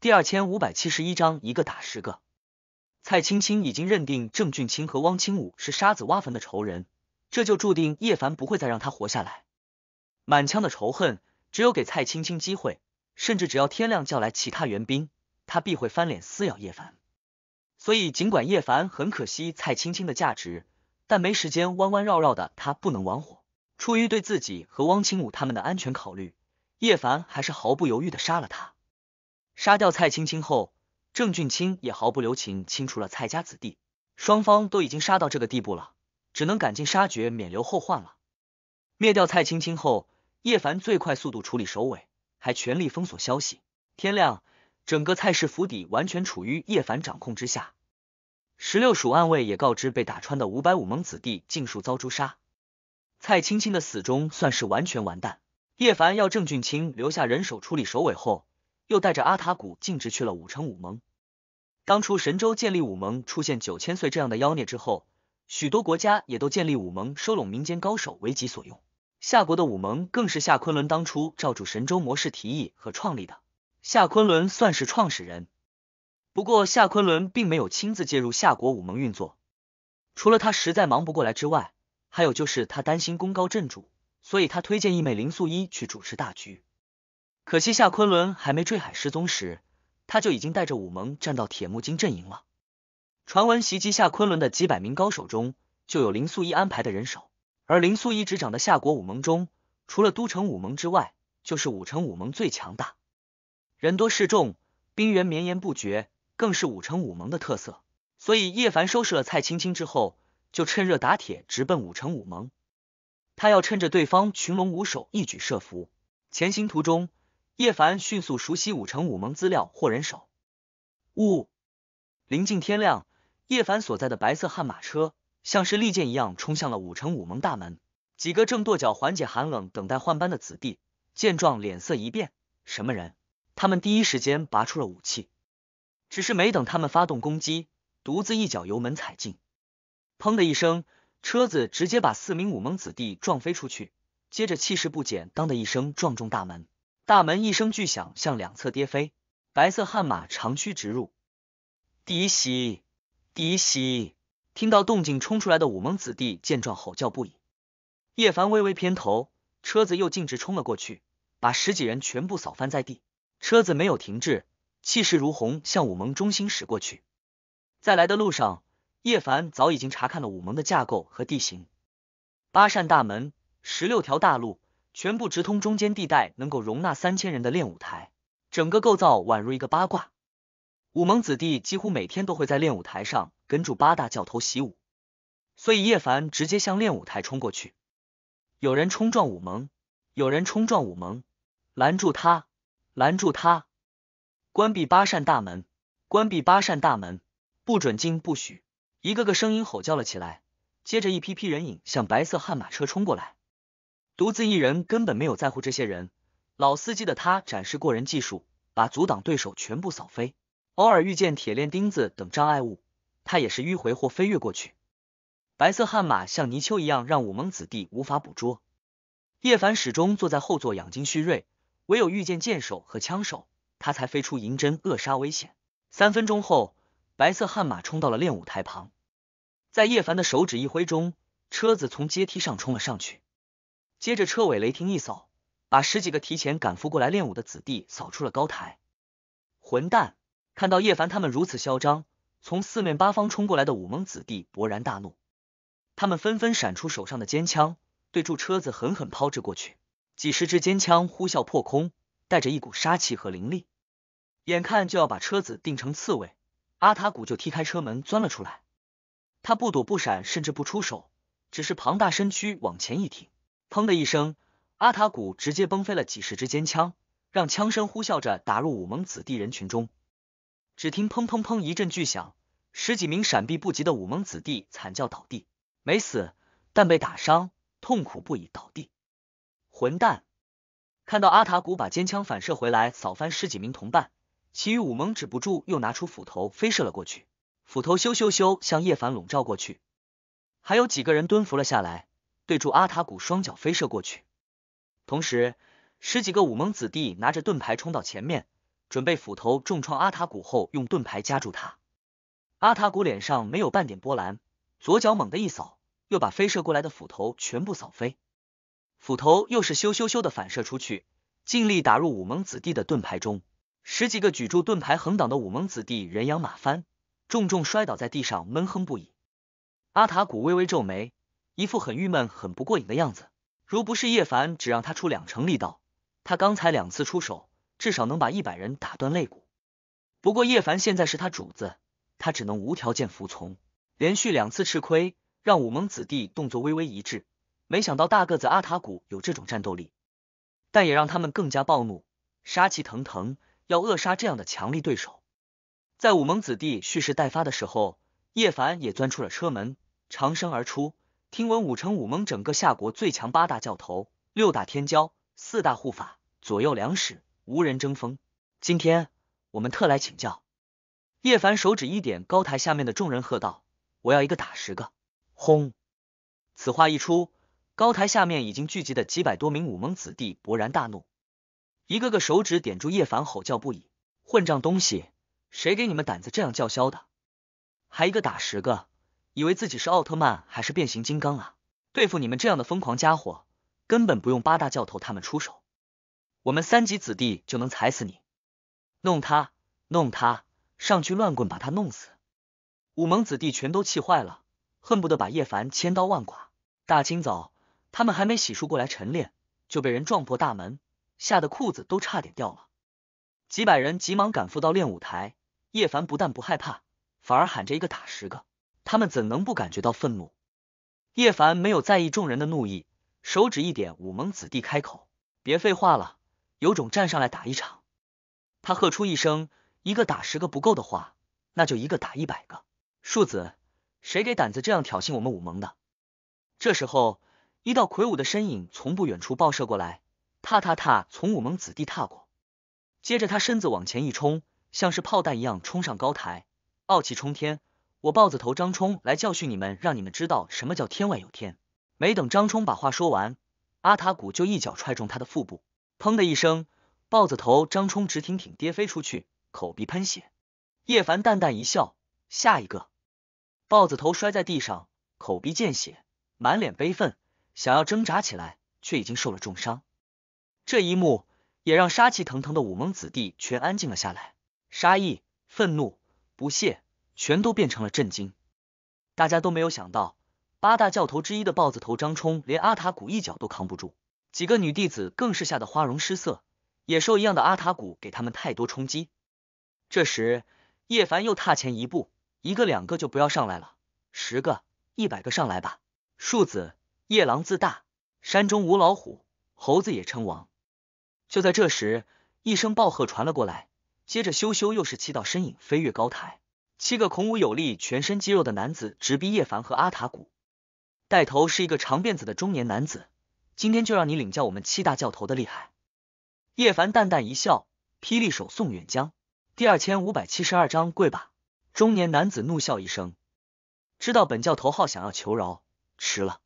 第二千五百七十一章一个打十个。蔡青青已经认定郑俊清和汪清武是沙子挖坟的仇人，这就注定叶凡不会再让他活下来。满腔的仇恨，只有给蔡青青机会，甚至只要天亮叫来其他援兵，他必会翻脸撕咬叶凡。所以，尽管叶凡很可惜蔡青青的价值，但没时间弯弯绕绕的，他不能玩火。出于对自己和汪清武他们的安全考虑，叶凡还是毫不犹豫的杀了他。杀掉蔡青青后，郑俊清也毫不留情，清除了蔡家子弟。双方都已经杀到这个地步了，只能赶尽杀绝，免留后患了。灭掉蔡青青后，叶凡最快速度处理首尾，还全力封锁消息。天亮，整个蔡氏府邸完全处于叶凡掌控之下。十六署暗卫也告知被打穿的五百武蒙子弟，尽数遭诛杀。蔡青青的死忠算是完全完蛋。叶凡要郑俊清留下人手处理首尾后。又带着阿塔古径直去了武城武盟。当初神州建立武盟，出现九千岁这样的妖孽之后，许多国家也都建立武盟，收拢民间高手为己所用。夏国的武盟更是夏昆仑当初照住神州模式提议和创立的，夏昆仑算是创始人。不过夏昆仑并没有亲自介入夏国武盟运作，除了他实在忙不过来之外，还有就是他担心功高震主，所以他推荐义妹林素一去主持大局。可惜夏昆仑还没坠海失踪时，他就已经带着武盟站到铁木金阵营了。传闻袭击夏昆仑的几百名高手中，就有林素一安排的人手。而林素一执掌的夏国武盟中，除了都城武盟之外，就是武城武盟最强大，人多势众，兵源绵延不绝，更是武城武盟的特色。所以叶凡收拾了蔡青青之后，就趁热打铁，直奔武城武盟。他要趁着对方群龙无首，一举设伏。前行途中。叶凡迅速熟悉五城五盟资料或人手。呜，临近天亮，叶凡所在的白色悍马车像是利剑一样冲向了五城五盟大门。几个正跺脚缓解寒冷、等待换班的子弟见状，脸色一变。什么人？他们第一时间拔出了武器。只是没等他们发动攻击，独自一脚油门踩进，砰的一声，车子直接把四名五盟子弟撞飞出去。接着气势不减，当的一声撞中大门。大门一声巨响，向两侧跌飞，白色悍马长驱直入。第一息，第一听到动静冲出来的武盟子弟见状吼叫不已。叶凡微微偏头，车子又径直冲了过去，把十几人全部扫翻在地。车子没有停滞，气势如虹向武盟中心驶过去。在来的路上，叶凡早已经查看了武盟的架构和地形，八扇大门，十六条大路。全部直通中间地带，能够容纳三千人的练武台，整个构造宛如一个八卦。武盟子弟几乎每天都会在练武台上跟住八大教头习武，所以叶凡直接向练武台冲过去。有人冲撞武盟，有人冲撞武盟，拦住他，拦住他，关闭八扇大门，关闭八扇大门，不准进，不许！一个个声音吼叫了起来，接着一批批人影向白色悍马车冲过来。独自一人根本没有在乎这些人，老司机的他展示过人技术，把阻挡对手全部扫飞。偶尔遇见铁链、钉子等障碍物，他也是迂回或飞跃过去。白色悍马像泥鳅一样，让武蒙子弟无法捕捉。叶凡始终坐在后座养精蓄锐，唯有遇见剑手和枪手，他才飞出银针扼杀危险。三分钟后，白色悍马冲到了练武台旁，在叶凡的手指一挥中，车子从阶梯上冲了上去。接着车尾雷霆一扫，把十几个提前赶赴过来练武的子弟扫出了高台。混蛋！看到叶凡他们如此嚣张，从四面八方冲过来的武盟子弟勃然大怒，他们纷纷闪出手上的尖枪，对住车子狠狠抛掷过去。几十支尖枪呼啸破空，带着一股杀气和凌厉，眼看就要把车子定成刺猬，阿塔古就踢开车门钻了出来。他不躲不闪，甚至不出手，只是庞大身躯往前一挺。砰的一声，阿塔古直接崩飞了几十支尖枪，让枪声呼啸着打入武盟子弟人群中。只听砰砰砰一阵巨响，十几名闪避不及的武盟子弟惨叫倒地，没死，但被打伤，痛苦不已倒地。混蛋！看到阿塔古把尖枪反射回来，扫翻十几名同伴，其余武盟止不住又拿出斧头飞射了过去，斧头咻咻咻向叶凡笼罩过去。还有几个人蹲伏了下来。对住阿塔古，双脚飞射过去，同时十几个武盟子弟拿着盾牌冲到前面，准备斧头重创阿塔古后用盾牌夹住他。阿塔古脸上没有半点波澜，左脚猛地一扫，又把飞射过来的斧头全部扫飞，斧头又是咻咻咻的反射出去，尽力打入武盟子弟的盾牌中。十几个举住盾牌横挡的武盟子弟人仰马翻，重重摔倒在地上，闷哼不已。阿塔古微微皱眉。一副很郁闷、很不过瘾的样子。如不是叶凡只让他出两成力道，他刚才两次出手，至少能把一百人打断肋骨。不过叶凡现在是他主子，他只能无条件服从。连续两次吃亏，让武盟子弟动作微微一滞。没想到大个子阿塔古有这种战斗力，但也让他们更加暴怒，杀气腾腾，要扼杀这样的强力对手。在武盟子弟蓄势待发的时候，叶凡也钻出了车门，长身而出。听闻武城武盟整个夏国最强八大教头、六大天骄、四大护法、左右两使，无人争锋。今天我们特来请教。叶凡手指一点高台下面的众人，喝道：“我要一个打十个！”轰！此话一出，高台下面已经聚集的几百多名武盟子弟勃然大怒，一个个手指点住叶凡，吼叫不已：“混账东西，谁给你们胆子这样叫嚣的？还一个打十个！”以为自己是奥特曼还是变形金刚啊？对付你们这样的疯狂家伙，根本不用八大教头他们出手，我们三级子弟就能踩死你！弄他，弄他，上去乱棍把他弄死！武盟子弟全都气坏了，恨不得把叶凡千刀万剐。大清早，他们还没洗漱过来晨练，就被人撞破大门，吓得裤子都差点掉了。几百人急忙赶赴到练舞台，叶凡不但不害怕，反而喊着一个打十个。他们怎能不感觉到愤怒？叶凡没有在意众人的怒意，手指一点武盟子弟，开口：“别废话了，有种站上来打一场！”他喝出一声：“一个打十个不够的话，那就一个打一百个。”庶子，谁给胆子这样挑衅我们武盟的？这时候，一道魁梧的身影从不远处爆射过来，踏踏踏从武盟子弟踏过，接着他身子往前一冲，像是炮弹一样冲上高台，傲气冲天。我豹子头张冲来教训你们，让你们知道什么叫天外有天。没等张冲把话说完，阿塔古就一脚踹中他的腹部，砰的一声，豹子头张冲直挺挺跌飞出去，口鼻喷血。叶凡淡淡一笑，下一个。豹子头摔在地上，口鼻见血，满脸悲愤，想要挣扎起来，却已经受了重伤。这一幕也让杀气腾腾的武盟子弟全安静了下来，杀意、愤怒、不屑。全都变成了震惊，大家都没有想到，八大教头之一的豹子头张冲连阿塔古一脚都扛不住，几个女弟子更是吓得花容失色，野兽一样的阿塔古给他们太多冲击。这时，叶凡又踏前一步，一个两个就不要上来了，十个、一百个上来吧！树子夜郎自大，山中无老虎，猴子也称王。就在这时，一声暴喝传了过来，接着咻咻，又是七道身影飞越高台。七个孔武有力、全身肌肉的男子直逼叶凡和阿塔古，带头是一个长辫子的中年男子。今天就让你领教我们七大教头的厉害！叶凡淡淡一笑，霹雳手宋远江第二千五百七十二章跪吧！中年男子怒笑一声，知道本教头号想要求饶，迟了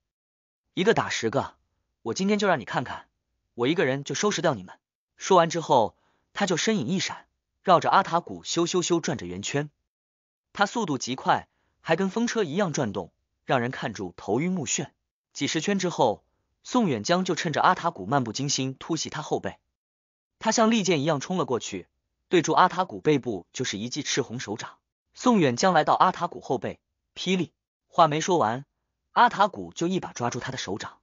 一个打十个，我今天就让你看看，我一个人就收拾掉你们！说完之后，他就身影一闪，绕着阿塔古咻咻咻转着圆圈。他速度极快，还跟风车一样转动，让人看住头晕目眩。几十圈之后，宋远江就趁着阿塔古漫不经心突袭他后背，他像利剑一样冲了过去，对住阿塔古背部就是一记赤红手掌。宋远江来到阿塔古后背，霹雳话没说完，阿塔古就一把抓住他的手掌，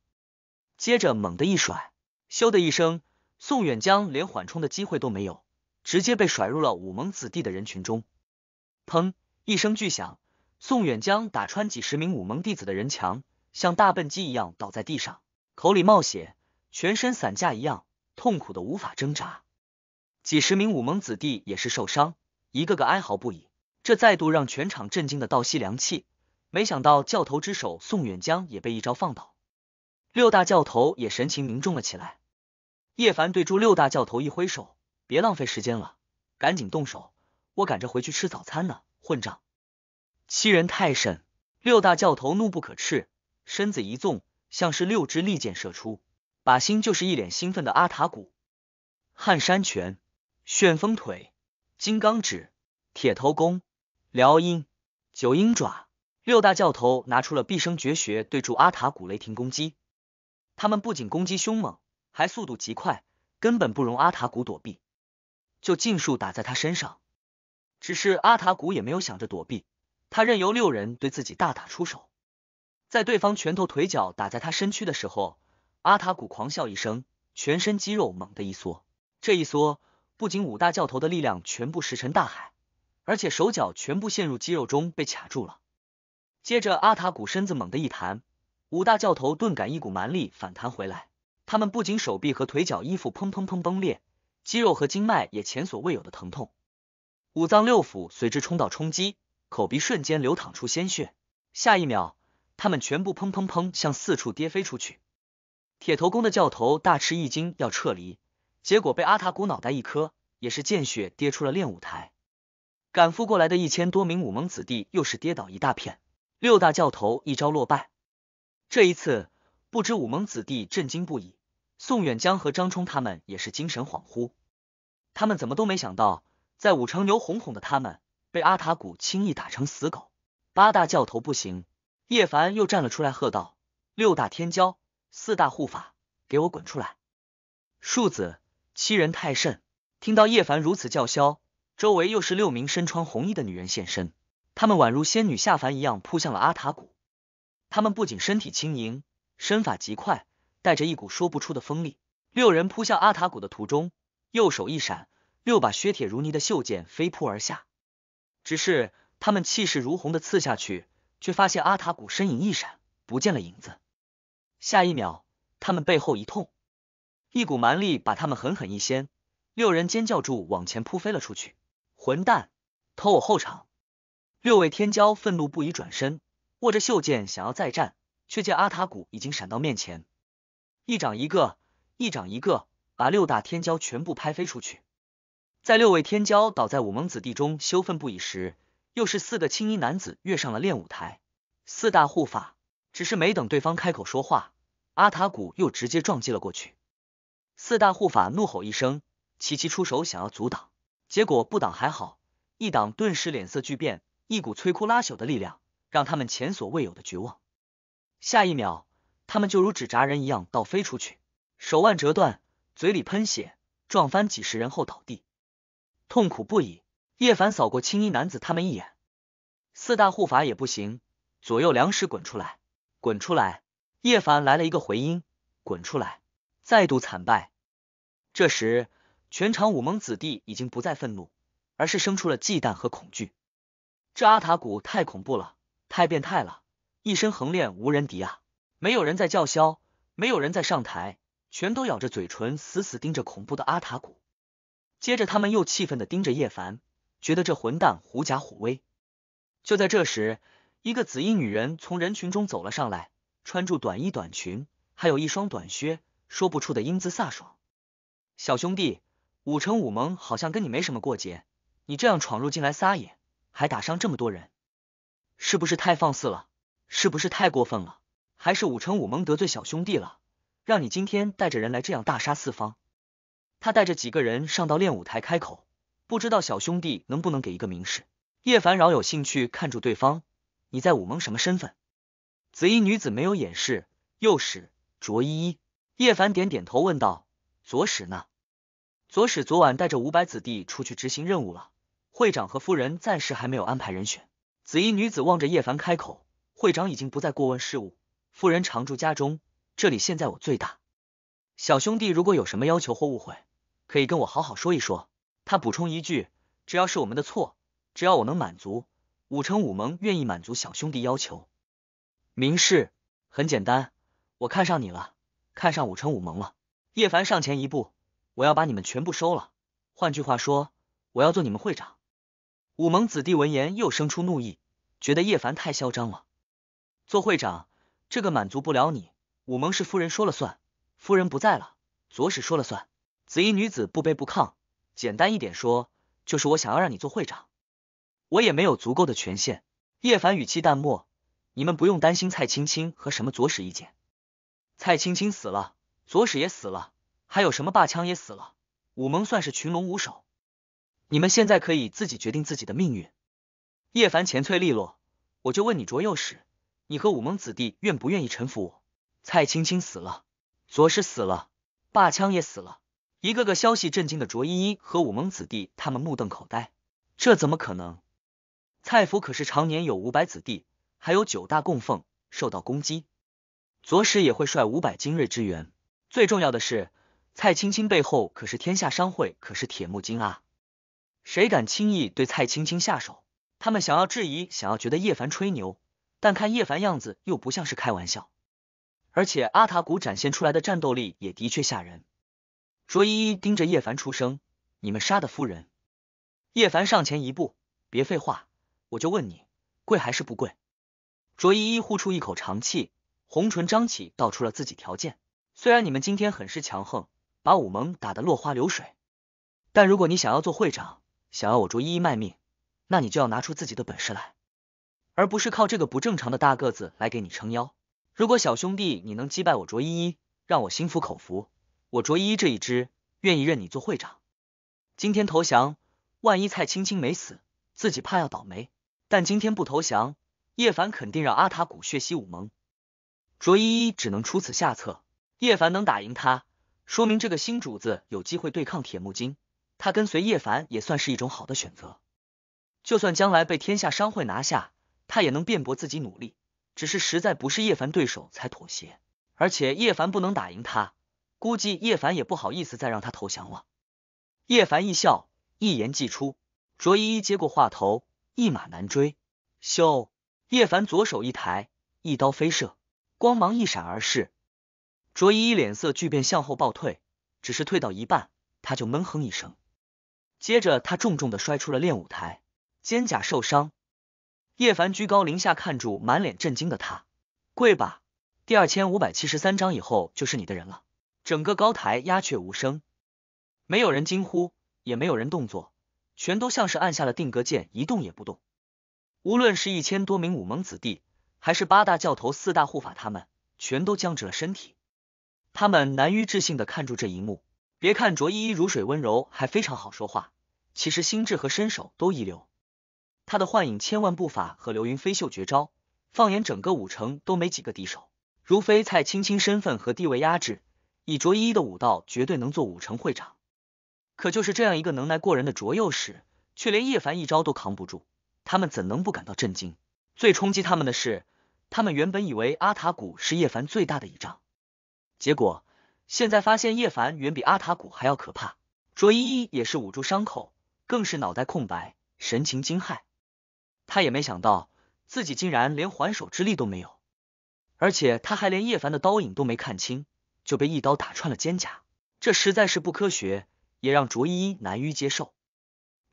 接着猛地一甩，咻的一声，宋远江连缓冲的机会都没有，直接被甩入了武盟子弟的人群中，砰。一声巨响，宋远江打穿几十名武盟弟子的人墙，像大笨鸡一样倒在地上，口里冒血，全身散架一样，痛苦的无法挣扎。几十名武盟子弟也是受伤，一个个哀嚎不已。这再度让全场震惊的倒吸凉气。没想到教头之首宋远江也被一招放倒，六大教头也神情凝重了起来。叶凡对住六大教头一挥手：“别浪费时间了，赶紧动手，我赶着回去吃早餐呢。”混账！欺人太甚！六大教头怒不可斥，身子一纵，像是六支利箭射出，把心就是一脸兴奋的阿塔古。撼山拳、旋风腿、金刚指、铁头功、撩鹰、九鹰爪，六大教头拿出了毕生绝学，对住阿塔古雷霆攻击。他们不仅攻击凶猛，还速度极快，根本不容阿塔古躲避，就尽数打在他身上。只是阿塔古也没有想着躲避，他任由六人对自己大打出手。在对方拳头、腿脚打在他身躯的时候，阿塔古狂笑一声，全身肌肉猛地一缩。这一缩，不仅五大教头的力量全部石沉大海，而且手脚全部陷入肌肉中被卡住了。接着，阿塔古身子猛地一弹，五大教头顿感一股蛮力反弹回来。他们不仅手臂和腿脚衣服砰砰砰崩裂，肌肉和经脉也前所未有的疼痛。五脏六腑随之冲到冲击，口鼻瞬间流淌出鲜血。下一秒，他们全部砰砰砰向四处跌飞出去。铁头功的教头大吃一惊，要撤离，结果被阿塔古脑袋一磕，也是见血跌出了练武台。赶赴过来的一千多名武盟子弟，又是跌倒一大片。六大教头一招落败。这一次，不知武盟子弟震惊不已。宋远江和张冲他们也是精神恍惚，他们怎么都没想到。在五成牛哄哄的他们被阿塔古轻易打成死狗，八大教头不行，叶凡又站了出来喝道：“六大天骄，四大护法，给我滚出来！”庶子欺人太甚！听到叶凡如此叫嚣，周围又是六名身穿红衣的女人现身，她们宛如仙女下凡一样扑向了阿塔古。他们不仅身体轻盈，身法极快，带着一股说不出的锋利。六人扑向阿塔古的途中，右手一闪。六把削铁如泥的袖剑飞扑而下，只是他们气势如虹的刺下去，却发现阿塔古身影一闪，不见了影子。下一秒，他们背后一痛，一股蛮力把他们狠狠一掀，六人尖叫住往前扑飞了出去。混蛋，偷我后场！六位天骄愤怒不已，转身握着袖剑想要再战，却见阿塔古已经闪到面前，一掌一个，一掌一个，把六大天骄全部拍飞出去。在六位天骄倒在武盟子弟中羞愤不已时，又是四个青衣男子跃上了练武台。四大护法只是没等对方开口说话，阿塔古又直接撞击了过去。四大护法怒吼一声，齐齐出手想要阻挡，结果不挡还好，一挡顿时脸色巨变，一股摧枯拉朽的力量让他们前所未有的绝望。下一秒，他们就如纸扎人一样倒飞出去，手腕折断，嘴里喷血，撞翻几十人后倒地。痛苦不已，叶凡扫过青衣男子他们一眼，四大护法也不行，左右两使滚出来，滚出来！叶凡来了一个回音，滚出来！再度惨败。这时，全场武盟子弟已经不再愤怒，而是生出了忌惮和恐惧。这阿塔古太恐怖了，太变态了，一身横练无人敌啊！没有人在叫嚣，没有人在上台，全都咬着嘴唇，死死盯着恐怖的阿塔古。接着，他们又气愤的盯着叶凡，觉得这混蛋狐假虎威。就在这时，一个紫衣女人从人群中走了上来，穿住短衣短裙，还有一双短靴，说不出的英姿飒爽。小兄弟，五城武盟好像跟你没什么过节，你这样闯入进来撒野，还打伤这么多人，是不是太放肆了？是不是太过分了？还是五城武盟得罪小兄弟了，让你今天带着人来这样大杀四方？他带着几个人上到练武台，开口：“不知道小兄弟能不能给一个明示。叶凡饶有兴趣看住对方：“你在武盟什么身份？”紫衣女子没有掩饰：“右使卓依依。”叶凡点点头，问道：“左使呢？”“左使昨晚带着五百子弟出去执行任务了。会长和夫人暂时还没有安排人选。”紫衣女子望着叶凡开口：“会长已经不再过问事务，夫人常住家中，这里现在我最大。小兄弟，如果有什么要求或误会。”可以跟我好好说一说。他补充一句：“只要是我们的错，只要我能满足，武成武盟愿意满足小兄弟要求。”明示很简单，我看上你了，看上武成武盟了。叶凡上前一步：“我要把你们全部收了。换句话说，我要做你们会长。”武盟子弟闻言又生出怒意，觉得叶凡太嚣张了。做会长这个满足不了你，武盟是夫人说了算，夫人不在了，左使说了算。紫衣女子不卑不亢，简单一点说，就是我想要让你做会长，我也没有足够的权限。叶凡语气淡漠，你们不用担心蔡青青和什么左使意见。蔡青青死了，左使也死了，还有什么霸枪也死了，武盟算是群龙无首，你们现在可以自己决定自己的命运。叶凡前脆利落，我就问你卓右使，你和武盟子弟愿不愿意臣服我？蔡青青死了，左使死了，霸枪也死了。一个个消息震惊的卓依依和武盟子弟，他们目瞪口呆，这怎么可能？蔡府可是常年有五百子弟，还有九大供奉受到攻击，左使也会率五百精锐支援。最重要的是，蔡青青背后可是天下商会，可是铁木金啊，谁敢轻易对蔡青青下手？他们想要质疑，想要觉得叶凡吹牛，但看叶凡样子又不像是开玩笑。而且阿塔古展现出来的战斗力也的确吓人。卓依依盯着叶凡出声：“你们杀的夫人。”叶凡上前一步：“别废话，我就问你，贵还是不贵？”卓依依呼出一口长气，红唇张起，道出了自己条件：“虽然你们今天很是强横，把武盟打得落花流水，但如果你想要做会长，想要我卓依依卖命，那你就要拿出自己的本事来，而不是靠这个不正常的大个子来给你撑腰。如果小兄弟你能击败我卓依依，让我心服口服。”我卓依依这一支愿意认你做会长。今天投降，万一蔡青青没死，自己怕要倒霉。但今天不投降，叶凡肯定让阿塔古血洗武盟。卓依依只能出此下策。叶凡能打赢他，说明这个新主子有机会对抗铁木金。他跟随叶凡也算是一种好的选择。就算将来被天下商会拿下，他也能辩驳自己努力。只是实在不是叶凡对手才妥协。而且叶凡不能打赢他。估计叶凡也不好意思再让他投降了。叶凡一笑，一言既出，卓依依接过话头，一马难追。咻！叶凡左手一抬，一刀飞射，光芒一闪而逝。卓依依脸色巨变，向后暴退。只是退到一半，他就闷哼一声，接着他重重的摔出了练武台，肩甲受伤。叶凡居高临下看住满脸震惊的他，跪吧。第二千五百七十三章以后就是你的人了。整个高台鸦雀无声，没有人惊呼，也没有人动作，全都像是按下了定格键，一动也不动。无论是一千多名武盟子弟，还是八大教头、四大护法，他们全都僵直了身体。他们难于置信的看住这一幕。别看卓依依如水温柔，还非常好说话，其实心智和身手都一流。他的幻影千万步法和流云飞袖绝招，放眼整个武城都没几个敌手。如非蔡青青身份和地位压制。以卓依依的武道，绝对能做五城会长。可就是这样一个能耐过人的卓右使，却连叶凡一招都扛不住。他们怎能不感到震惊？最冲击他们的，是他们原本以为阿塔古是叶凡最大的倚仗，结果现在发现叶凡远比阿塔古还要可怕。卓依依也是捂住伤口，更是脑袋空白，神情惊骇。他也没想到，自己竟然连还手之力都没有，而且他还连叶凡的刀影都没看清。就被一刀打穿了肩甲，这实在是不科学，也让卓依依难于接受。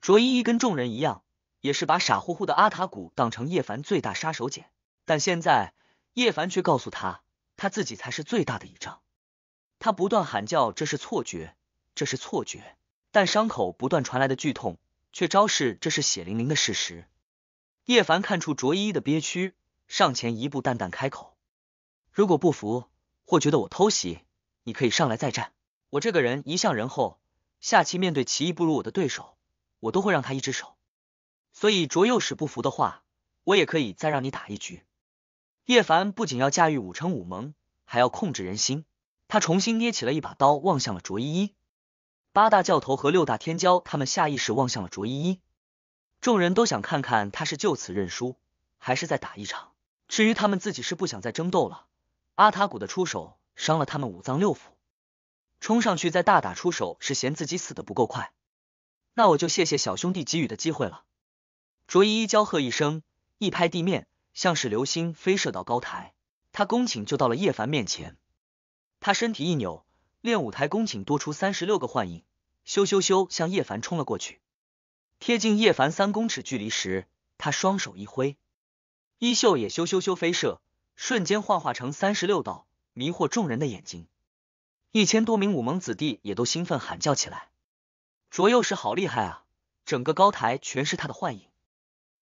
卓依依跟众人一样，也是把傻乎乎的阿塔古当成叶凡最大杀手锏，但现在叶凡却告诉他，他自己才是最大的倚仗。他不断喊叫这是错觉，这是错觉，但伤口不断传来的剧痛却昭示这是血淋淋的事实。叶凡看出卓依依的憋屈，上前一步淡淡开口：“如果不服？”或觉得我偷袭，你可以上来再战。我这个人一向仁厚，下棋面对棋艺不如我的对手，我都会让他一只手。所以卓右使不服的话，我也可以再让你打一局。叶凡不仅要驾驭五城武盟，还要控制人心。他重新捏起了一把刀，望向了卓依依。八大教头和六大天骄，他们下意识望向了卓依依，众人都想看看他是就此认输，还是再打一场。至于他们自己，是不想再争斗了。阿塔古的出手伤了他们五脏六腑，冲上去再大打出手是嫌自己死的不够快。那我就谢谢小兄弟给予的机会了。卓依依娇喝一声，一拍地面，像是流星飞射到高台，他恭请就到了叶凡面前。他身体一扭，练武台恭请多出三十六个幻影，咻咻咻向叶凡冲了过去。贴近叶凡三公尺距离时，他双手一挥，衣袖也咻咻咻飞射。瞬间幻化成三十六道迷惑众人的眼睛，一千多名武盟子弟也都兴奋喊叫起来。卓幼时好厉害啊！整个高台全是他的幻影。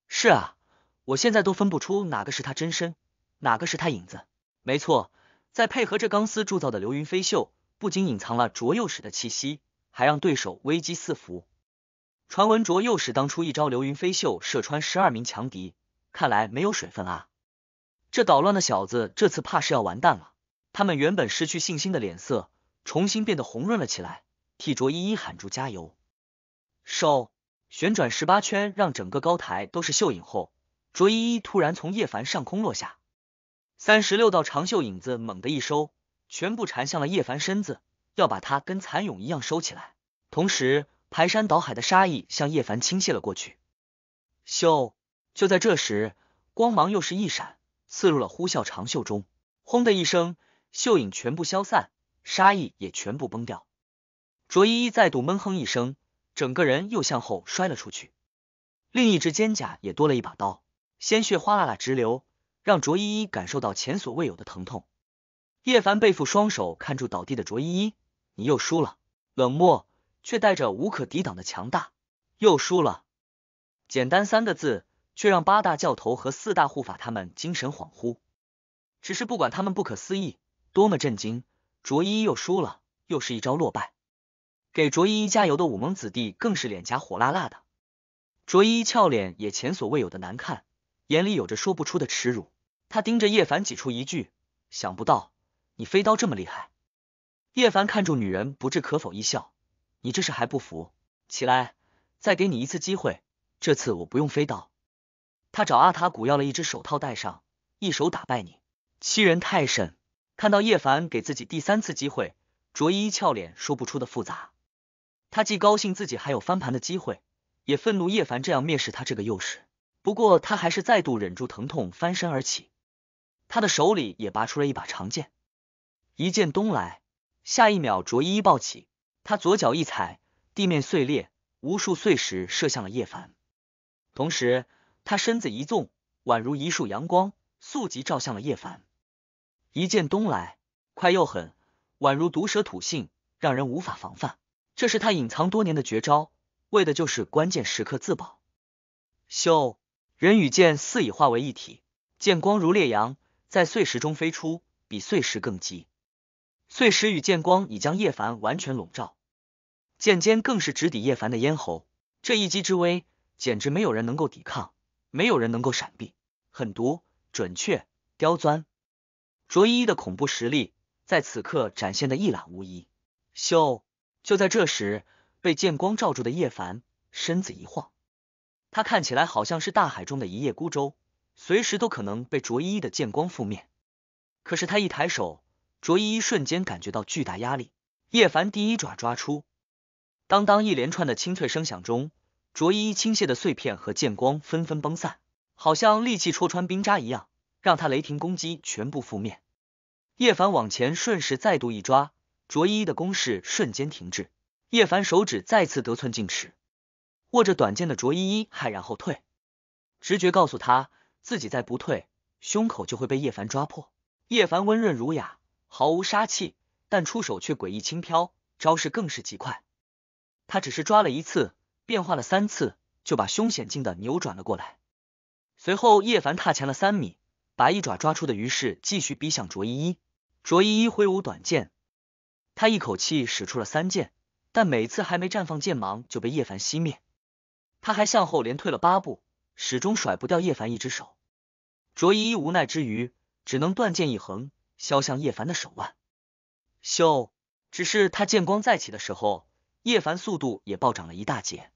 是啊，我现在都分不出哪个是他真身，哪个是他影子。没错，再配合这钢丝铸造的流云飞袖，不仅隐藏了卓幼使的气息，还让对手危机四伏。传闻卓幼使当初一招流云飞袖射穿十二名强敌，看来没有水分啊。这捣乱的小子这次怕是要完蛋了。他们原本失去信心的脸色重新变得红润了起来，替卓依依喊住加油。s 旋转十八圈，让整个高台都是袖影后，卓依依突然从叶凡上空落下，三十六道长袖影子猛地一收，全部缠向了叶凡身子，要把他跟蚕蛹一样收起来。同时，排山倒海的杀意向叶凡倾泻了过去。咻！就在这时，光芒又是一闪。刺入了呼啸长袖中，轰的一声，袖影全部消散，杀意也全部崩掉。卓依依再度闷哼一声，整个人又向后摔了出去。另一只肩甲也多了一把刀，鲜血哗啦啦直流，让卓依依感受到前所未有的疼痛。叶凡背负双手，看住倒地的卓依依：“你又输了。”冷漠，却带着无可抵挡的强大。又输了，简单三个字。却让八大教头和四大护法他们精神恍惚。只是不管他们不可思议多么震惊，卓依依又输了，又是一招落败。给卓依依加油的武盟子弟更是脸颊火辣辣的，卓依依俏脸也前所未有的难看，眼里有着说不出的耻辱。他盯着叶凡，挤出一句：“想不到你飞刀这么厉害。”叶凡看住女人，不置可否一笑：“你这是还不服？起来，再给你一次机会。这次我不用飞刀。”他找阿塔古要了一只手套戴上，一手打败你，欺人太甚！看到叶凡给自己第三次机会，卓依依俏脸说不出的复杂，他既高兴自己还有翻盘的机会，也愤怒叶凡这样蔑视他这个幼师。不过他还是再度忍住疼痛翻身而起，他的手里也拔出了一把长剑，一剑东来。下一秒，卓依依抱起他左脚一踩，地面碎裂，无数碎石射向了叶凡，同时。他身子一纵，宛如一束阳光，速即照向了叶凡。一剑东来，快又狠，宛如毒蛇吐信，让人无法防范。这是他隐藏多年的绝招，为的就是关键时刻自保。咻！人与剑似已化为一体，剑光如烈阳，在碎石中飞出，比碎石更急。碎石与剑光已将叶凡完全笼罩，剑尖更是直抵叶凡的咽喉。这一击之威，简直没有人能够抵抗。没有人能够闪避，狠毒、准确、刁钻，卓依依的恐怖实力在此刻展现的一览无遗。咻！就在这时，被剑光照住的叶凡身子一晃，他看起来好像是大海中的一叶孤舟，随时都可能被卓依依的剑光覆灭。可是他一抬手，卓依依瞬间感觉到巨大压力。叶凡第一爪抓出，当当一连串的清脆声响中。卓依依倾泻的碎片和剑光纷纷崩散，好像利器戳穿冰渣一样，让他雷霆攻击全部覆灭。叶凡往前顺势再度一抓，卓依依的攻势瞬间停滞。叶凡手指再次得寸进尺，握着短剑的卓依依骇然后退。直觉告诉他自己再不退，胸口就会被叶凡抓破。叶凡温润儒雅，毫无杀气，但出手却诡异轻飘，招式更是极快。他只是抓了一次。变化了三次，就把凶险境的扭转了过来。随后，叶凡踏前了三米，把一爪抓出的鱼翅继续逼向卓依依。卓依依挥舞短剑，他一口气使出了三剑，但每次还没绽放剑芒就被叶凡熄灭。他还向后连退了八步，始终甩不掉叶凡一只手。卓依依无奈之余，只能断剑一横，削向叶凡的手腕。咻！只是他剑光再起的时候，叶凡速度也暴涨了一大截。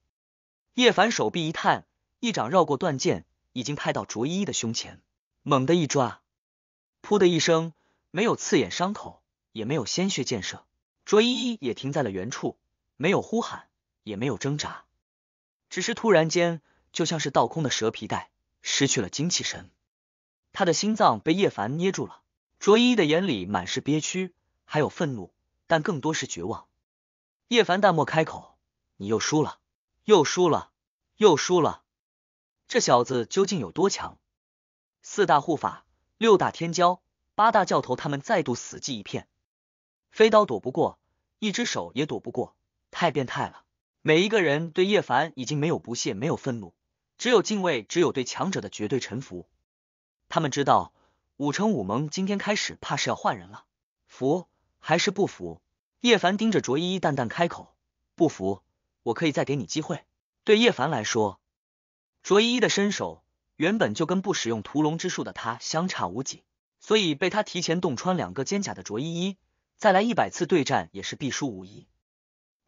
叶凡手臂一探，一掌绕过断剑，已经拍到卓依依的胸前，猛地一抓，噗的一声，没有刺眼伤口，也没有鲜血溅射。卓依依也停在了原处，没有呼喊，也没有挣扎，只是突然间，就像是倒空的蛇皮袋，失去了精气神。他的心脏被叶凡捏住了。卓依依的眼里满是憋屈，还有愤怒，但更多是绝望。叶凡淡漠开口：“你又输了，又输了。”又输了，这小子究竟有多强？四大护法、六大天骄、八大教头，他们再度死寂一片。飞刀躲不过，一只手也躲不过，太变态了！每一个人对叶凡已经没有不屑，没有愤怒，只有敬畏，只有对强者的绝对臣服。他们知道，武城武盟今天开始，怕是要换人了。服还是不服？叶凡盯着卓依依，淡淡开口：“不服，我可以再给你机会。”对叶凡来说，卓依依的身手原本就跟不使用屠龙之术的他相差无几，所以被他提前洞穿两个肩甲的卓依依，再来一百次对战也是必输无疑。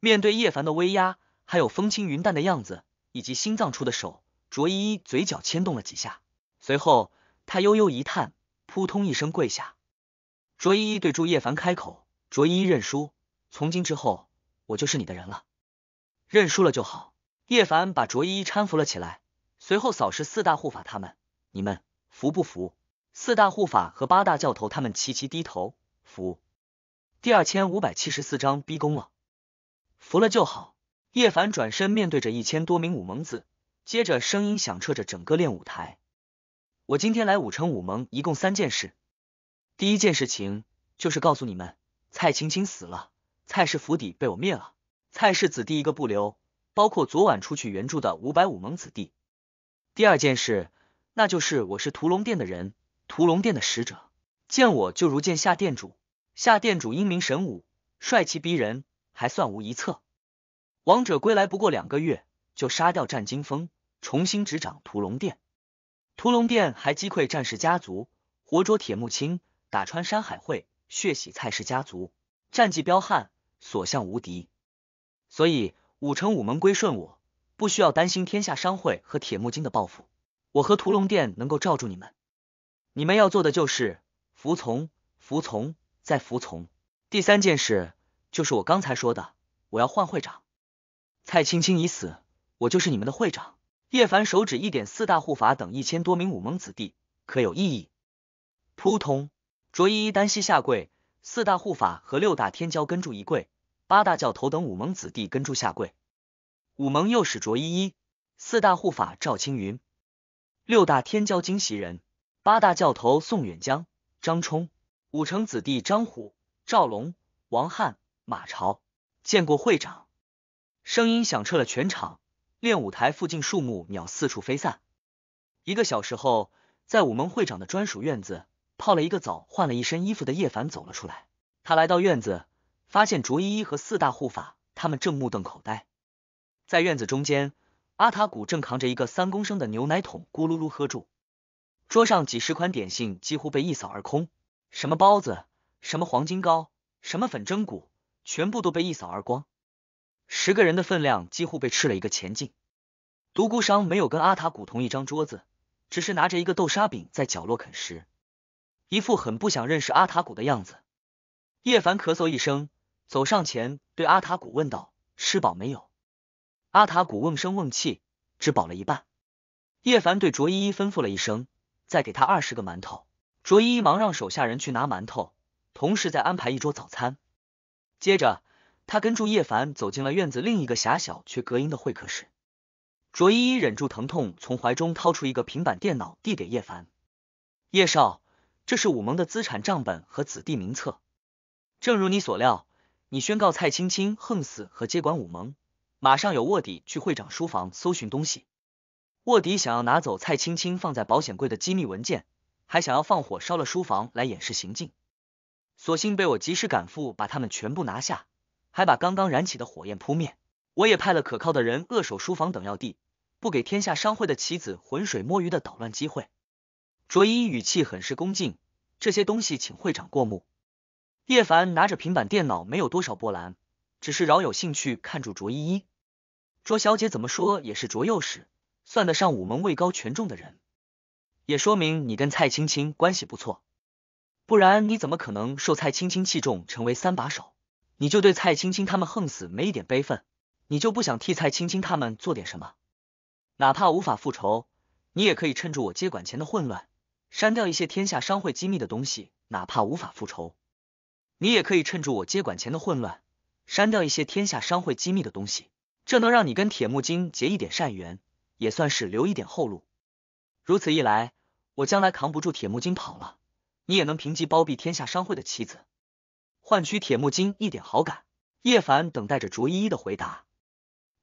面对叶凡的威压，还有风轻云淡的样子，以及心脏处的手，卓依依嘴角牵动了几下，随后他悠悠一叹，扑通一声跪下。卓依依对住叶凡开口：“卓依依认输，从今之后我就是你的人了。认输了就好。”叶凡把卓依依搀扶了起来，随后扫视四大护法他们，你们服不服？四大护法和八大教头他们齐齐低头服。第二千五百七十四章逼宫了，服了就好。叶凡转身面对着一千多名武盟子，接着声音响彻着整个练武台：“我今天来武城武盟，一共三件事。第一件事情就是告诉你们，蔡青青死了，蔡氏府邸被我灭了，蔡氏子弟一个不留。”包括昨晚出去援助的五百武盟子弟。第二件事，那就是我是屠龙殿的人，屠龙殿的使者。见我就如见夏殿主，夏殿主英明神武，帅气逼人，还算无一策。王者归来不过两个月，就杀掉战金风，重新执掌屠龙殿。屠龙殿还击溃战士家族，活捉铁木青，打穿山海会，血洗蔡氏家族，战绩彪悍，所向无敌。所以。五城五门归顺我，不需要担心天下商会和铁木金的报复。我和屠龙殿能够罩住你们，你们要做的就是服从，服从，再服从。第三件事就是我刚才说的，我要换会长。蔡青青已死，我就是你们的会长。叶凡手指一点，四大护法等一千多名武盟子弟，可有异议？扑通，卓依依单膝下跪，四大护法和六大天骄跟住一跪。八大教头等武盟子弟跟住下跪，武盟右使卓依依，四大护法赵青云，六大天骄金袭人，八大教头宋远江、张冲，武城子弟张虎、赵龙、王汉、马朝，见过会长。声音响彻了全场，练武台附近树木鸟四处飞散。一个小时后，在武盟会长的专属院子泡了一个澡，换了一身衣服的叶凡走了出来。他来到院子。发现卓依依和四大护法，他们正目瞪口呆。在院子中间，阿塔古正扛着一个三公升的牛奶桶咕噜噜喝住。桌上几十款点心几乎被一扫而空，什么包子，什么黄金糕，什么粉蒸骨，全部都被一扫而光。十个人的分量几乎被吃了一个前进。独孤商没有跟阿塔古同一张桌子，只是拿着一个豆沙饼在角落啃食，一副很不想认识阿塔古的样子。叶凡咳嗽一声。走上前，对阿塔古问道：“吃饱没有？”阿塔古瓮声瓮气，只饱了一半。叶凡对卓依依吩咐了一声：“再给他二十个馒头。”卓依依忙让手下人去拿馒头，同时再安排一桌早餐。接着，他跟住叶凡走进了院子另一个狭小却隔音的会客室。卓依依忍住疼痛，从怀中掏出一个平板电脑，递给叶凡：“叶少，这是武盟的资产账本和子弟名册，正如你所料。”你宣告蔡青青横死和接管武盟，马上有卧底去会长书房搜寻东西。卧底想要拿走蔡青青放在保险柜的机密文件，还想要放火烧了书房来掩饰行径。所幸被我及时赶赴，把他们全部拿下，还把刚刚燃起的火焰扑灭。我也派了可靠的人扼守书房等要地，不给天下商会的棋子浑水摸鱼的捣乱机会。卓一语气很是恭敬，这些东西请会长过目。叶凡拿着平板电脑，没有多少波澜，只是饶有兴趣看住卓依依。卓小姐怎么说也是卓幼史，算得上武门位高权重的人，也说明你跟蔡青青关系不错，不然你怎么可能受蔡青青器重成为三把手？你就对蔡青青他们横死没一点悲愤？你就不想替蔡青青他们做点什么？哪怕无法复仇，你也可以趁住我接管前的混乱，删掉一些天下商会机密的东西。哪怕无法复仇。你也可以趁住我接管前的混乱，删掉一些天下商会机密的东西，这能让你跟铁木金结一点善缘，也算是留一点后路。如此一来，我将来扛不住铁木金跑了，你也能平借包庇天下商会的妻子，换取铁木金一点好感。叶凡等待着卓依依的回答。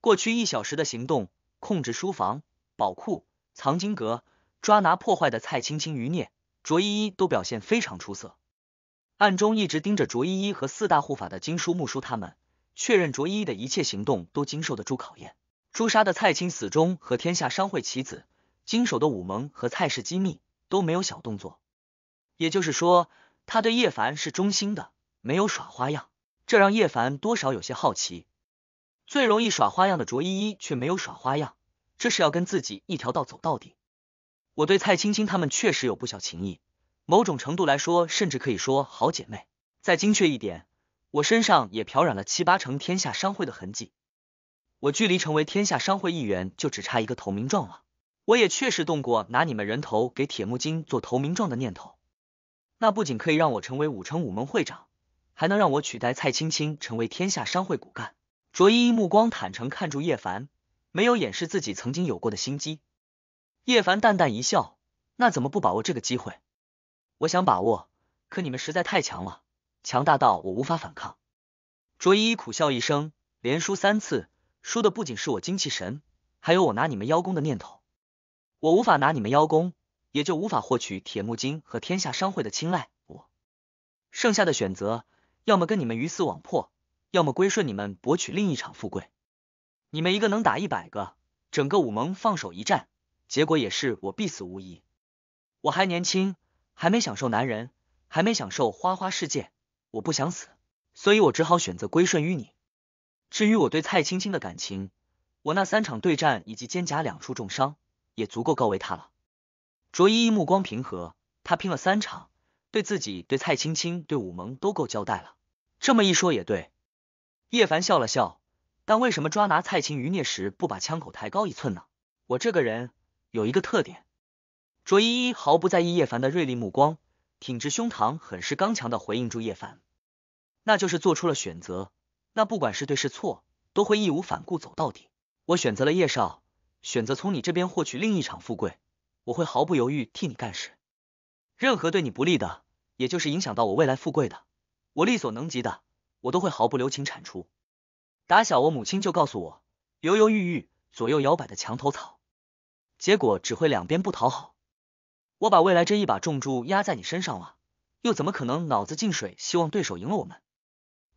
过去一小时的行动，控制书房、宝库、藏经阁，抓拿破坏的蔡青青余孽，卓依依都表现非常出色。暗中一直盯着卓依依和四大护法的金叔木叔，他们确认卓依依的一切行动都经受得住考验。朱砂的蔡青死忠和天下商会棋子，经手的武盟和蔡氏机密都没有小动作。也就是说，他对叶凡是忠心的，没有耍花样。这让叶凡多少有些好奇。最容易耍花样的卓依依却没有耍花样，这是要跟自己一条道走到底。我对蔡青青他们确实有不小情谊。某种程度来说，甚至可以说好姐妹。再精确一点，我身上也漂染了七八成天下商会的痕迹。我距离成为天下商会一员，就只差一个投名状了。我也确实动过拿你们人头给铁木金做投名状的念头。那不仅可以让我成为五城五门会长，还能让我取代蔡青青成为天下商会骨干。卓依依目光坦诚看住叶凡，没有掩饰自己曾经有过的心机。叶凡淡淡一笑，那怎么不把握这个机会？我想把握，可你们实在太强了，强大到我无法反抗。卓依依苦笑一声，连输三次，输的不仅是我精气神，还有我拿你们邀功的念头。我无法拿你们邀功，也就无法获取铁木金和天下商会的青睐。我剩下的选择，要么跟你们鱼死网破，要么归顺你们，博取另一场富贵。你们一个能打一百个，整个武盟放手一战，结果也是我必死无疑。我还年轻。还没享受男人，还没享受花花世界，我不想死，所以我只好选择归顺于你。至于我对蔡青青的感情，我那三场对战以及肩胛两处重伤，也足够告慰他了。卓依依目光平和，他拼了三场，对自己、对蔡青青、对武盟都够交代了。这么一说也对。叶凡笑了笑，但为什么抓拿蔡青余孽时不把枪口抬高一寸呢？我这个人有一个特点。卓依依毫不在意叶凡的锐利目光，挺直胸膛，很是刚强的回应住叶凡，那就是做出了选择，那不管是对是错，都会义无反顾走到底。我选择了叶少，选择从你这边获取另一场富贵，我会毫不犹豫替你干事。任何对你不利的，也就是影响到我未来富贵的，我力所能及的，我都会毫不留情铲除。打小我母亲就告诉我，犹犹豫豫、左右摇摆的墙头草，结果只会两边不讨好。我把未来这一把重注压在你身上了，又怎么可能脑子进水，希望对手赢了我们？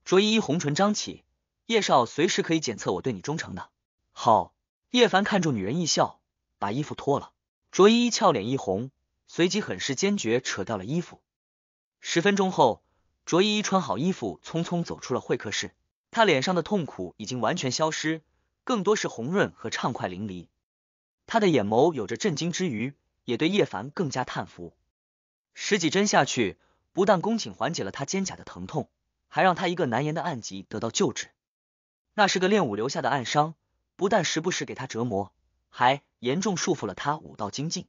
卓依依红唇张起，叶少随时可以检测我对你忠诚的。好，叶凡看住女人一笑，把衣服脱了。卓依依俏脸一红，随即很是坚决扯掉了衣服。十分钟后，卓依依穿好衣服，匆匆走出了会客室。她脸上的痛苦已经完全消失，更多是红润和畅快淋漓。他的眼眸有着震惊之余。也对叶凡更加叹服。十几针下去，不但宫颈缓解了他肩胛的疼痛，还让他一个难言的暗疾得到救治。那是个练武留下的暗伤，不但时不时给他折磨，还严重束缚了他武道精进。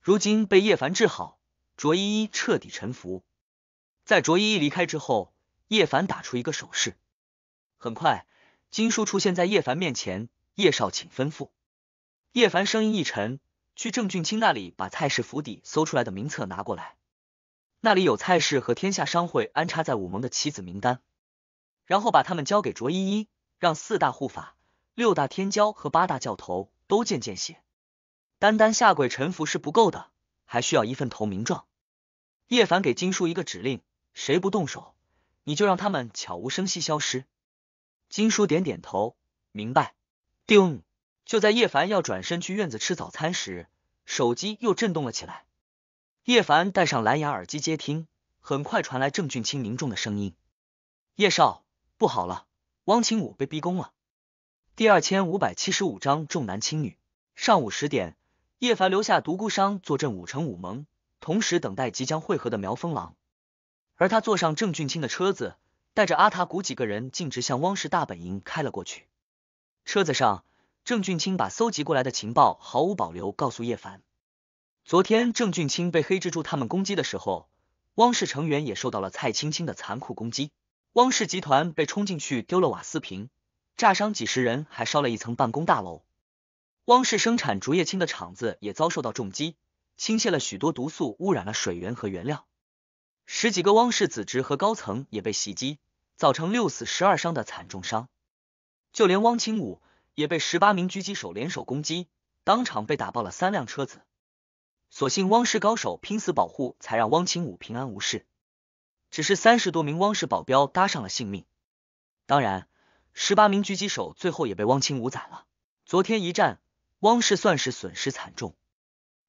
如今被叶凡治好，卓依依彻底臣服。在卓依依离开之后，叶凡打出一个手势，很快金叔出现在叶凡面前。叶少，请吩咐。叶凡声音一沉。去郑俊清那里把蔡氏府邸搜出来的名册拿过来，那里有蔡氏和天下商会安插在武盟的棋子名单，然后把他们交给卓依依，让四大护法、六大天骄和八大教头都见见血。单单下跪臣服是不够的，还需要一份投名状。叶凡给金叔一个指令，谁不动手，你就让他们悄无声息消失。金叔点点头，明白。定。就在叶凡要转身去院子吃早餐时，手机又震动了起来。叶凡戴上蓝牙耳机接听，很快传来郑俊清凝重的声音：“叶少，不好了，汪清武被逼宫了。”第二千五百七十五章重男轻女。上午十点，叶凡留下独孤商坐镇武城武盟，同时等待即将会合的苗风狼。而他坐上郑俊清的车子，带着阿塔古几个人径直向汪氏大本营开了过去。车子上。郑俊清把搜集过来的情报毫无保留告诉叶凡。昨天，郑俊清被黑蜘蛛他们攻击的时候，汪氏成员也受到了蔡青青的残酷攻击。汪氏集团被冲进去，丢了瓦斯瓶，炸伤几十人，还烧了一层办公大楼。汪氏生产竹叶青的厂子也遭受到重击，倾泻了许多毒素，污染了水源和原料。十几个汪氏子侄和高层也被袭击，造成六死十二伤的惨重伤。就连汪清武。也被十八名狙击手联手攻击，当场被打爆了三辆车子。所幸汪氏高手拼死保护，才让汪清武平安无事。只是三十多名汪氏保镖搭上了性命。当然，十八名狙击手最后也被汪清武宰了。昨天一战，汪氏算是损失惨重。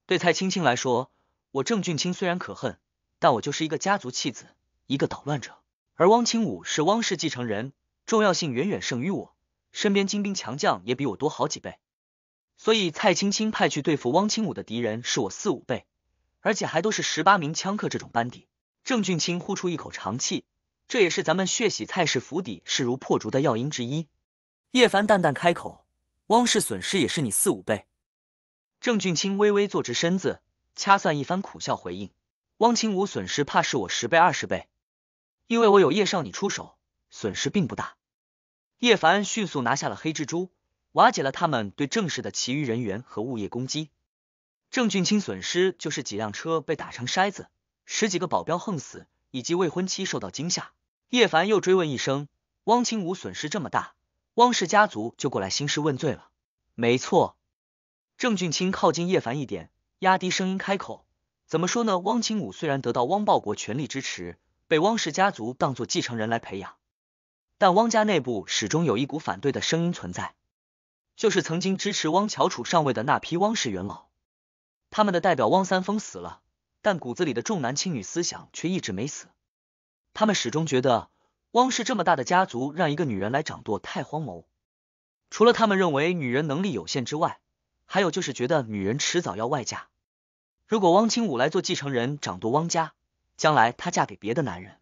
对蔡青青来说，我郑俊清虽然可恨，但我就是一个家族弃子，一个捣乱者。而汪清武是汪氏继承人，重要性远远胜于我。身边精兵强将也比我多好几倍，所以蔡青青派去对付汪清武的敌人是我四五倍，而且还都是十八名枪客这种班底。郑俊清呼出一口长气，这也是咱们血洗蔡氏府邸势如破竹的要因之一。叶凡淡淡开口：“汪氏损失也是你四五倍。”郑俊清微微坐直身子，掐算一番，苦笑回应：“汪清武损失怕是我十倍二十倍，因为我有叶少你出手，损失并不大。”叶凡迅速拿下了黑蜘蛛，瓦解了他们对郑氏的其余人员和物业攻击。郑俊清损失就是几辆车被打成筛子，十几个保镖横死，以及未婚妻受到惊吓。叶凡又追问一声：“汪清武损失这么大，汪氏家族就过来兴师问罪了？”没错。郑俊清靠近叶凡一点，压低声音开口：“怎么说呢？汪清武虽然得到汪报国全力支持，被汪氏家族当做继承人来培养。”但汪家内部始终有一股反对的声音存在，就是曾经支持汪乔楚上位的那批汪氏元老，他们的代表汪三丰死了，但骨子里的重男轻女思想却一直没死。他们始终觉得汪氏这么大的家族，让一个女人来掌舵太荒谬。除了他们认为女人能力有限之外，还有就是觉得女人迟早要外嫁。如果汪清武来做继承人掌舵汪家，将来她嫁给别的男人。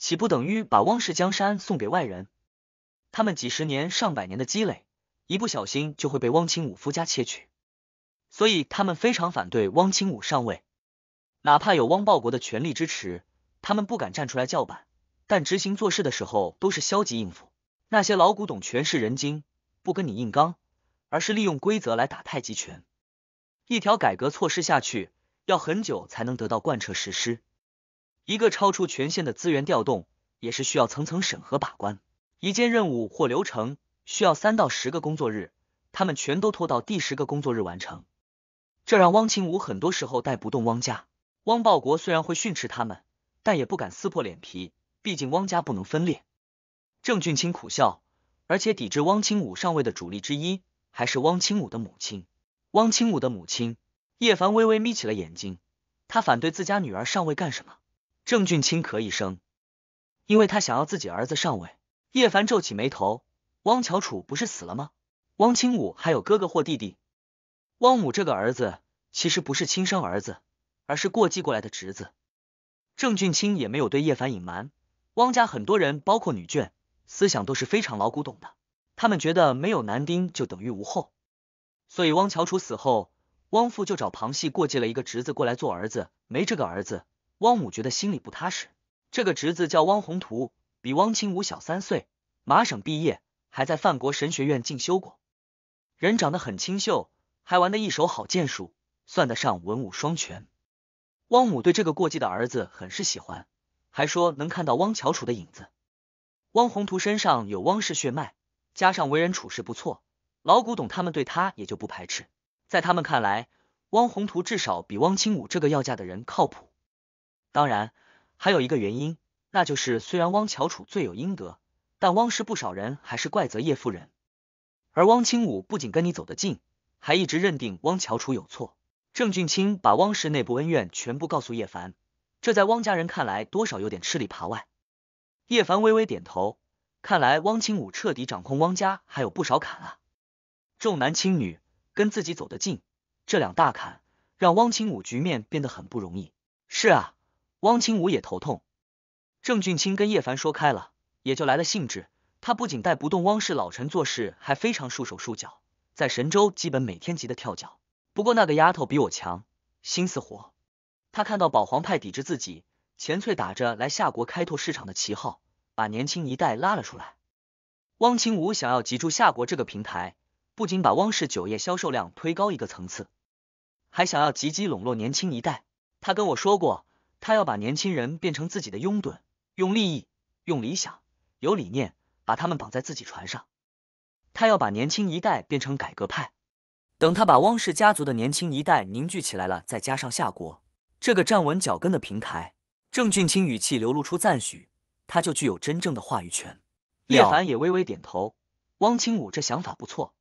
岂不等于把汪氏江山送给外人？他们几十年、上百年的积累，一不小心就会被汪清武夫家窃取。所以他们非常反对汪清武上位，哪怕有汪报国的权力支持，他们不敢站出来叫板。但执行做事的时候都是消极应付。那些老古董全是人精，不跟你硬刚，而是利用规则来打太极拳。一条改革措施下去，要很久才能得到贯彻实施。一个超出权限的资源调动也是需要层层审核把关，一件任务或流程需要三到十个工作日，他们全都拖到第十个工作日完成，这让汪清武很多时候带不动汪家。汪报国虽然会训斥他们，但也不敢撕破脸皮，毕竟汪家不能分裂。郑俊清苦笑，而且抵制汪清武上位的主力之一还是汪清武的母亲。汪清武的母亲，叶凡微微眯起了眼睛，他反对自家女儿上位干什么？郑俊清咳一声，因为他想要自己儿子上位。叶凡皱起眉头，汪乔楚不是死了吗？汪清武还有哥哥或弟弟？汪母这个儿子其实不是亲生儿子，而是过继过来的侄子。郑俊清也没有对叶凡隐瞒，汪家很多人，包括女眷，思想都是非常老古董的。他们觉得没有男丁就等于无后，所以汪乔楚死后，汪父就找旁系过继了一个侄子过来做儿子。没这个儿子。汪母觉得心里不踏实。这个侄子叫汪宏图，比汪清武小三岁，麻省毕业，还在范国神学院进修过。人长得很清秀，还玩得一手好剑术，算得上文武双全。汪母对这个过继的儿子很是喜欢，还说能看到汪乔楚的影子。汪宏图身上有汪氏血脉，加上为人处事不错，老古董他们对他也就不排斥。在他们看来，汪宏图至少比汪清武这个要嫁的人靠谱。当然，还有一个原因，那就是虽然汪乔楚罪有应得，但汪氏不少人还是怪责叶夫人。而汪清武不仅跟你走得近，还一直认定汪乔楚有错。郑俊清把汪氏内部恩怨全部告诉叶凡，这在汪家人看来，多少有点吃里扒外。叶凡微微点头，看来汪清武彻底掌控汪家还有不少坎啊。重男轻女，跟自己走得近，这两大坎让汪清武局面变得很不容易。是啊。汪清武也头痛，郑俊清跟叶凡说开了，也就来了兴致。他不仅带不动汪氏老臣做事，还非常束手束脚，在神州基本每天急得跳脚。不过那个丫头比我强，心思活。他看到保皇派抵制自己，钱翠打着来夏国开拓市场的旗号，把年轻一代拉了出来。汪清武想要集中夏国这个平台，不仅把汪氏酒业销售量推高一个层次，还想要积极笼络年轻一代。他跟我说过。他要把年轻人变成自己的拥趸，用利益、用理想、有理念，把他们绑在自己船上。他要把年轻一代变成改革派。等他把汪氏家族的年轻一代凝聚起来了，再加上夏国这个站稳脚跟的平台，郑俊清语气流露出赞许，他就具有真正的话语权。叶凡也微微点头。汪清武这想法不错，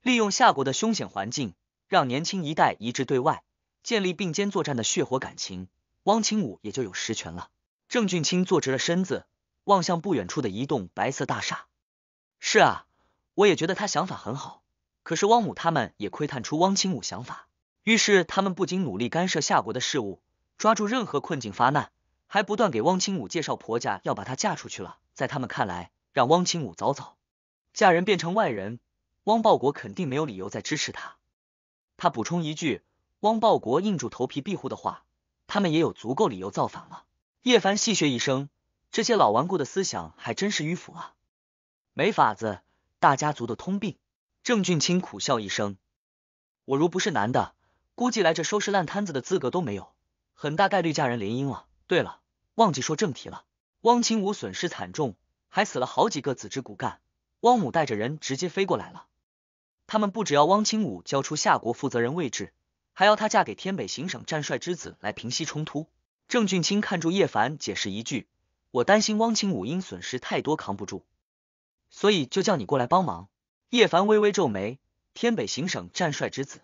利用夏国的凶险环境，让年轻一代一致对外，建立并肩作战的血火感情。汪清武也就有实权了。郑俊清坐直了身子，望向不远处的一栋白色大厦。是啊，我也觉得他想法很好。可是汪母他们也窥探出汪清武想法，于是他们不仅努力干涉夏国的事务，抓住任何困境发难，还不断给汪清武介绍婆家，要把他嫁出去了。在他们看来，让汪清武早早嫁人变成外人，汪报国肯定没有理由再支持他。他补充一句，汪报国硬住头皮庇护的话。他们也有足够理由造反了。叶凡戏谑一声：“这些老顽固的思想还真是迂腐啊，没法子，大家族的通病。”郑俊清苦笑一声：“我如不是男的，估计来这收拾烂摊子的资格都没有，很大概率嫁人联姻了。”对了，忘记说正题了。汪清武损失惨重，还死了好几个子侄骨干。汪母带着人直接飞过来了，他们不只要汪清武交出夏国负责人位置。还要她嫁给天北行省战帅之子来平息冲突。郑俊清看住叶凡，解释一句：“我担心汪清武因损失太多扛不住，所以就叫你过来帮忙。”叶凡微微皱眉：“天北行省战帅之子？”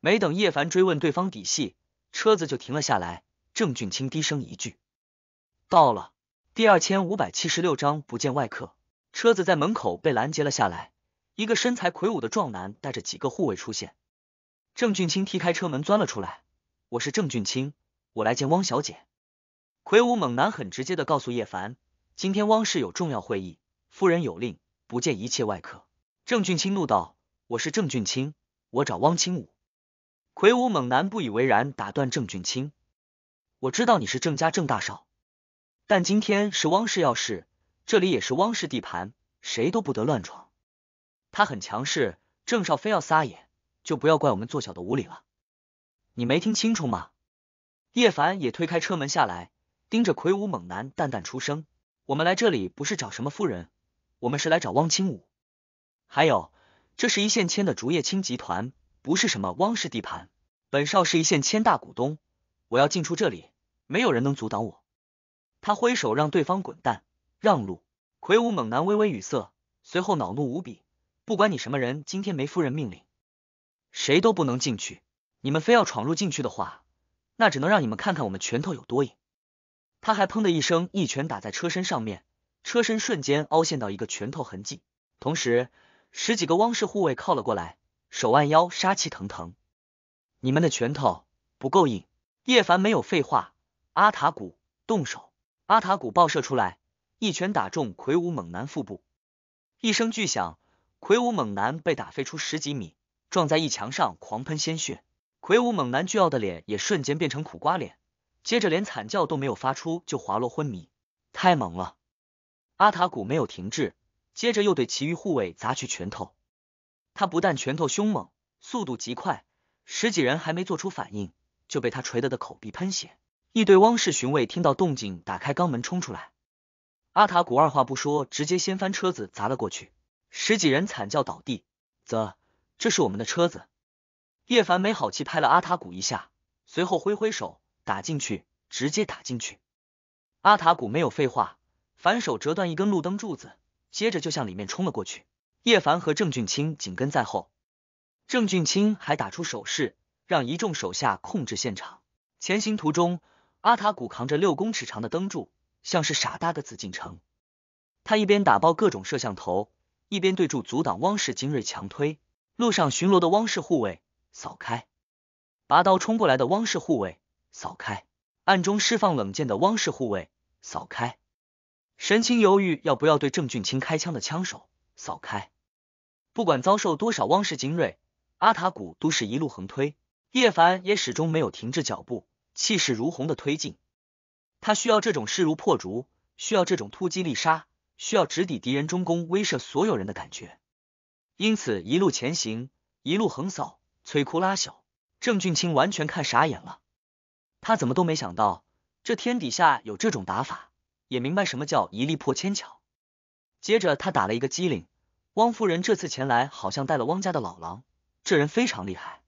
没等叶凡追问对方底细，车子就停了下来。郑俊清低声一句：“到了。”第二千五百七十六章不见外客。车子在门口被拦截了下来，一个身材魁梧的壮男带着几个护卫出现。郑俊清踢开车门钻了出来，我是郑俊清，我来见汪小姐。魁梧猛男很直接的告诉叶凡，今天汪氏有重要会议，夫人有令，不见一切外客。郑俊清怒道，我是郑俊清，我找汪清武。魁梧猛男不以为然，打断郑俊清，我知道你是郑家郑大少，但今天是汪氏要事，这里也是汪氏地盘，谁都不得乱闯。他很强势，郑少非要撒野。就不要怪我们做小的无理了。你没听清楚吗？叶凡也推开车门下来，盯着魁梧猛男淡淡出声：“我们来这里不是找什么夫人，我们是来找汪清武。还有，这是一线牵的竹叶青集团，不是什么汪氏地盘。本少是一线牵大股东，我要进出这里，没有人能阻挡我。”他挥手让对方滚蛋，让路。魁梧猛男微微语塞，随后恼怒无比：“不管你什么人，今天没夫人命令。”谁都不能进去！你们非要闯入进去的话，那只能让你们看看我们拳头有多硬。他还砰的一声，一拳打在车身上面，车身瞬间凹陷到一个拳头痕迹。同时，十几个汪氏护卫靠了过来，手腕腰，杀气腾腾。你们的拳头不够硬！叶凡没有废话，阿塔古动手，阿塔古爆射出来，一拳打中魁梧猛男腹部，一声巨响，魁梧猛男被打飞出十几米。撞在一墙上，狂喷鲜血。魁梧猛男巨傲的脸也瞬间变成苦瓜脸，接着连惨叫都没有发出就滑落昏迷。太猛了！阿塔古没有停滞，接着又对其余护卫砸去拳头。他不但拳头凶猛，速度极快，十几人还没做出反应就被他捶得的口鼻喷血。一对汪氏巡卫听到动静，打开肛门冲出来。阿塔古二话不说，直接掀翻车子砸了过去，十几人惨叫倒地，则。这是我们的车子，叶凡没好气拍了阿塔古一下，随后挥挥手打进去，直接打进去。阿塔古没有废话，反手折断一根路灯柱子，接着就向里面冲了过去。叶凡和郑俊清紧跟在后，郑俊清还打出手势，让一众手下控制现场。前行途中，阿塔古扛着六公尺长的灯柱，像是傻大个子进城。他一边打爆各种摄像头，一边对住阻挡汪氏精锐强推。路上巡逻的汪氏护卫扫开，拔刀冲过来的汪氏护卫扫开，暗中释放冷箭的汪氏护卫扫开，神情犹豫要不要对郑俊清开枪的枪手扫开。不管遭受多少汪氏精锐，阿塔古都是一路横推，叶凡也始终没有停滞脚步，气势如虹的推进。他需要这种势如破竹，需要这种突击力杀，需要直抵敌人中宫，威慑所有人的感觉。因此，一路前行，一路横扫，摧枯拉朽。郑俊清完全看傻眼了，他怎么都没想到这天底下有这种打法，也明白什么叫一力破千巧。接着，他打了一个机灵，汪夫人这次前来好像带了汪家的老狼，这人非常厉害。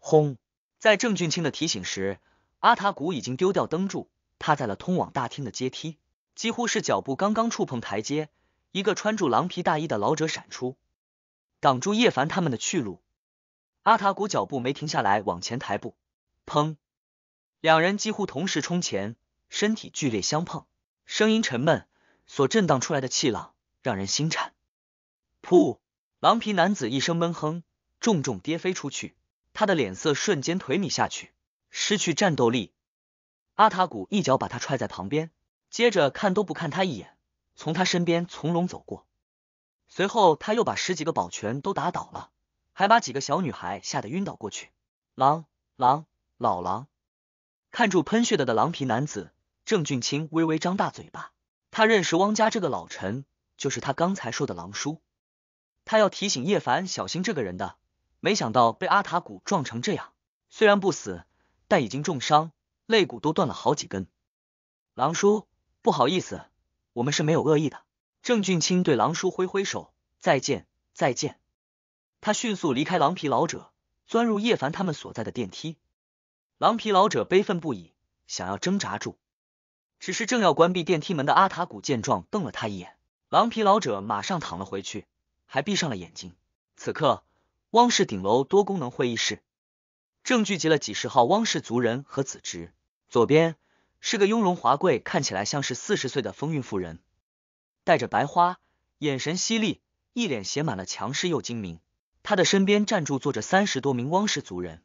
轰！在郑俊清的提醒时，阿塔古已经丢掉灯柱，踏在了通往大厅的阶梯，几乎是脚步刚刚触碰台阶，一个穿住狼皮大衣的老者闪出。挡住叶凡他们的去路，阿塔古脚步没停下来，往前抬步，砰！两人几乎同时冲前，身体剧烈相碰，声音沉闷，所震荡出来的气浪让人心颤。噗！狼皮男子一声闷哼，重重跌飞出去，他的脸色瞬间颓靡下去，失去战斗力。阿塔古一脚把他踹在旁边，接着看都不看他一眼，从他身边从容走过。随后，他又把十几个保全都打倒了，还把几个小女孩吓得晕倒过去。狼，狼，老狼，看住喷血的的狼皮男子郑俊清微微张大嘴巴，他认识汪家这个老臣，就是他刚才说的狼叔。他要提醒叶凡小心这个人的，没想到被阿塔古撞成这样，虽然不死，但已经重伤，肋骨都断了好几根。狼叔，不好意思，我们是没有恶意的。郑俊清对狼叔挥挥手，再见，再见。他迅速离开狼皮老者，钻入叶凡他们所在的电梯。狼皮老者悲愤不已，想要挣扎住，只是正要关闭电梯门的阿塔古见状，瞪了他一眼。狼皮老者马上躺了回去，还闭上了眼睛。此刻，汪氏顶楼多功能会议室正聚集了几十号汪氏族人和子侄。左边是个雍容华贵，看起来像是四十岁的风韵妇人。戴着白花，眼神犀利，一脸写满了强势又精明。他的身边站住坐着三十多名汪氏族人，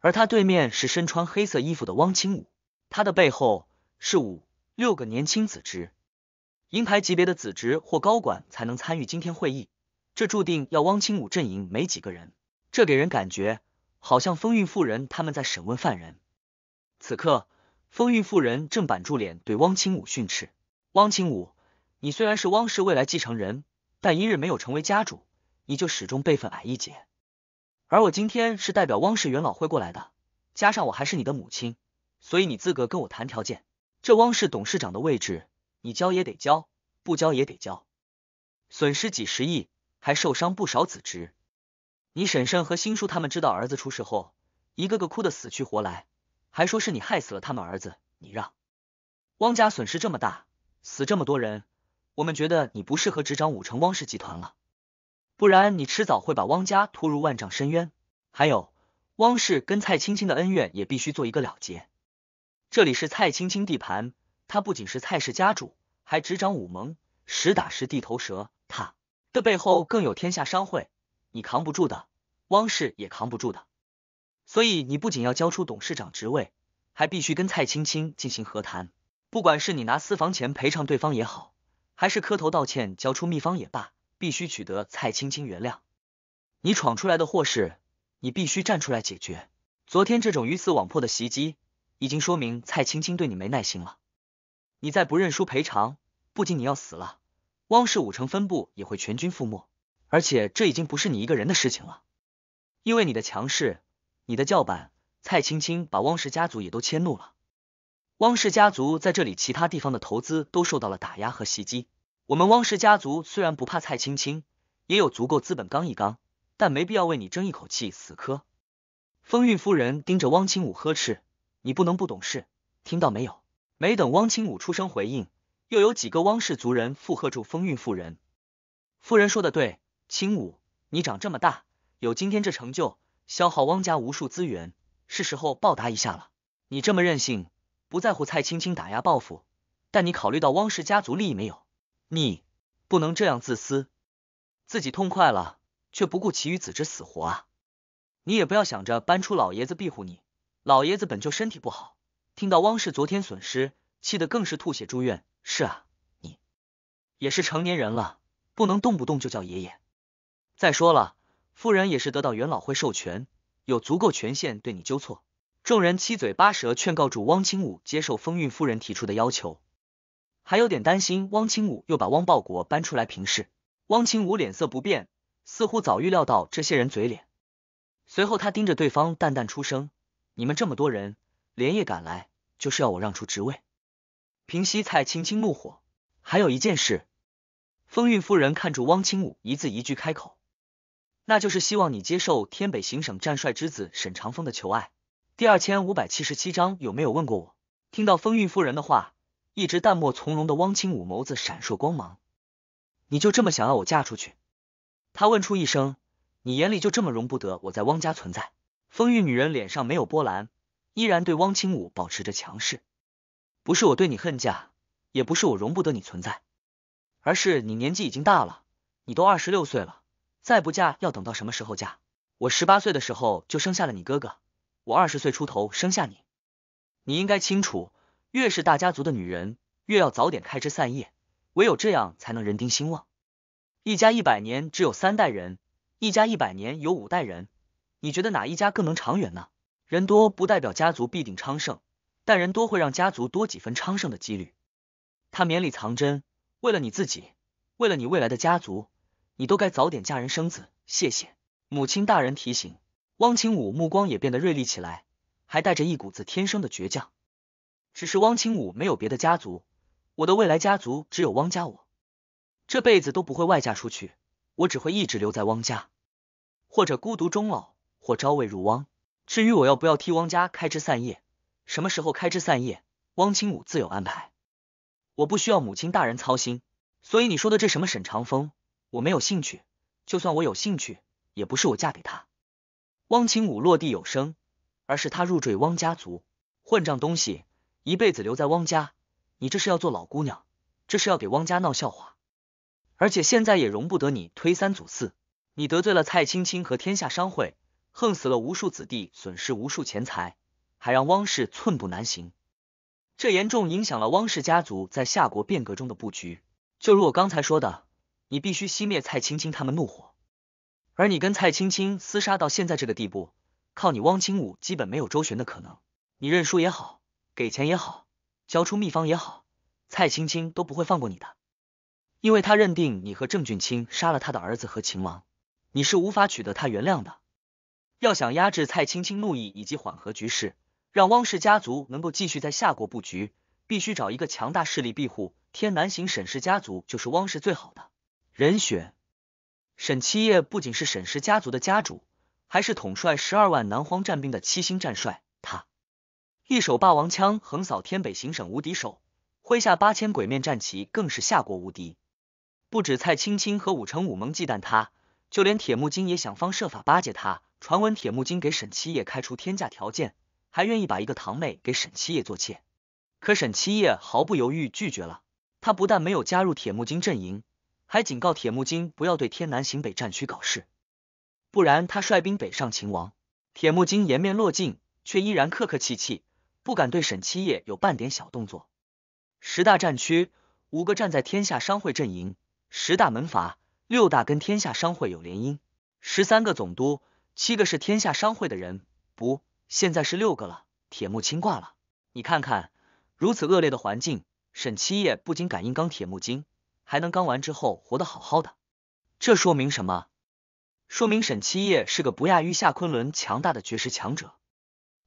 而他对面是身穿黑色衣服的汪清武。他的背后是五六个年轻子侄。银牌级别的子侄或高管才能参与今天会议，这注定要汪清武阵营没几个人。这给人感觉好像风韵妇人他们在审问犯人。此刻，风韵妇人正板住脸对汪清武训斥，汪清武。你虽然是汪氏未来继承人，但一日没有成为家主，你就始终辈分矮一截。而我今天是代表汪氏元老会过来的，加上我还是你的母亲，所以你资格跟我谈条件。这汪氏董事长的位置，你交也得交，不交也得交。损失几十亿，还受伤不少子侄。你婶婶和新叔他们知道儿子出事后，一个个哭得死去活来，还说是你害死了他们儿子。你让汪家损失这么大，死这么多人。我们觉得你不适合执掌武城汪氏集团了，不然你迟早会把汪家拖入万丈深渊。还有，汪氏跟蔡青青的恩怨也必须做一个了结。这里是蔡青青地盘，他不仅是蔡氏家主，还执掌武盟，实打实地头蛇。他这背后更有天下商会，你扛不住的，汪氏也扛不住的。所以你不仅要交出董事长职位，还必须跟蔡青青进行和谈。不管是你拿私房钱赔偿对方也好。还是磕头道歉，交出秘方也罢，必须取得蔡青青原谅。你闯出来的祸事，你必须站出来解决。昨天这种鱼死网破的袭击，已经说明蔡青青对你没耐心了。你再不认输赔偿，不仅你要死了，汪氏五城分部也会全军覆没。而且这已经不是你一个人的事情了，因为你的强势，你的叫板，蔡青青把汪氏家族也都迁怒了。汪氏家族在这里其他地方的投资都受到了打压和袭击。我们汪氏家族虽然不怕蔡青青，也有足够资本刚一刚，但没必要为你争一口气死磕。风韵夫人盯着汪清武呵斥：“你不能不懂事，听到没有？”没等汪清武出声回应，又有几个汪氏族人附和住风韵夫人：“夫人说的对，青武，你长这么大，有今天这成就，消耗汪家无数资源，是时候报答一下了。你这么任性。”不在乎蔡青青打压报复，但你考虑到汪氏家族利益没有？你不能这样自私，自己痛快了，却不顾其余子之死活啊！你也不要想着搬出老爷子庇护你，老爷子本就身体不好，听到汪氏昨天损失，气得更是吐血住院。是啊，你也是成年人了，不能动不动就叫爷爷。再说了，夫人也是得到元老会授权，有足够权限对你纠错。众人七嘴八舌劝告住汪清武接受风韵夫人提出的要求，还有点担心汪清武又把汪报国搬出来平事。汪清武脸色不变，似乎早预料到这些人嘴脸。随后他盯着对方淡淡出声：“你们这么多人连夜赶来，就是要我让出职位，平西蔡轻轻怒火。还有一件事，风韵夫人看住汪清武，一字一句开口，那就是希望你接受天北行省战帅之子沈长风的求爱。”第二千五百七十七章，有没有问过我？听到风韵夫人的话，一直淡漠从容的汪清武眸子闪烁光芒。你就这么想要我嫁出去？他问出一声。你眼里就这么容不得我在汪家存在？风韵女人脸上没有波澜，依然对汪清武保持着强势。不是我对你恨嫁，也不是我容不得你存在，而是你年纪已经大了，你都二十六岁了，再不嫁要等到什么时候嫁？我十八岁的时候就生下了你哥哥。我二十岁出头生下你，你应该清楚，越是大家族的女人，越要早点开枝散叶，唯有这样才能人丁兴旺。一家一百年只有三代人，一家一百年有五代人，你觉得哪一家更能长远呢？人多不代表家族必定昌盛，但人多会让家族多几分昌盛的几率。他绵里藏针，为了你自己，为了你未来的家族，你都该早点嫁人生子。谢谢母亲大人提醒。汪清武目光也变得锐利起来，还带着一股子天生的倔强。只是汪清武没有别的家族，我的未来家族只有汪家，我这辈子都不会外嫁出去，我只会一直留在汪家，或者孤独终老，或招未入汪。至于我要不要替汪家开枝散叶，什么时候开枝散叶，汪清武自有安排。我不需要母亲大人操心，所以你说的这什么沈长风，我没有兴趣。就算我有兴趣，也不是我嫁给他。汪清武落地有声，而是他入赘汪家族。混账东西，一辈子留在汪家，你这是要做老姑娘，这是要给汪家闹笑话。而且现在也容不得你推三阻四，你得罪了蔡青青和天下商会，横死了无数子弟，损失无数钱财，还让汪氏寸步难行，这严重影响了汪氏家族在夏国变革中的布局。就如我刚才说的，你必须熄灭蔡青青他们怒火。而你跟蔡青青厮杀到现在这个地步，靠你汪清武基本没有周旋的可能。你认输也好，给钱也好，交出秘方也好，蔡青青都不会放过你的，因为他认定你和郑俊清杀了他的儿子和秦王，你是无法取得他原谅的。要想压制蔡青青怒意以及缓和局势，让汪氏家族能够继续在夏国布局，必须找一个强大势力庇护。天南行沈氏家族就是汪氏最好的人选。沈七叶不仅是沈氏家族的家主，还是统帅十二万南荒战兵的七星战帅。他一手霸王枪横扫天北行省无敌手，麾下八千鬼面战旗更是下国无敌。不止蔡青青和五城武盟忌惮他，就连铁木金也想方设法巴结他。传闻铁木金给沈七叶开出天价条件，还愿意把一个堂妹给沈七叶做妾，可沈七叶毫不犹豫拒绝了。他不但没有加入铁木金阵营。还警告铁木金不要对天南行北战区搞事，不然他率兵北上擒王。铁木金颜面落尽，却依然客客气气，不敢对沈七叶有半点小动作。十大战区五个站在天下商会阵营，十大门阀六大跟天下商会有联姻，十三个总督七个是天下商会的人，不，现在是六个了。铁木金挂了，你看看如此恶劣的环境，沈七叶不仅敢硬刚铁木金。还能刚完之后活得好好的，这说明什么？说明沈七叶是个不亚于夏昆仑强大的绝世强者。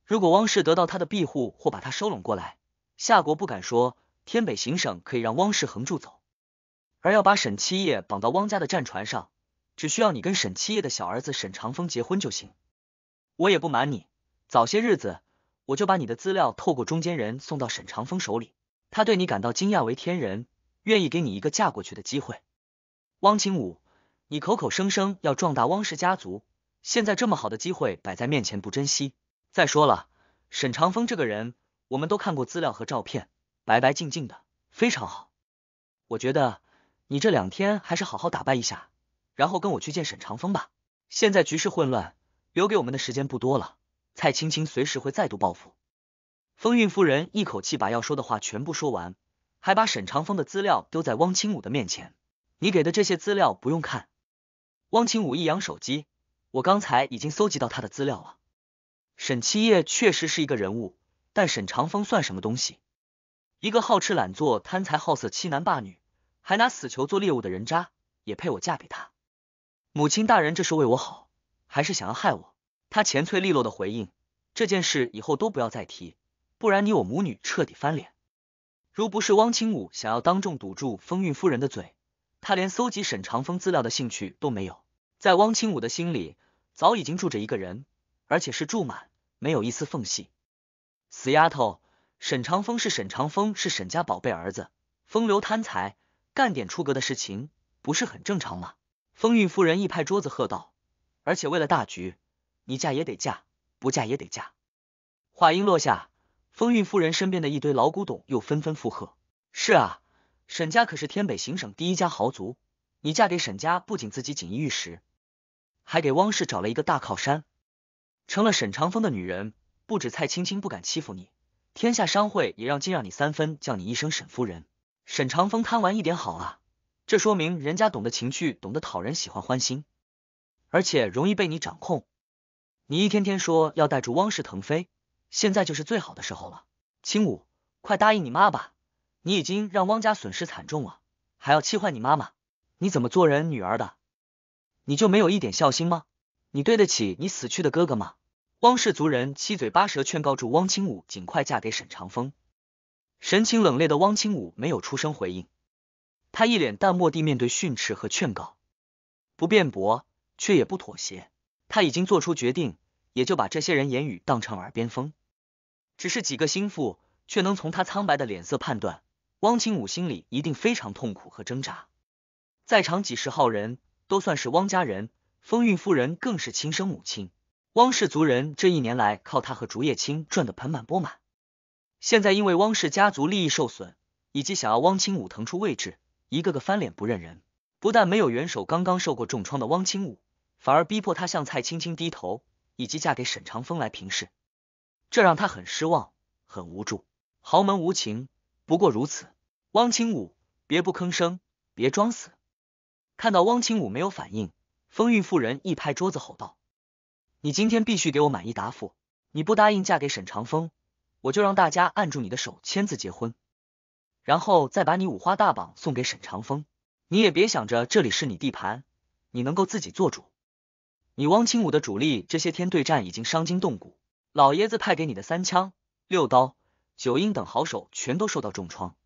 如果汪氏得到他的庇护或把他收拢过来，夏国不敢说天北行省可以让汪氏横住走，而要把沈七叶绑到汪家的战船上，只需要你跟沈七叶的小儿子沈长风结婚就行。我也不瞒你，早些日子我就把你的资料透过中间人送到沈长风手里，他对你感到惊讶为天人。愿意给你一个嫁过去的机会，汪清武，你口口声声要壮大汪氏家族，现在这么好的机会摆在面前不珍惜。再说了，沈长风这个人，我们都看过资料和照片，白白净净的，非常好。我觉得你这两天还是好好打扮一下，然后跟我去见沈长风吧。现在局势混乱，留给我们的时间不多了，蔡青青随时会再度报复。风韵夫人一口气把要说的话全部说完。还把沈长风的资料丢在汪清武的面前。你给的这些资料不用看。汪清武一扬手机，我刚才已经搜集到他的资料了。沈七叶确实是一个人物，但沈长风算什么东西？一个好吃懒做、贪财好色、欺男霸女，还拿死囚做猎物的人渣，也配我嫁给他？母亲大人，这是为我好，还是想要害我？他前脆利落的回应：这件事以后都不要再提，不然你我母女彻底翻脸。如不是汪清武想要当众堵住风韵夫人的嘴，他连搜集沈长风资料的兴趣都没有。在汪清武的心里，早已经住着一个人，而且是住满，没有一丝缝隙。死丫头，沈长风是沈长风，是沈家宝贝儿子，风流贪财，干点出格的事情不是很正常吗？风韵夫人一拍桌子喝道：“而且为了大局，你嫁也得嫁，不嫁也得嫁。”话音落下。风韵夫人身边的一堆老古董又纷纷附和：“是啊，沈家可是天北行省第一家豪族，你嫁给沈家，不仅自己锦衣玉食，还给汪氏找了一个大靠山，成了沈长风的女人，不止蔡青青不敢欺负你，天下商会也让敬让你三分，叫你一声沈夫人。沈长风贪玩一点好啊，这说明人家懂得情趣，懂得讨人喜欢欢心，而且容易被你掌控。你一天天说要带住汪氏腾飞。”现在就是最好的时候了，青武，快答应你妈吧！你已经让汪家损失惨重了，还要气坏你妈妈，你怎么做人女儿的？你就没有一点孝心吗？你对得起你死去的哥哥吗？汪氏族人七嘴八舌劝告住汪清武尽快嫁给沈长风，神情冷冽的汪清武没有出声回应，他一脸淡漠地面对训斥和劝告，不辩驳，却也不妥协。他已经做出决定。也就把这些人言语当成耳边风，只是几个心腹却能从他苍白的脸色判断，汪清武心里一定非常痛苦和挣扎。在场几十号人都算是汪家人，风韵夫人更是亲生母亲。汪氏族人这一年来靠他和竹叶青赚得盆满钵满，现在因为汪氏家族利益受损，以及想要汪清武腾出位置，一个个翻脸不认人，不但没有援手，刚刚受过重创的汪清武，反而逼迫他向蔡青青低头。以及嫁给沈长风来平事，这让他很失望，很无助。豪门无情，不过如此。汪清武，别不吭声，别装死。看到汪清武没有反应，风韵妇人一拍桌子吼道：“你今天必须给我满意答复！你不答应嫁给沈长风，我就让大家按住你的手签字结婚，然后再把你五花大绑送给沈长风。你也别想着这里是你地盘，你能够自己做主。”你汪清武的主力这些天对战已经伤筋动骨，老爷子派给你的三枪、六刀、九阴等好手全都受到重创。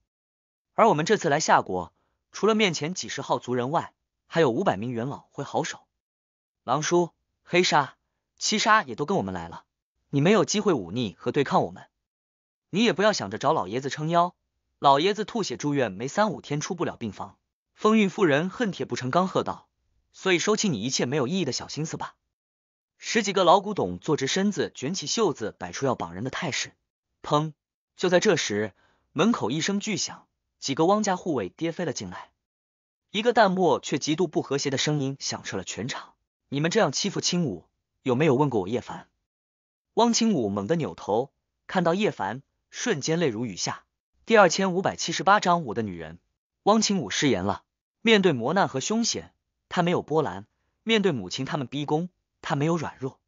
而我们这次来夏国，除了面前几十号族人外，还有五百名元老会好手，狼叔、黑沙、七杀也都跟我们来了。你没有机会忤逆和对抗我们，你也不要想着找老爷子撑腰，老爷子吐血住院，没三五天出不了病房。风韵妇人恨铁不成钢喝道。所以收起你一切没有意义的小心思吧。十几个老古董坐直身子，卷起袖子，摆出要绑人的态势。砰！就在这时，门口一声巨响，几个汪家护卫跌飞了进来。一个淡漠却极度不和谐的声音响彻了全场：“你们这样欺负青武，有没有问过我叶凡？”汪青武猛地扭头，看到叶凡，瞬间泪如雨下。第二千五百七十八章我的女人。汪青武失言了，面对磨难和凶险。他没有波澜，面对母亲他们逼宫，他没有软弱。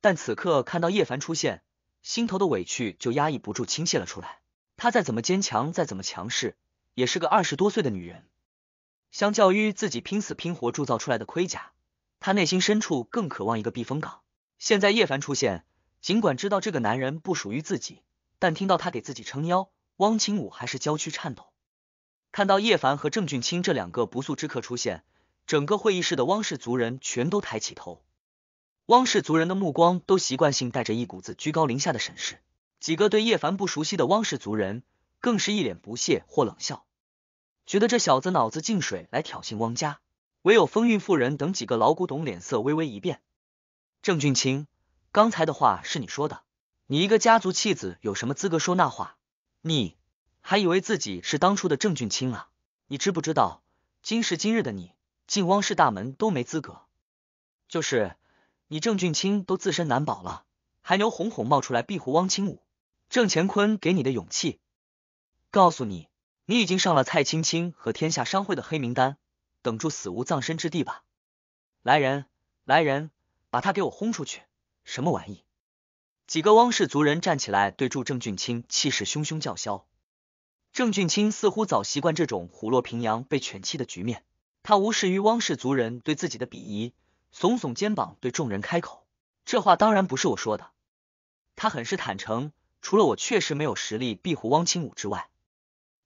但此刻看到叶凡出现，心头的委屈就压抑不住倾泻了出来。他再怎么坚强，再怎么强势，也是个二十多岁的女人。相较于自己拼死拼活铸造出来的盔甲，她内心深处更渴望一个避风港。现在叶凡出现，尽管知道这个男人不属于自己，但听到他给自己撑腰，汪清武还是娇躯颤抖。看到叶凡和郑俊清这两个不速之客出现。整个会议室的汪氏族人全都抬起头，汪氏族人的目光都习惯性带着一股子居高临下的审视。几个对叶凡不熟悉的汪氏族人更是一脸不屑或冷笑，觉得这小子脑子进水来挑衅汪家。唯有风韵妇人等几个老古董脸色微微一变。郑俊清，刚才的话是你说的，你一个家族弃子有什么资格说那话？你还以为自己是当初的郑俊清啊？你知不知道今时今日的你？进汪氏大门都没资格，就是你郑俊清都自身难保了，还牛哄哄冒出来庇护汪清武。郑乾坤给你的勇气，告诉你，你已经上了蔡青青和天下商会的黑名单，等住死无葬身之地吧！来人，来人，把他给我轰出去！什么玩意？几个汪氏族人站起来，对住郑俊清，气势汹汹叫嚣。郑俊清似乎早习惯这种虎落平阳被犬欺的局面。他无视于汪氏族人对自己的鄙夷，耸耸肩膀对众人开口：“这话当然不是我说的。”他很是坦诚：“除了我确实没有实力庇护汪清武之外，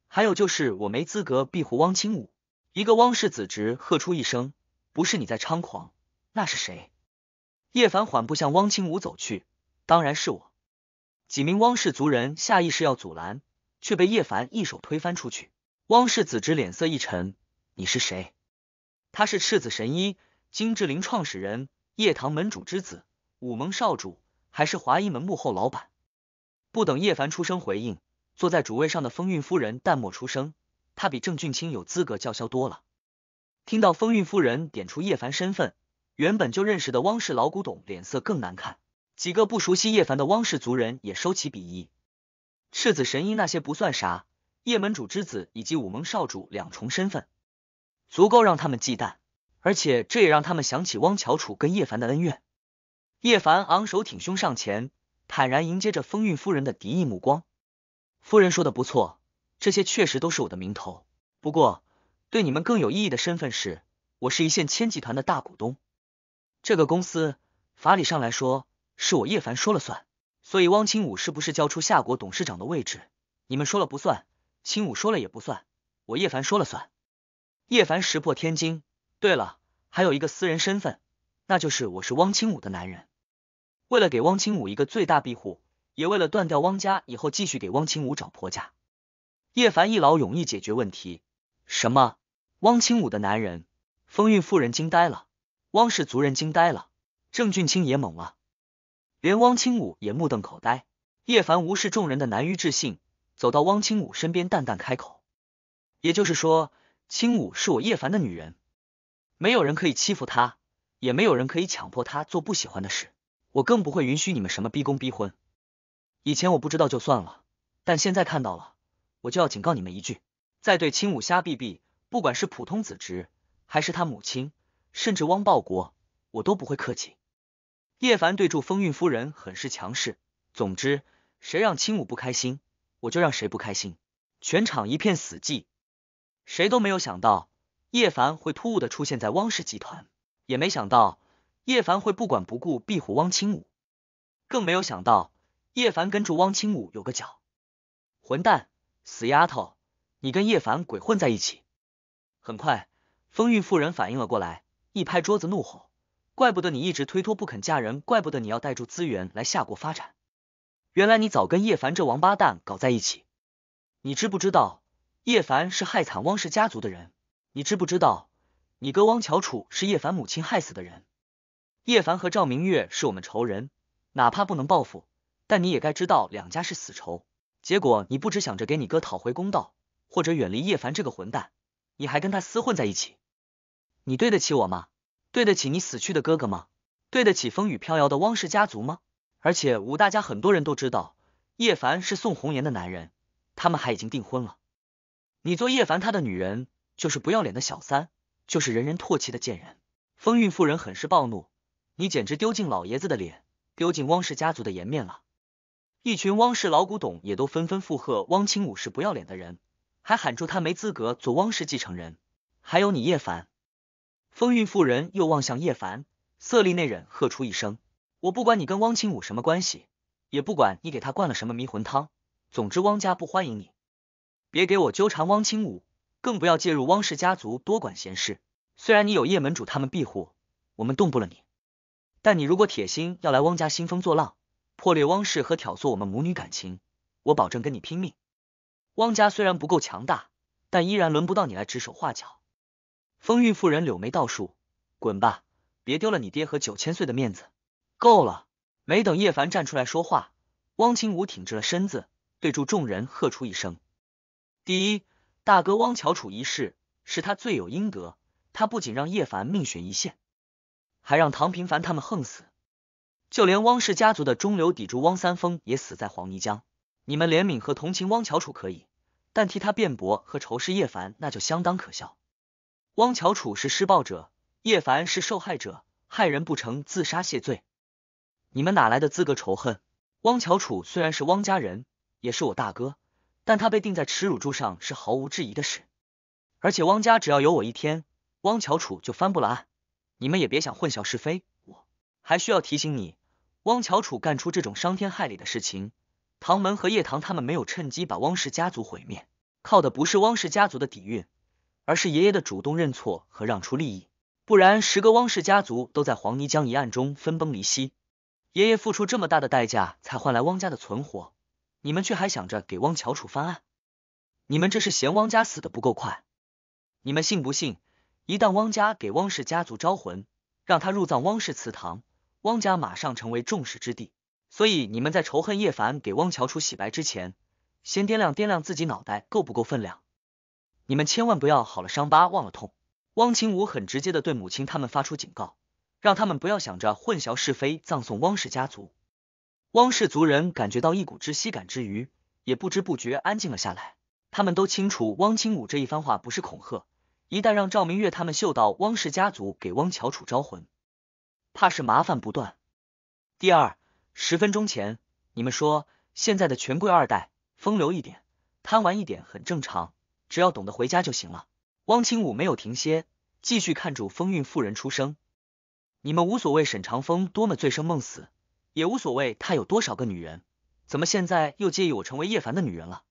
还有就是我没资格庇护汪清武。”一个汪氏子侄喝出一声：“不是你在猖狂，那是谁？”叶凡缓步向汪清武走去：“当然是我。”几名汪氏族人下意识要阻拦，却被叶凡一手推翻出去。汪氏子侄脸色一沉：“你是谁？”他是赤子神医金志玲创始人，叶堂门主之子，武盟少主，还是华一门幕后老板。不等叶凡出声回应，坐在主位上的风韵夫人淡漠出声：“他比郑俊清有资格叫嚣多了。”听到风韵夫人点出叶凡身份，原本就认识的汪氏老古董脸色更难看。几个不熟悉叶凡的汪氏族人也收起鄙夷。赤子神医那些不算啥，叶门主之子以及武盟少主两重身份。足够让他们忌惮，而且这也让他们想起汪乔楚跟叶凡的恩怨。叶凡昂首挺胸上前，坦然迎接着风韵夫人的敌意目光。夫人说的不错，这些确实都是我的名头。不过，对你们更有意义的身份是，我是一线千集团的大股东。这个公司法理上来说是我叶凡说了算，所以汪清武是不是交出夏国董事长的位置，你们说了不算，青武说了也不算，我叶凡说了算。叶凡石破天惊。对了，还有一个私人身份，那就是我是汪清武的男人。为了给汪清武一个最大庇护，也为了断掉汪家以后继续给汪清武找婆家，叶凡一劳永逸解决问题。什么？汪清武的男人？风韵妇人惊呆了，汪氏族人惊呆了，郑俊清也懵了，连汪清武也目瞪口呆。叶凡无视众人的难于置信，走到汪清武身边，淡淡开口：“也就是说。”青武是我叶凡的女人，没有人可以欺负她，也没有人可以强迫她做不喜欢的事。我更不会允许你们什么逼宫逼婚。以前我不知道就算了，但现在看到了，我就要警告你们一句：再对青武瞎逼逼，不管是普通子侄，还是他母亲，甚至汪报国，我都不会客气。叶凡对住风韵夫人很是强势。总之，谁让青武不开心，我就让谁不开心。全场一片死寂。谁都没有想到叶凡会突兀的出现在汪氏集团，也没想到叶凡会不管不顾庇护汪清武，更没有想到叶凡跟住汪清武有个脚。混蛋，死丫头，你跟叶凡鬼混在一起！很快，风韵妇人反应了过来，一拍桌子怒吼：“怪不得你一直推脱不肯嫁人，怪不得你要带住资源来夏国发展，原来你早跟叶凡这王八蛋搞在一起！你知不知道？”叶凡是害惨汪氏家族的人，你知不知道？你哥汪乔楚是叶凡母亲害死的人。叶凡和赵明月是我们仇人，哪怕不能报复，但你也该知道两家是死仇。结果你不只想着给你哥讨回公道，或者远离叶凡这个混蛋，你还跟他厮混在一起，你对得起我吗？对得起你死去的哥哥吗？对得起风雨飘摇的汪氏家族吗？而且五大家很多人都知道，叶凡是宋红颜的男人，他们还已经订婚了。你做叶凡他的女人，就是不要脸的小三，就是人人唾弃的贱人。风韵妇人很是暴怒，你简直丢尽老爷子的脸，丢尽汪氏家族的颜面了。一群汪氏老古董也都纷纷附和，汪清武是不要脸的人，还喊住他没资格做汪氏继承人。还有你叶凡，风韵妇人又望向叶凡，色厉内荏，喝出一声：我不管你跟汪清武什么关系，也不管你给他灌了什么迷魂汤，总之汪家不欢迎你。别给我纠缠汪清武，更不要介入汪氏家族，多管闲事。虽然你有叶门主他们庇护，我们动不了你，但你如果铁心要来汪家兴风作浪，破裂汪氏和挑唆我们母女感情，我保证跟你拼命。汪家虽然不够强大，但依然轮不到你来指手画脚。风韵妇人柳眉倒竖，滚吧！别丢了你爹和九千岁的面子。够了！没等叶凡站出来说话，汪清武挺直了身子，对住众人喝出一声。第一，大哥汪乔楚一事是他罪有应得，他不仅让叶凡命悬一线，还让唐平凡他们横死，就连汪氏家族的中流砥柱汪三丰也死在黄泥江。你们怜悯和同情汪乔楚可以，但替他辩驳和仇视叶凡那就相当可笑。汪乔楚是施暴者，叶凡是受害者，害人不成自杀谢罪，你们哪来的资格仇恨汪乔楚？虽然是汪家人，也是我大哥。但他被钉在耻辱柱上是毫无质疑的事，而且汪家只要有我一天，汪乔楚就翻不了案，你们也别想混淆是非。我还需要提醒你，汪乔楚干出这种伤天害理的事情，唐门和叶唐他们没有趁机把汪氏家族毁灭，靠的不是汪氏家族的底蕴，而是爷爷的主动认错和让出利益，不然十个汪氏家族都在黄泥江一案中分崩离析，爷爷付出这么大的代价才换来汪家的存活。你们却还想着给汪乔楚翻案，你们这是嫌汪家死的不够快？你们信不信，一旦汪家给汪氏家族招魂，让他入葬汪氏祠堂，汪家马上成为众矢之的。所以你们在仇恨叶凡给汪乔楚洗白之前，先掂量掂量自己脑袋够不够分量。你们千万不要好了伤疤忘了痛。汪清武很直接的对母亲他们发出警告，让他们不要想着混淆是非，葬送汪氏家族。汪氏族人感觉到一股窒息感之余，也不知不觉安静了下来。他们都清楚，汪清武这一番话不是恐吓。一旦让赵明月他们嗅到汪氏家族给汪乔楚招魂，怕是麻烦不断。第二十分钟前，你们说现在的权贵二代风流一点、贪玩一点很正常，只要懂得回家就行了。汪清武没有停歇，继续看住风韵妇人出声：“你们无所谓，沈长风多么醉生梦死。”也无所谓，他有多少个女人，怎么现在又介意我成为叶凡的女人了？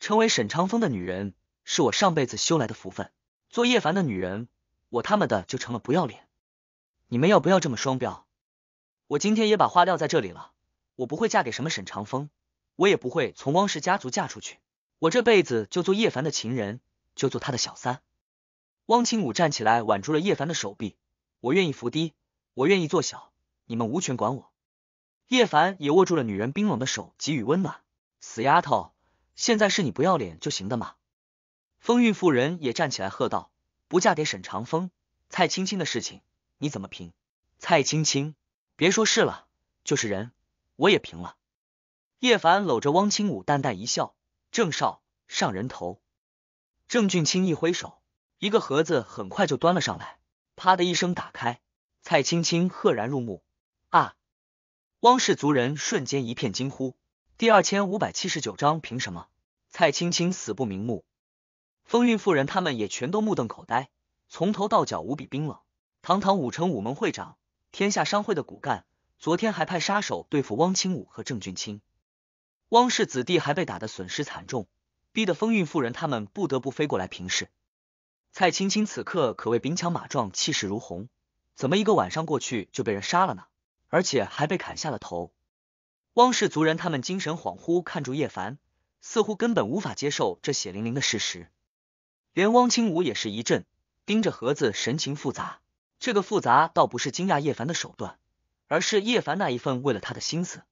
成为沈长风的女人是我上辈子修来的福分，做叶凡的女人，我他妈的就成了不要脸！你们要不要这么双标？我今天也把话撂在这里了，我不会嫁给什么沈长风，我也不会从汪氏家族嫁出去，我这辈子就做叶凡的情人，就做他的小三。汪清武站起来，挽住了叶凡的手臂，我愿意伏低，我愿意做小，你们无权管我。叶凡也握住了女人冰冷的手，给予温暖。死丫头，现在是你不要脸就行的吗？风韵妇人也站起来喝道：“不嫁给沈长风，蔡青青的事情你怎么评？”蔡青青，别说是了，就是人我也评了。叶凡搂着汪清武，淡淡一笑：“郑少上人头。”郑俊清一挥手，一个盒子很快就端了上来，啪的一声打开，蔡青青赫然入目。啊！汪氏族人瞬间一片惊呼。第二千五百七十九章，凭什么？蔡青青死不瞑目。风韵妇人他们也全都目瞪口呆，从头到脚无比冰冷。堂堂武城武门会长，天下商会的骨干，昨天还派杀手对付汪清武和郑俊清，汪氏子弟还被打得损失惨重，逼得风韵妇人他们不得不飞过来平视。蔡青青此刻可谓兵强马壮，气势如虹，怎么一个晚上过去就被人杀了呢？而且还被砍下了头。汪氏族人他们精神恍惚，看住叶凡，似乎根本无法接受这血淋淋的事实。连汪清武也是一震，盯着盒子，神情复杂。这个复杂倒不是惊讶叶凡的手段，而是叶凡那一份为了他的心思。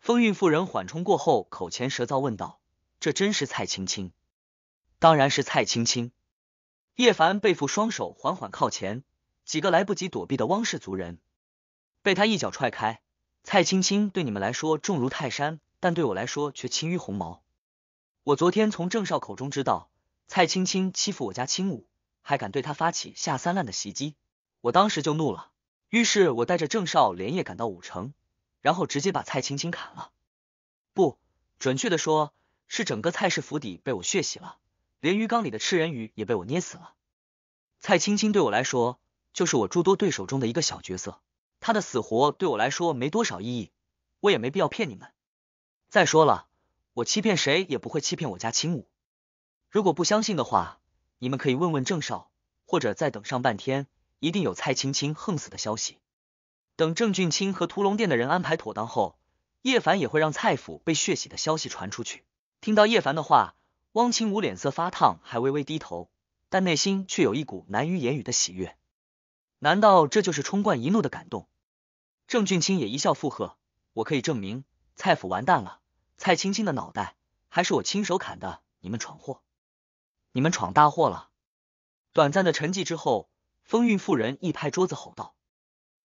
风韵妇人缓冲过后，口前舌燥问道：“这真是蔡青青？”“当然是蔡青青。”叶凡背负双手，缓缓靠前，几个来不及躲避的汪氏族人。被他一脚踹开，蔡青青对你们来说重如泰山，但对我来说却轻于鸿毛。我昨天从郑少口中知道，蔡青青欺负我家青武，还敢对他发起下三滥的袭击，我当时就怒了。于是，我带着郑少连夜赶到武城，然后直接把蔡青青砍了。不准确的说，是整个蔡氏府邸被我血洗了，连鱼缸里的吃人鱼也被我捏死了。蔡青青对我来说，就是我诸多对手中的一个小角色。他的死活对我来说没多少意义，我也没必要骗你们。再说了，我欺骗谁也不会欺骗我家青武。如果不相信的话，你们可以问问郑少，或者再等上半天，一定有蔡青青横死的消息。等郑俊清和屠龙殿的人安排妥当后，叶凡也会让蔡府被血洗的消息传出去。听到叶凡的话，汪青武脸色发烫，还微微低头，但内心却有一股难于言语的喜悦。难道这就是冲冠一怒的感动？郑俊清也一笑附和：“我可以证明，蔡府完蛋了。蔡青青的脑袋还是我亲手砍的。你们闯祸，你们闯大祸了。”短暂的沉寂之后，风韵妇人一拍桌子吼道：“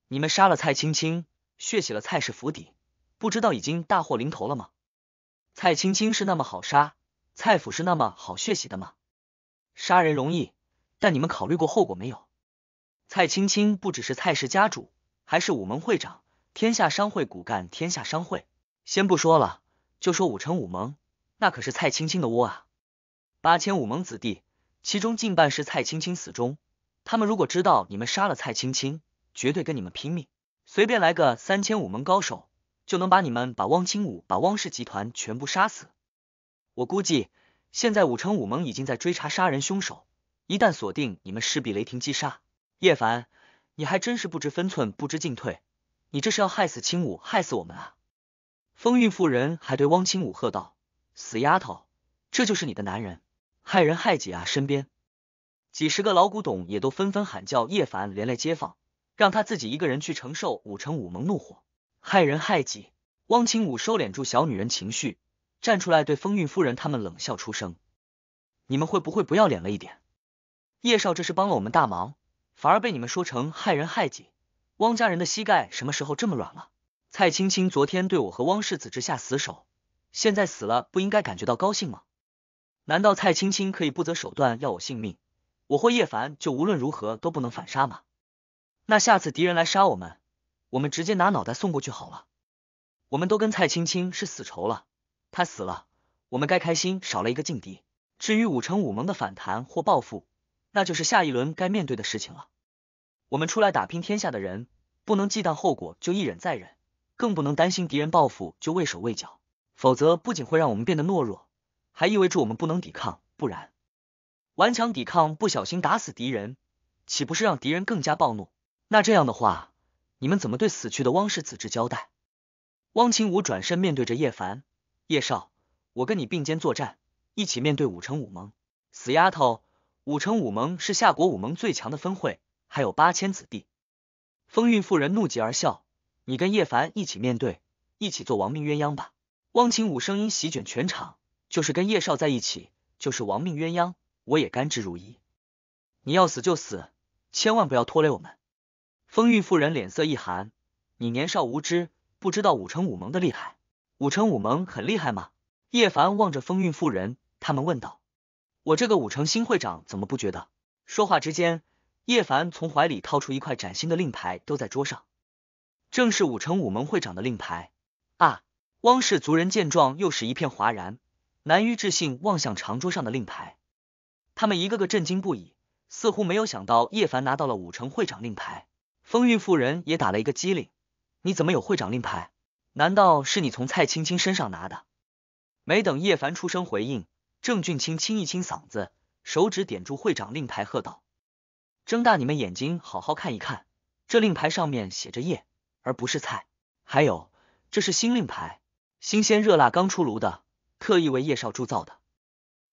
你们杀了蔡青青，血洗了蔡氏府邸，不知道已经大祸临头了吗？蔡青青是那么好杀，蔡府是那么好血洗的吗？杀人容易，但你们考虑过后果没有？蔡青青不只是蔡氏家主。”还是武盟会长，天下商会骨干，天下商会先不说了，就说武城武盟，那可是蔡青青的窝啊。八千武盟子弟，其中近半是蔡青青死忠，他们如果知道你们杀了蔡青青，绝对跟你们拼命。随便来个三千武盟高手，就能把你们、把汪清武、把汪氏集团全部杀死。我估计，现在武城武盟已经在追查杀人凶手，一旦锁定你们，势必雷霆击杀。叶凡。你还真是不知分寸，不知进退，你这是要害死青武，害死我们啊！风韵妇人还对汪青武喝道：“死丫头，这就是你的男人，害人害己啊！”身边几十个老古董也都纷纷喊叫，叶凡连累街坊，让他自己一个人去承受五成武盟怒火，害人害己。汪青武收敛住小女人情绪，站出来对风韵夫人他们冷笑出声：“你们会不会不要脸了一点？叶少这是帮了我们大忙。”反而被你们说成害人害己，汪家人的膝盖什么时候这么软了？蔡青青昨天对我和汪世子之下死手，现在死了不应该感觉到高兴吗？难道蔡青青可以不择手段要我性命，我或叶凡就无论如何都不能反杀吗？那下次敌人来杀我们，我们直接拿脑袋送过去好了。我们都跟蔡青青是死仇了，他死了，我们该开心少了一个劲敌。至于五成五盟的反弹或报复。那就是下一轮该面对的事情了。我们出来打拼天下的人，不能忌惮后果就一忍再忍，更不能担心敌人报复就畏手畏脚，否则不仅会让我们变得懦弱，还意味着我们不能抵抗。不然，顽强抵抗，不小心打死敌人，岂不是让敌人更加暴怒？那这样的话，你们怎么对死去的汪氏子侄交代？汪清武转身面对着叶凡，叶少，我跟你并肩作战，一起面对武城武盟。死丫头！武城武盟是夏国武盟最强的分会，还有八千子弟。风韵妇人怒极而笑：“你跟叶凡一起面对，一起做亡命鸳鸯吧！”汪晴武声音席卷全场：“就是跟叶少在一起，就是亡命鸳鸯，我也甘之如饴。你要死就死，千万不要拖累我们。”风韵妇人脸色一寒：“你年少无知，不知道武城武盟的厉害。武城武盟很厉害吗？”叶凡望着风韵妇人，他们问道。我这个五城新会长怎么不觉得？说话之间，叶凡从怀里掏出一块崭新的令牌，丢在桌上，正是五城五门会长的令牌啊！汪氏族人见状，又是一片哗然，难于置信望向长桌上的令牌，他们一个个震惊不已，似乎没有想到叶凡拿到了五城会长令牌。风韵妇人也打了一个激灵，你怎么有会长令牌？难道是你从蔡青青身上拿的？没等叶凡出声回应。郑俊清清一清嗓子，手指点住会长令牌，喝道：“睁大你们眼睛，好好看一看，这令牌上面写着‘叶’，而不是‘菜’。还有，这是新令牌，新鲜热辣，刚出炉的，特意为叶少铸造的。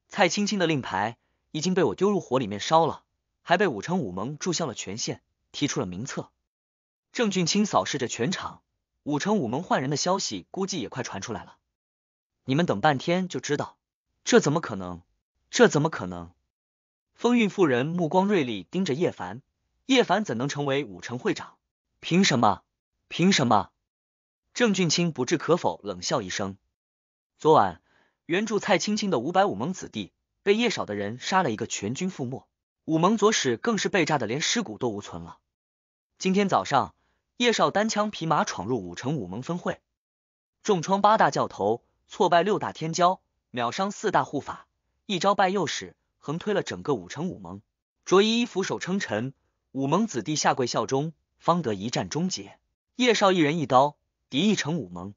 蔡青青的令牌已经被我丢入火里面烧了，还被五城武盟注销了权限，提出了名册。”郑俊清扫视着全场，五城武盟换人的消息估计也快传出来了，你们等半天就知道。这怎么可能？这怎么可能？风韵妇人目光锐利，盯着叶凡。叶凡怎能成为武城会长？凭什么？凭什么？郑俊清不置可否，冷笑一声。昨晚援助蔡青青的五百武盟子弟，被叶少的人杀了一个全军覆没。武盟左使更是被炸的连尸骨都无存了。今天早上，叶少单枪匹马闯入武城武盟分会，重创八大教头，挫败六大天骄。秒伤四大护法，一招败右使，横推了整个武城武盟。卓依依俯首称臣，武盟子弟下跪效忠，方得一战终结。叶少一人一刀，敌一城武盟。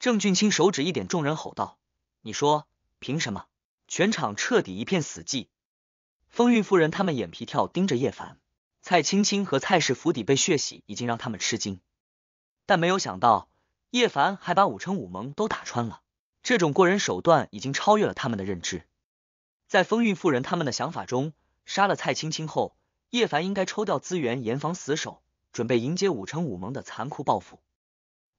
郑俊清手指一点，众人吼道：“你说凭什么？”全场彻底一片死寂。风韵夫人他们眼皮跳，盯着叶凡。蔡青青和蔡氏府邸被血洗，已经让他们吃惊，但没有想到叶凡还把五城武盟都打穿了。这种过人手段已经超越了他们的认知，在风韵妇人他们的想法中，杀了蔡青青后，叶凡应该抽调资源，严防死守，准备迎接武城武盟的残酷报复。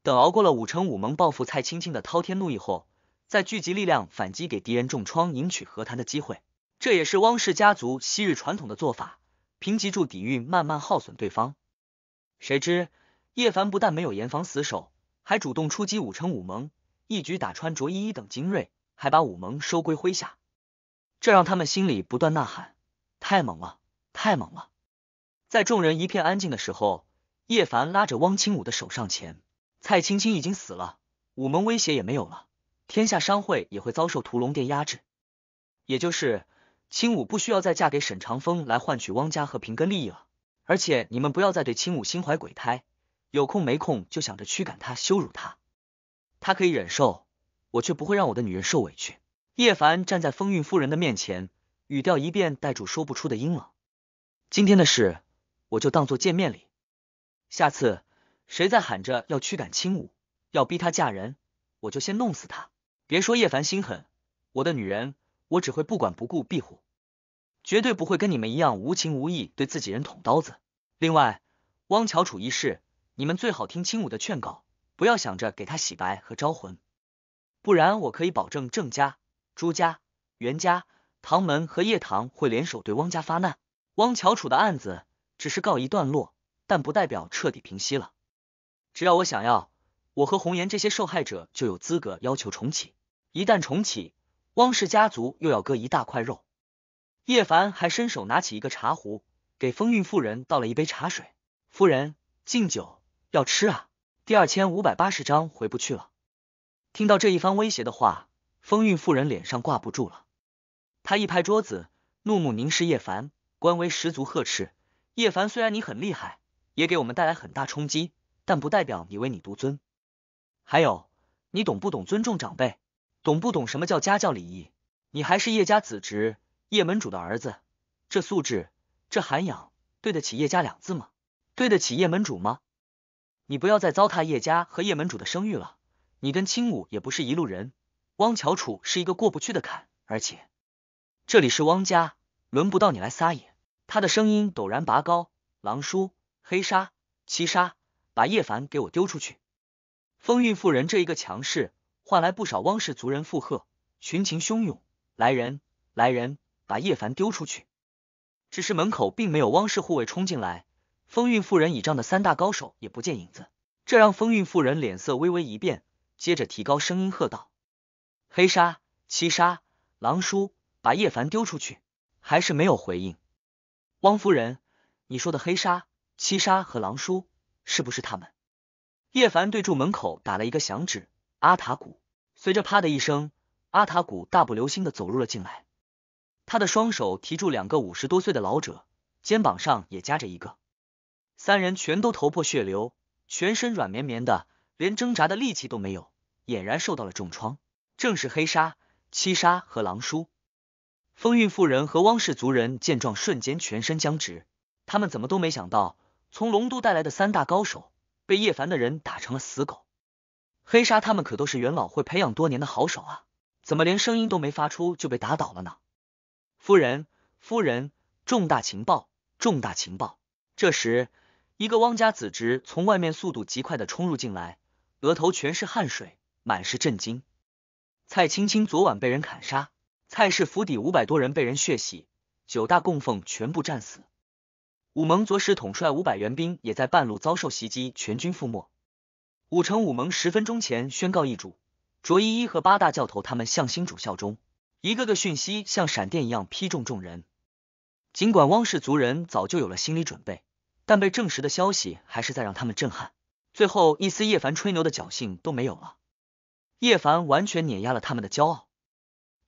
等熬过了武城武盟报复蔡青青的滔天怒意后，再聚集力量反击，给敌人重创，赢取和谈的机会。这也是汪氏家族昔日传统的做法，凭脊住底蕴，慢慢耗损对方。谁知叶凡不但没有严防死守，还主动出击武城武盟。一举打穿卓依依等精锐，还把武盟收归麾下，这让他们心里不断呐喊：太猛了，太猛了！在众人一片安静的时候，叶凡拉着汪清武的手上前。蔡青青已经死了，武盟威胁也没有了，天下商会也会遭受屠龙殿压制，也就是青武不需要再嫁给沈长风来换取汪家和平根利益了。而且你们不要再对青武心怀鬼胎，有空没空就想着驱赶她、羞辱她。他可以忍受，我却不会让我的女人受委屈。叶凡站在风韵夫人的面前，语调一变，带住说不出的阴冷。今天的事，我就当做见面礼。下次谁再喊着要驱赶青舞，要逼她嫁人，我就先弄死他。别说叶凡心狠，我的女人，我只会不管不顾庇护，绝对不会跟你们一样无情无义，对自己人捅刀子。另外，汪乔楚一事，你们最好听青舞的劝告。不要想着给他洗白和招魂，不然我可以保证郑家、朱家、袁家、唐门和叶唐会联手对汪家发难。汪乔楚的案子只是告一段落，但不代表彻底平息了。只要我想要，我和红颜这些受害者就有资格要求重启。一旦重启，汪氏家族又要割一大块肉。叶凡还伸手拿起一个茶壶，给风韵妇人倒了一杯茶水。夫人敬酒要吃啊。第二千五百八十章回不去了。听到这一番威胁的话，风韵妇人脸上挂不住了，她一拍桌子，怒目凝视叶凡，官威十足呵斥：“叶凡，虽然你很厉害，也给我们带来很大冲击，但不代表你唯你独尊。还有，你懂不懂尊重长辈？懂不懂什么叫家教礼仪？你还是叶家子侄，叶门主的儿子，这素质，这涵养，对得起叶家两字吗？对得起叶门主吗？”你不要再糟蹋叶家和叶门主的声誉了。你跟青武也不是一路人，汪乔楚是一个过不去的坎，而且这里是汪家，轮不到你来撒野。他的声音陡然拔高，狼叔、黑沙、七杀，把叶凡给我丢出去！风韵妇人这一个强势，换来不少汪氏族人附和，群情汹涌。来人，来人，把叶凡丢出去！只是门口并没有汪氏护卫冲进来。风韵妇人倚仗的三大高手也不见影子，这让风韵妇人脸色微微一变，接着提高声音喝道：“黑沙、七杀、狼叔，把叶凡丢出去！”还是没有回应。汪夫人，你说的黑沙、七杀和狼叔，是不是他们？叶凡对住门口打了一个响指，阿塔古随着啪的一声，阿塔古大步流星的走入了进来，他的双手提住两个五十多岁的老者，肩膀上也夹着一个。三人全都头破血流，全身软绵绵的，连挣扎的力气都没有，俨然受到了重创。正是黑沙、七杀和狼叔。风韵妇人和汪氏族人见状，瞬间全身僵直。他们怎么都没想到，从龙都带来的三大高手，被叶凡的人打成了死狗。黑沙他们可都是元老会培养多年的好手啊，怎么连声音都没发出就被打倒了呢？夫人，夫人，重大情报，重大情报。这时。一个汪家子侄从外面速度极快的冲入进来，额头全是汗水，满是震惊。蔡青青昨晚被人砍杀，蔡氏府邸五百多人被人血洗，九大供奉全部战死。武蒙昨使统帅五百援兵也在半路遭受袭击，全军覆没。武城武盟十分钟前宣告易主，卓依依和八大教头他们向新主效忠。一个个讯息像闪电一样劈中众人，尽管汪氏族人早就有了心理准备。但被证实的消息还是在让他们震撼，最后一丝叶凡吹牛的侥幸都没有了。叶凡完全碾压了他们的骄傲。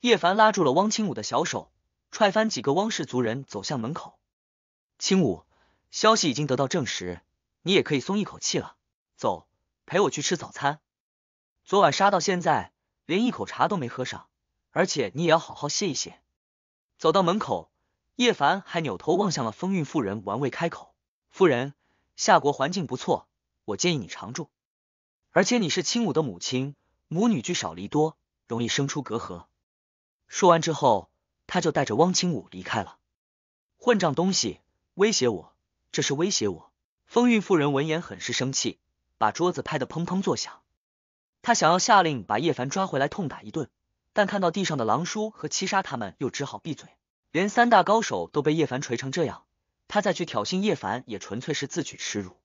叶凡拉住了汪清武的小手，踹翻几个汪氏族人，走向门口。清武，消息已经得到证实，你也可以松一口气了。走，陪我去吃早餐。昨晚杀到现在，连一口茶都没喝上，而且你也要好好歇一歇。走到门口，叶凡还扭头望向了风韵妇人，玩味开口。夫人，夏国环境不错，我建议你常住。而且你是青武的母亲，母女聚少离多，容易生出隔阂。说完之后，他就带着汪清武离开了。混账东西，威胁我，这是威胁我！风韵妇人闻言很是生气，把桌子拍得砰砰作响。他想要下令把叶凡抓回来痛打一顿，但看到地上的狼叔和七杀他们，又只好闭嘴。连三大高手都被叶凡锤成这样。他再去挑衅叶凡，也纯粹是自取耻辱。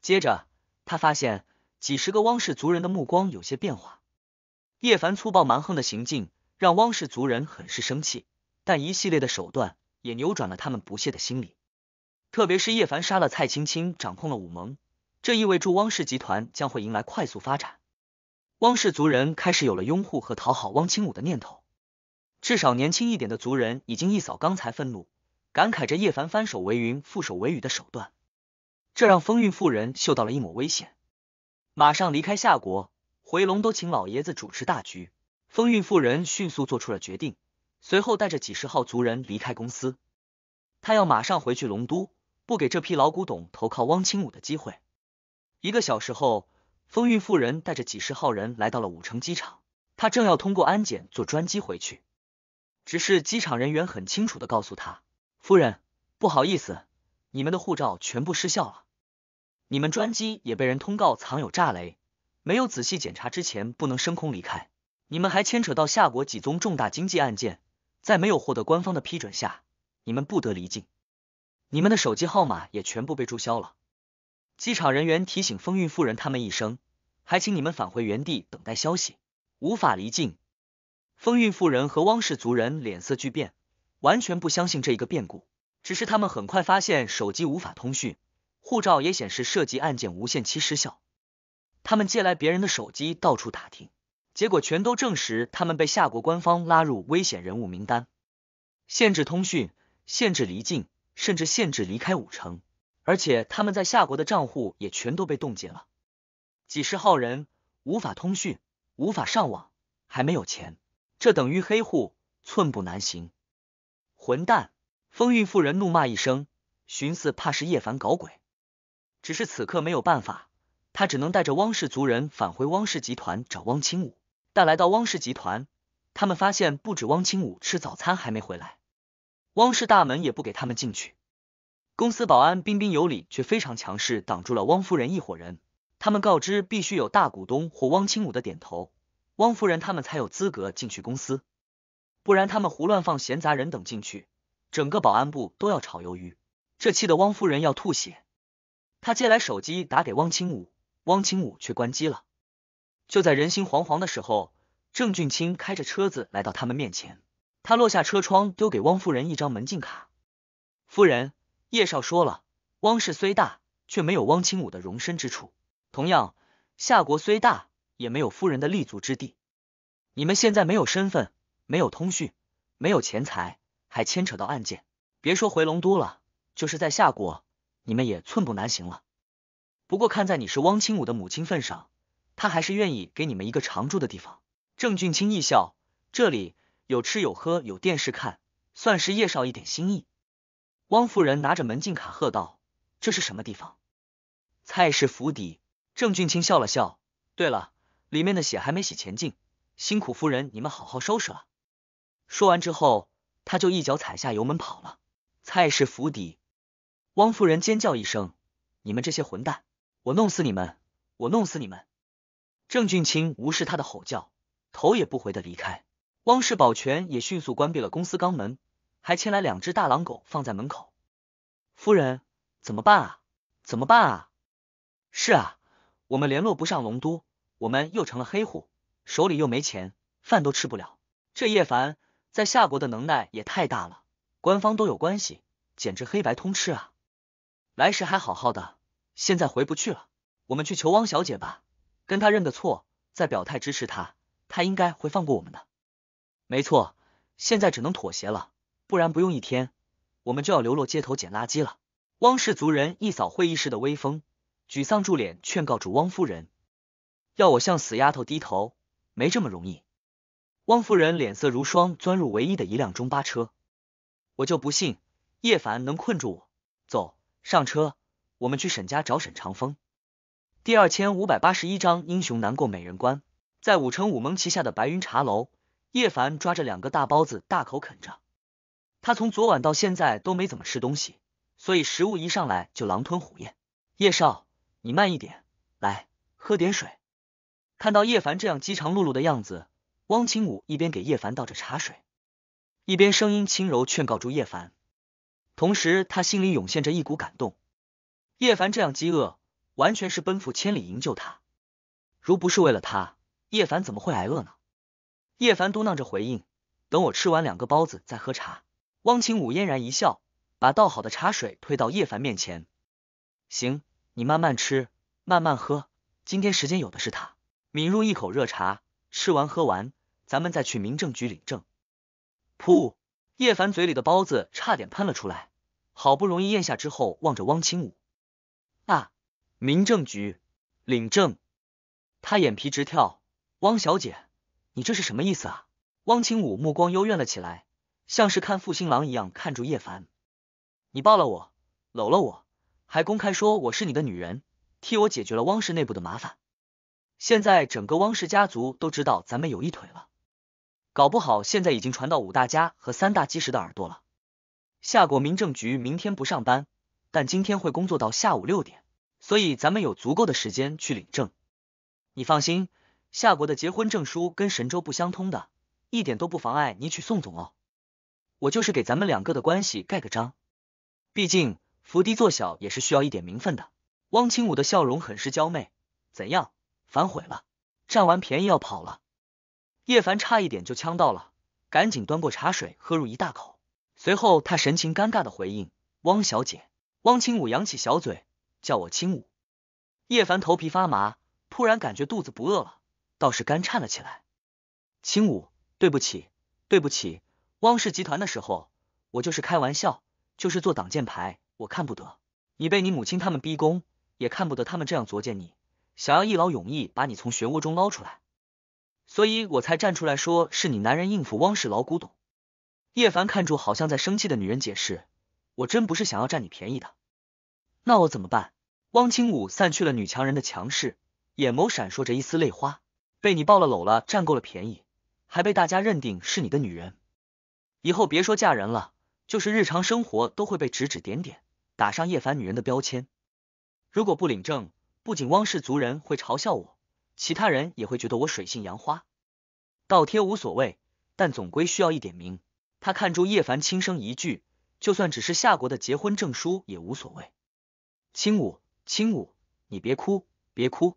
接着，他发现几十个汪氏族人的目光有些变化。叶凡粗暴蛮横的行径让汪氏族人很是生气，但一系列的手段也扭转了他们不屑的心理。特别是叶凡杀了蔡青青，掌控了武盟，这意味着汪氏集团将会迎来快速发展。汪氏族人开始有了拥护和讨好汪青武的念头，至少年轻一点的族人已经一扫刚才愤怒。感慨着叶凡翻手为云覆手为雨的手段，这让风韵妇人嗅到了一抹危险，马上离开夏国回龙都，请老爷子主持大局。风韵妇人迅速做出了决定，随后带着几十号族人离开公司，他要马上回去龙都，不给这批老古董投靠汪清武的机会。一个小时后，风韵妇人带着几十号人来到了武城机场，他正要通过安检坐专机回去，只是机场人员很清楚的告诉他。夫人，不好意思，你们的护照全部失效了，你们专机也被人通告藏有炸雷，没有仔细检查之前不能升空离开。你们还牵扯到夏国几宗重大经济案件，在没有获得官方的批准下，你们不得离境。你们的手机号码也全部被注销了。机场人员提醒风韵夫人他们一声，还请你们返回原地等待消息，无法离境。风韵夫人和汪氏族人脸色巨变。完全不相信这一个变故，只是他们很快发现手机无法通讯，护照也显示涉及案件无限期失效。他们借来别人的手机到处打听，结果全都证实他们被夏国官方拉入危险人物名单，限制通讯，限制离境，甚至限制离开五城。而且他们在夏国的账户也全都被冻结了。几十号人无法通讯，无法上网，还没有钱，这等于黑户，寸步难行。混蛋！风韵妇人怒骂一声，寻思怕是叶凡搞鬼，只是此刻没有办法，他只能带着汪氏族人返回汪氏集团找汪清武。但来到汪氏集团，他们发现不止汪清武吃早餐还没回来，汪氏大门也不给他们进去。公司保安彬彬有礼，却非常强势，挡住了汪夫人一伙人。他们告知，必须有大股东或汪清武的点头，汪夫人他们才有资格进去公司。不然他们胡乱放闲杂人等进去，整个保安部都要炒鱿鱼。这气的汪夫人要吐血，他借来手机打给汪清武，汪清武却关机了。就在人心惶惶的时候，郑俊清开着车子来到他们面前，他落下车窗，丢给汪夫人一张门禁卡。夫人，叶少说了，汪氏虽大，却没有汪清武的容身之处；同样，夏国虽大，也没有夫人的立足之地。你们现在没有身份。没有通讯，没有钱财，还牵扯到案件，别说回龙都了，就是在夏国，你们也寸步难行了。不过看在你是汪清武的母亲份上，他还是愿意给你们一个常住的地方。郑俊清一笑，这里有吃有喝有电视看，算是叶少一点心意。汪夫人拿着门禁卡喝道：“这是什么地方？”蔡氏府邸。郑俊清笑了笑，对了，里面的血还没洗干净，辛苦夫人，你们好好收拾了。说完之后，他就一脚踩下油门跑了。蔡氏府邸，汪夫人尖叫一声：“你们这些混蛋，我弄死你们！我弄死你们！”郑俊清无视他的吼叫，头也不回的离开。汪氏保全也迅速关闭了公司钢门，还牵来两只大狼狗放在门口。夫人，怎么办啊？怎么办啊？是啊，我们联络不上龙都，我们又成了黑户，手里又没钱，饭都吃不了。这叶凡。在夏国的能耐也太大了，官方都有关系，简直黑白通吃啊！来时还好好的，现在回不去了。我们去求汪小姐吧，跟她认个错，再表态支持她，她应该会放过我们的。没错，现在只能妥协了，不然不用一天，我们就要流落街头捡垃圾了。汪氏族人一扫会议室的威风，沮丧住脸劝告主汪夫人，要我向死丫头低头，没这么容易。汪夫人脸色如霜，钻入唯一的一辆中巴车。我就不信叶凡能困住我。走上车，我们去沈家找沈长风。第二千五百八十一章英雄难过美人关。在五城武盟旗下的白云茶楼，叶凡抓着两个大包子，大口啃着。他从昨晚到现在都没怎么吃东西，所以食物一上来就狼吞虎咽。叶少，你慢一点，来喝点水。看到叶凡这样饥肠辘辘的样子。汪清武一边给叶凡倒着茶水，一边声音轻柔劝告住叶凡，同时他心里涌现着一股感动。叶凡这样饥饿，完全是奔赴千里营救他。如不是为了他，叶凡怎么会挨饿呢？叶凡嘟囔着回应：“等我吃完两个包子再喝茶。”汪清武嫣然一笑，把倒好的茶水推到叶凡面前：“行，你慢慢吃，慢慢喝。今天时间有的是。”他抿入一口热茶，吃完喝完。咱们再去民政局领证。噗！叶凡嘴里的包子差点喷了出来，好不容易咽下之后，望着汪清武，啊，民政局领证？他眼皮直跳。汪小姐，你这是什么意思啊？汪清武目光幽怨了起来，像是看负心郎一样看住叶凡。你抱了我，搂了我，还公开说我是你的女人，替我解决了汪氏内部的麻烦。现在整个汪氏家族都知道咱们有一腿了。搞不好现在已经传到五大家和三大基石的耳朵了。夏国民政局明天不上班，但今天会工作到下午六点，所以咱们有足够的时间去领证。你放心，夏国的结婚证书跟神州不相通的，一点都不妨碍你娶宋总哦。我就是给咱们两个的关系盖个章，毕竟伏低做小也是需要一点名分的。汪清武的笑容很是娇媚，怎样？反悔了？占完便宜要跑了？叶凡差一点就呛到了，赶紧端过茶水喝入一大口。随后他神情尴尬的回应：“汪小姐，汪清武扬起小嘴叫我清武。”叶凡头皮发麻，突然感觉肚子不饿了，倒是干颤了起来。清武，对不起，对不起。汪氏集团的时候，我就是开玩笑，就是做挡箭牌。我看不得你被你母亲他们逼宫，也看不得他们这样作践你，想要一劳永逸把你从漩涡中捞出来。所以我才站出来说，是你男人应付汪氏老古董。叶凡看住好像在生气的女人解释，我真不是想要占你便宜的。那我怎么办？汪清武散去了女强人的强势，眼眸闪烁着一丝泪花。被你抱了搂了，占够了便宜，还被大家认定是你的女人，以后别说嫁人了，就是日常生活都会被指指点点，打上叶凡女人的标签。如果不领证，不仅汪氏族人会嘲笑我。其他人也会觉得我水性杨花，倒贴无所谓，但总归需要一点名。他看住叶凡轻声一句，就算只是夏国的结婚证书也无所谓。青舞，青舞，你别哭，别哭。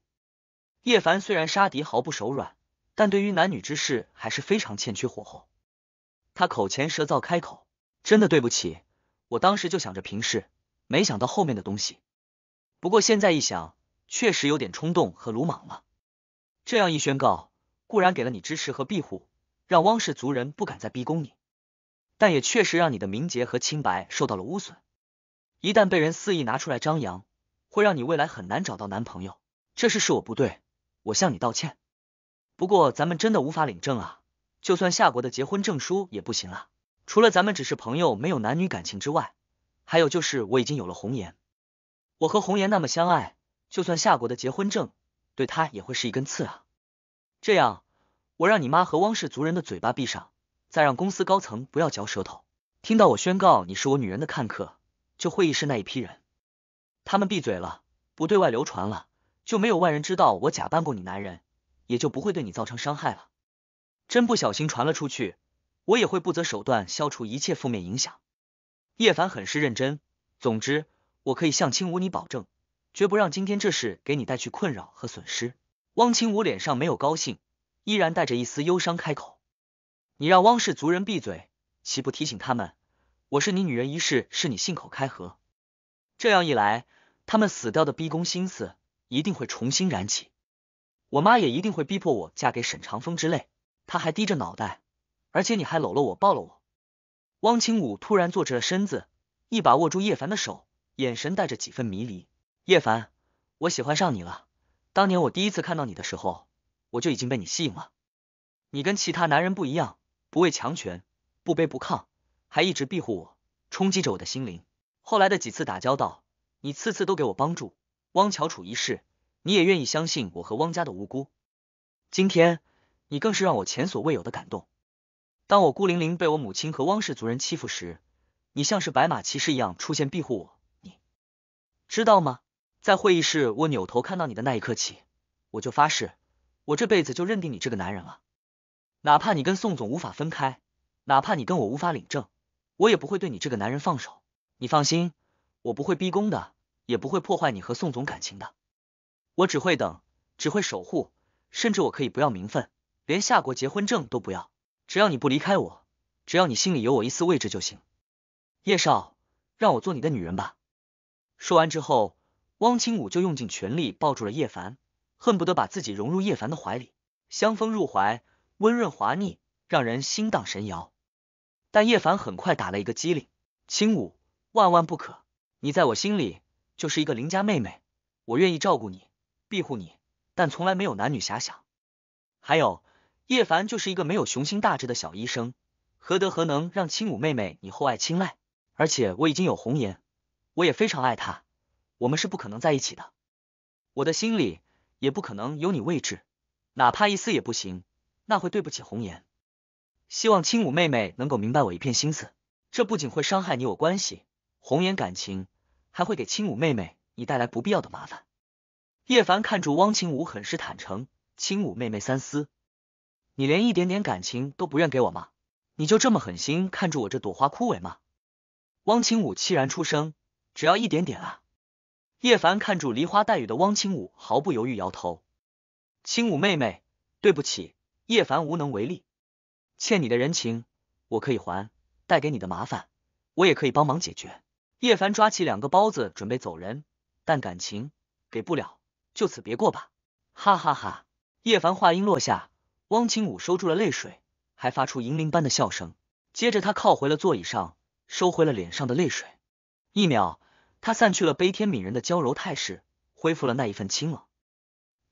叶凡虽然杀敌毫不手软，但对于男女之事还是非常欠缺火候。他口前舌燥开口：“真的对不起，我当时就想着平事，没想到后面的东西。不过现在一想，确实有点冲动和鲁莽了。”这样一宣告，固然给了你支持和庇护，让汪氏族人不敢再逼宫你，但也确实让你的名节和清白受到了污损。一旦被人肆意拿出来张扬，会让你未来很难找到男朋友。这事是我不对，我向你道歉。不过咱们真的无法领证啊，就算夏国的结婚证书也不行啊。除了咱们只是朋友，没有男女感情之外，还有就是我已经有了红颜。我和红颜那么相爱，就算夏国的结婚证。对他也会是一根刺啊！这样，我让你妈和汪氏族人的嘴巴闭上，再让公司高层不要嚼舌头。听到我宣告你是我女人的看客，就会议室那一批人，他们闭嘴了，不对外流传了，就没有外人知道我假扮过你男人，也就不会对你造成伤害了。真不小心传了出去，我也会不择手段消除一切负面影响。叶凡很是认真，总之，我可以向青无你保证。绝不让今天这事给你带去困扰和损失。汪清武脸上没有高兴，依然带着一丝忧伤开口：“你让汪氏族人闭嘴，岂不提醒他们，我是你女人一事是你信口开河？这样一来，他们死掉的逼宫心思一定会重新燃起，我妈也一定会逼迫我嫁给沈长风之类。他还低着脑袋，而且你还搂了我，抱了我。”汪清武突然坐直了身子，一把握住叶凡的手，眼神带着几分迷离。叶凡，我喜欢上你了。当年我第一次看到你的时候，我就已经被你吸引了。你跟其他男人不一样，不畏强权，不卑不亢，还一直庇护我，冲击着我的心灵。后来的几次打交道，你次次都给我帮助。汪乔楚一事，你也愿意相信我和汪家的无辜。今天，你更是让我前所未有的感动。当我孤零零被我母亲和汪氏族人欺负时，你像是白马骑士一样出现庇护我。你知道吗？在会议室，我扭头看到你的那一刻起，我就发誓，我这辈子就认定你这个男人了。哪怕你跟宋总无法分开，哪怕你跟我无法领证，我也不会对你这个男人放手。你放心，我不会逼宫的，也不会破坏你和宋总感情的。我只会等，只会守护，甚至我可以不要名分，连下过结婚证都不要。只要你不离开我，只要你心里有我一丝位置就行。叶少，让我做你的女人吧。说完之后。汪清武就用尽全力抱住了叶凡，恨不得把自己融入叶凡的怀里，香风入怀，温润滑腻，让人心荡神摇。但叶凡很快打了一个机灵，清武万万不可，你在我心里就是一个邻家妹妹，我愿意照顾你，庇护你，但从来没有男女遐想。还有，叶凡就是一个没有雄心大志的小医生，何德何能让清武妹妹你厚爱青睐？而且我已经有红颜，我也非常爱她。我们是不可能在一起的，我的心里也不可能有你位置，哪怕一丝也不行，那会对不起红颜。希望青舞妹妹能够明白我一片心思，这不仅会伤害你我关系、红颜感情，还会给青舞妹妹你带来不必要的麻烦。叶凡看住汪青舞，很是坦诚，青舞妹妹三思，你连一点点感情都不愿给我吗？你就这么狠心看住我这朵花枯萎吗？汪青舞凄然出声，只要一点点啊。叶凡看住梨花带雨的汪清武，毫不犹豫摇头。清武妹妹，对不起，叶凡无能为力。欠你的人情，我可以还；带给你的麻烦，我也可以帮忙解决。叶凡抓起两个包子，准备走人，但感情给不了，就此别过吧。哈哈哈！叶凡话音落下，汪清武收住了泪水，还发出银铃般的笑声。接着他靠回了座椅上，收回了脸上的泪水。一秒。他散去了悲天悯人的娇柔态势，恢复了那一份清冷。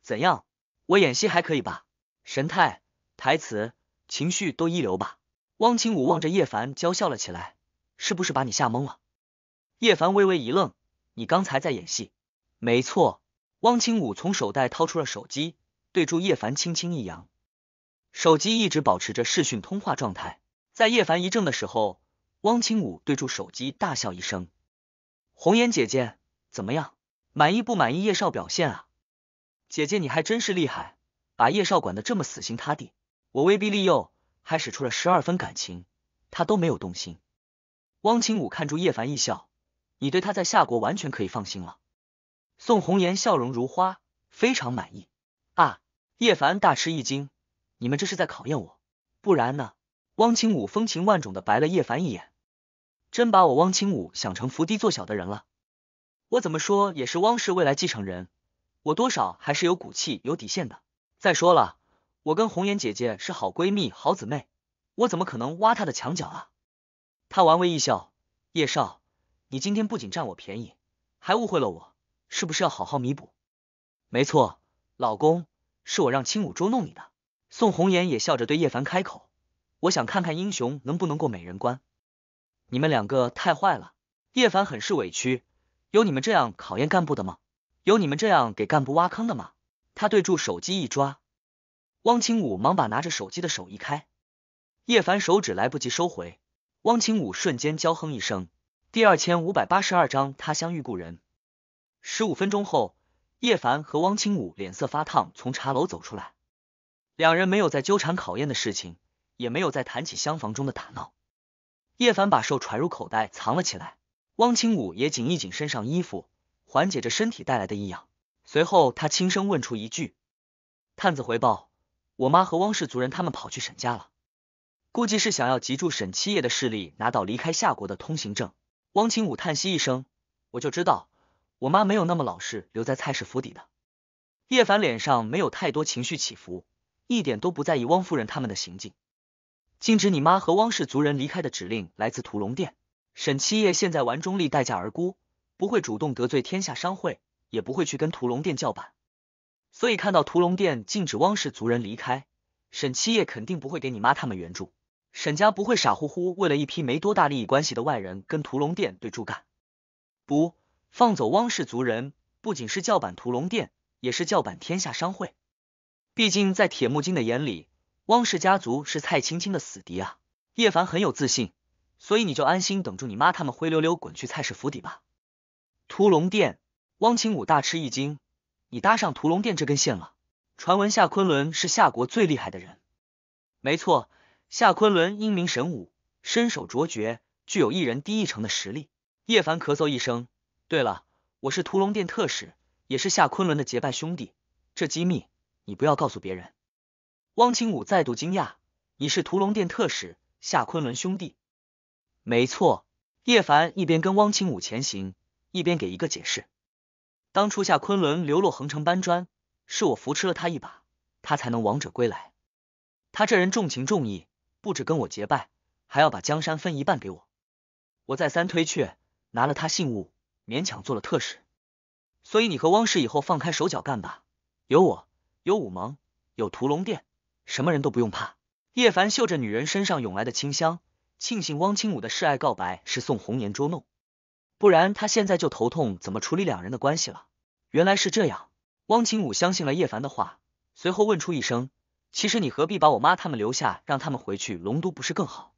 怎样，我演戏还可以吧？神态、台词、情绪都一流吧？汪清武望着叶凡，娇笑了起来：“是不是把你吓懵了？”叶凡微微一愣：“你刚才在演戏？”“没错。”汪清武从手袋掏出了手机，对住叶凡轻轻一扬，手机一直保持着视讯通话状态。在叶凡一怔的时候，汪清武对住手机大笑一声。红颜姐姐怎么样？满意不满意叶少表现啊？姐姐你还真是厉害，把叶少管得这么死心塌地。我威逼利诱，还使出了十二分感情，他都没有动心。汪清武看住叶凡一笑，你对他在夏国完全可以放心了。宋红颜笑容如花，非常满意啊！叶凡大吃一惊，你们这是在考验我，不然呢？汪清武风情万种的白了叶凡一眼。真把我汪清武想成伏低做小的人了，我怎么说也是汪氏未来继承人，我多少还是有骨气有底线的。再说了，我跟红颜姐姐是好闺蜜好姊妹，我怎么可能挖她的墙角啊？她玩味一笑，叶少，你今天不仅占我便宜，还误会了我，是不是要好好弥补？没错，老公，是我让清武捉弄你的。宋红颜也笑着对叶凡开口，我想看看英雄能不能过美人关。你们两个太坏了！叶凡很是委屈，有你们这样考验干部的吗？有你们这样给干部挖坑的吗？他对住手机一抓，汪清武忙把拿着手机的手一开，叶凡手指来不及收回，汪清武瞬间娇哼一声。第二千五百八十二章他乡遇故人。十五分钟后，叶凡和汪清武脸色发烫，从茶楼走出来，两人没有再纠缠考验的事情，也没有再谈起厢房中的打闹。叶凡把手揣入口袋，藏了起来。汪清武也紧一紧身上衣服，缓解着身体带来的异样。随后，他轻声问出一句：“探子回报，我妈和汪氏族人他们跑去沈家了，估计是想要集住沈七爷的势力，拿到离开夏国的通行证。”汪清武叹息一声：“我就知道，我妈没有那么老实，留在蔡氏府邸的。”叶凡脸上没有太多情绪起伏，一点都不在意汪夫人他们的行径。禁止你妈和汪氏族人离开的指令来自屠龙殿。沈七夜现在玩中立，待价而沽，不会主动得罪天下商会，也不会去跟屠龙殿叫板。所以看到屠龙殿禁止汪氏族人离开，沈七夜肯定不会给你妈他们援助。沈家不会傻乎乎为了一批没多大利益关系的外人跟屠龙殿对住干。不放走汪氏族人，不仅是叫板屠龙殿，也是叫板天下商会。毕竟在铁木金的眼里。汪氏家族是蔡青青的死敌啊！叶凡很有自信，所以你就安心等住你妈他们灰溜溜滚去蔡氏府邸吧。屠龙殿，汪清武大吃一惊，你搭上屠龙殿这根线了？传闻夏昆仑是夏国最厉害的人，没错，夏昆仑英明神武，身手卓绝，具有一人低一城的实力。叶凡咳嗽一声，对了，我是屠龙殿特使，也是夏昆仑的结拜兄弟，这机密你不要告诉别人。汪清武再度惊讶：“你是屠龙殿特使夏昆仑兄弟？”没错，叶凡一边跟汪清武前行，一边给一个解释：“当初夏昆仑流落横城搬砖，是我扶持了他一把，他才能王者归来。他这人重情重义，不止跟我结拜，还要把江山分一半给我。我再三推却，拿了他信物，勉强做了特使。所以你和汪氏以后放开手脚干吧，有我，有武盟，有屠龙殿。”什么人都不用怕。叶凡嗅着女人身上涌来的清香，庆幸汪清武的示爱告白是宋红颜捉弄，不然他现在就头痛，怎么处理两人的关系了？原来是这样，汪清武相信了叶凡的话，随后问出一声：“其实你何必把我妈他们留下，让他们回去龙都不是更好？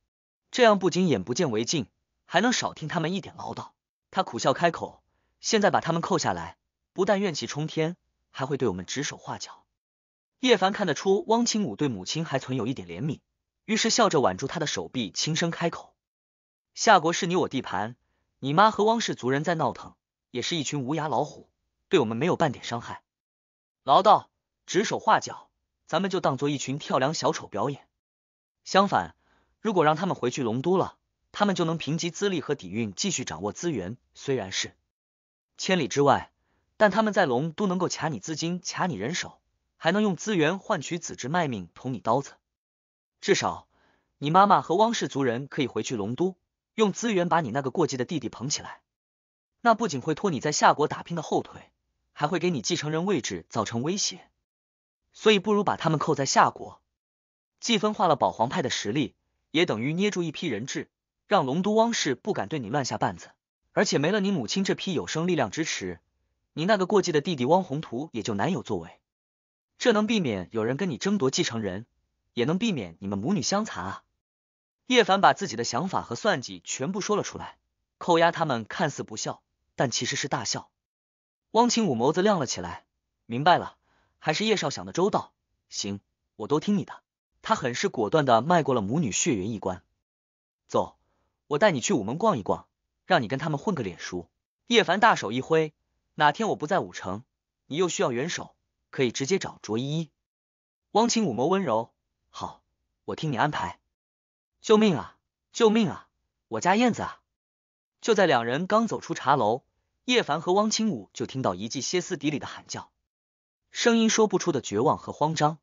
这样不仅眼不见为净，还能少听他们一点唠叨。”他苦笑开口：“现在把他们扣下来，不但怨气冲天，还会对我们指手画脚。”叶凡看得出汪清武对母亲还存有一点怜悯，于是笑着挽住他的手臂，轻声开口：“夏国是你我地盘，你妈和汪氏族人在闹腾，也是一群无牙老虎，对我们没有半点伤害。唠叨指手画脚，咱们就当做一群跳梁小丑表演。相反，如果让他们回去龙都了，他们就能凭借资历和底蕴继续掌握资源，虽然是千里之外，但他们在龙都能够卡你资金，卡你人手。”还能用资源换取子侄卖命捅你刀子，至少你妈妈和汪氏族人可以回去龙都，用资源把你那个过继的弟弟捧起来。那不仅会拖你在夏国打拼的后腿，还会给你继承人位置造成威胁。所以不如把他们扣在夏国，既分化了保皇派的实力，也等于捏住一批人质，让龙都汪氏不敢对你乱下绊子。而且没了你母亲这批有生力量支持，你那个过继的弟弟汪宏图也就难有作为。这能避免有人跟你争夺继承人，也能避免你们母女相残啊！叶凡把自己的想法和算计全部说了出来，扣押他们看似不孝，但其实是大孝。汪清武眸子亮了起来，明白了，还是叶少想的周到，行，我都听你的。他很是果断的迈过了母女血缘一关，走，我带你去午门逛一逛，让你跟他们混个脸熟。叶凡大手一挥，哪天我不在武城，你又需要援手。可以直接找卓依依，汪清武眸温柔。好，我听你安排。救命啊！救命啊！我家燕子啊！就在两人刚走出茶楼，叶凡和汪清武就听到一记歇斯底里的喊叫，声音说不出的绝望和慌张。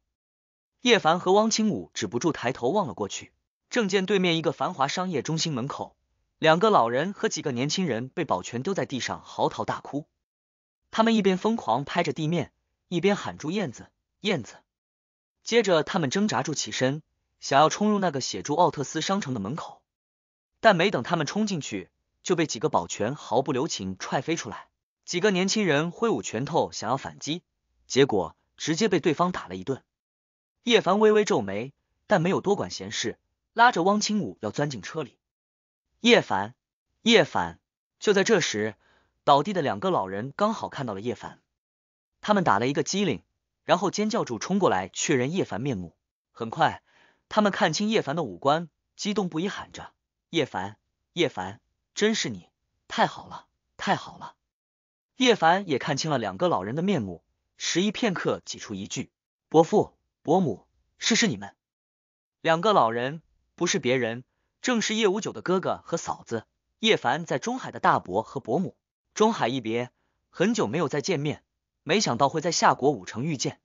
叶凡和汪清武止不住抬头望了过去，正见对面一个繁华商业中心门口，两个老人和几个年轻人被保全丢在地上嚎啕大哭，他们一边疯狂拍着地面。一边喊住燕子，燕子，接着他们挣扎住起身，想要冲入那个写住奥特斯商城的门口，但没等他们冲进去，就被几个保全毫不留情踹飞出来。几个年轻人挥舞拳头想要反击，结果直接被对方打了一顿。叶凡微微皱眉，但没有多管闲事，拉着汪清武要钻进车里。叶凡，叶凡，就在这时，倒地的两个老人刚好看到了叶凡。他们打了一个激灵，然后尖叫住冲过来确认叶凡面目。很快，他们看清叶凡的五官，激动不已，喊着：“叶凡，叶凡，真是你，太好了，太好了！”叶凡也看清了两个老人的面目，迟疑片刻，挤出一句：“伯父，伯母，是是你们。”两个老人不是别人，正是叶无九的哥哥和嫂子，叶凡在中海的大伯和伯母。中海一别，很久没有再见面。没想到会在夏国五城遇见。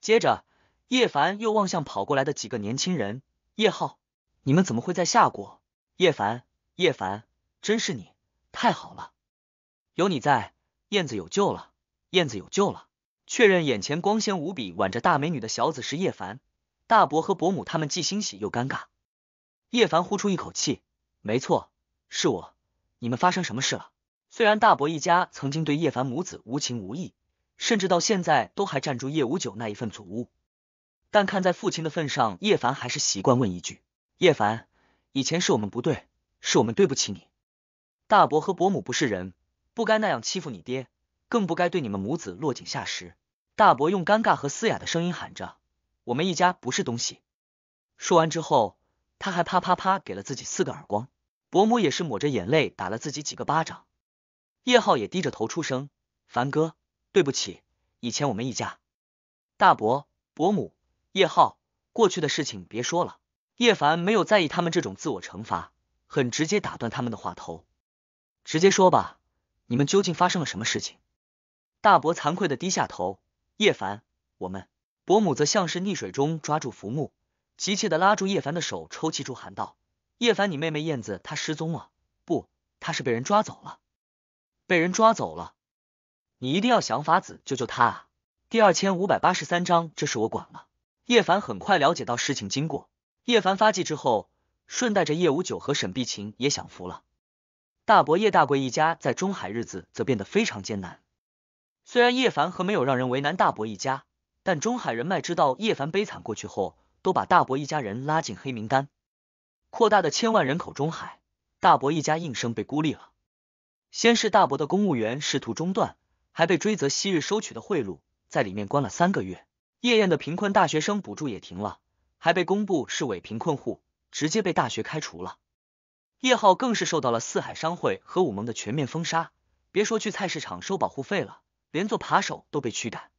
接着，叶凡又望向跑过来的几个年轻人。叶浩，你们怎么会在夏国？叶凡，叶凡，真是你，太好了，有你在，燕子有救了，燕子有救了！确认眼前光鲜无比、挽着大美女的小子是叶凡，大伯和伯母他们既欣喜又尴尬。叶凡呼出一口气，没错，是我。你们发生什么事了？虽然大伯一家曾经对叶凡母子无情无义。甚至到现在都还占住叶无九那一份祖屋，但看在父亲的份上，叶凡还是习惯问一句：“叶凡，以前是我们不对，是我们对不起你。大伯和伯母不是人，不该那样欺负你爹，更不该对你们母子落井下石。”大伯用尴尬和嘶哑的声音喊着：“我们一家不是东西。”说完之后，他还啪啪啪给了自己四个耳光。伯母也是抹着眼泪打了自己几个巴掌。叶浩也低着头出声：“凡哥。”对不起，以前我们一家，大伯、伯母、叶浩，过去的事情别说了。叶凡没有在意他们这种自我惩罚，很直接打断他们的话头，直接说吧，你们究竟发生了什么事情？大伯惭愧的低下头，叶凡，我们伯母则像是溺水中抓住浮木，急切的拉住叶凡的手，抽泣住喊道：“叶凡，你妹妹燕子她失踪了，不，她是被人抓走了，被人抓走了。”你一定要想法子救救他啊！第二千五百八十三章，这事我管了。叶凡很快了解到事情经过。叶凡发迹之后，顺带着叶无九和沈碧琴也享福了。大伯叶大贵一家在中海日子则变得非常艰难。虽然叶凡和没有让人为难大伯一家，但中海人脉知道叶凡悲惨过去后，都把大伯一家人拉进黑名单。扩大的千万人口中海，大伯一家应声被孤立了。先是大伯的公务员仕途中断。还被追责昔日收取的贿赂，在里面关了三个月。夜宴的贫困大学生补助也停了，还被公布是伪贫困户，直接被大学开除了。叶浩更是受到了四海商会和武盟的全面封杀，别说去菜市场收保护费了，连做扒手都被驱赶。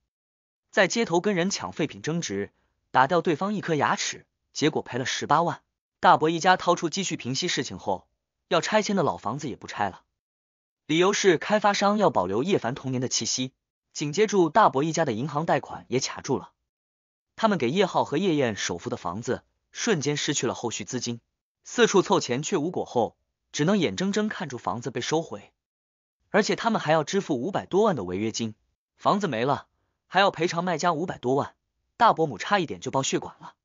在街头跟人抢废品争执，打掉对方一颗牙齿，结果赔了十八万。大伯一家掏出积蓄平息事情后，要拆迁的老房子也不拆了。理由是开发商要保留叶凡童年的气息。紧接住，大伯一家的银行贷款也卡住了，他们给叶浩和叶燕首付的房子瞬间失去了后续资金，四处凑钱却无果，后只能眼睁睁看住房子被收回，而且他们还要支付五百多万的违约金，房子没了还要赔偿卖家五百多万，大伯母差一点就爆血管了，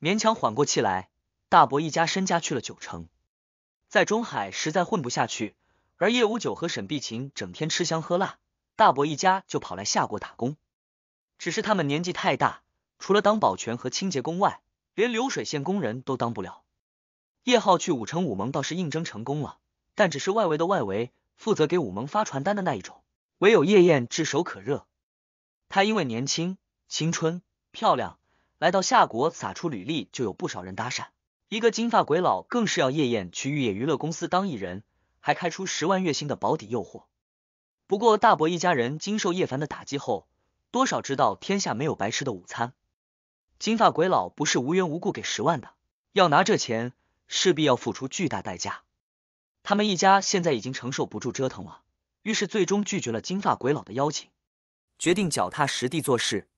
勉强缓过气来，大伯一家身家去了九成，在中海实在混不下去。而叶无九和沈碧晴整天吃香喝辣，大伯一家就跑来夏国打工。只是他们年纪太大，除了当保全和清洁工外，连流水线工人都当不了。叶浩去五城武盟倒是应征成功了，但只是外围的外围，负责给武盟发传单的那一种。唯有叶燕炙手可热，她因为年轻、青春、漂亮，来到夏国撒出履历就有不少人搭讪。一个金发鬼佬更是要叶燕去玉叶娱乐公司当艺人。还开出十万月薪的保底诱惑。不过大伯一家人经受叶凡的打击后，多少知道天下没有白吃的午餐。金发鬼佬不是无缘无故给十万的，要拿这钱，势必要付出巨大代价。他们一家现在已经承受不住折腾了，于是最终拒绝了金发鬼佬的邀请，决定脚踏实地做事。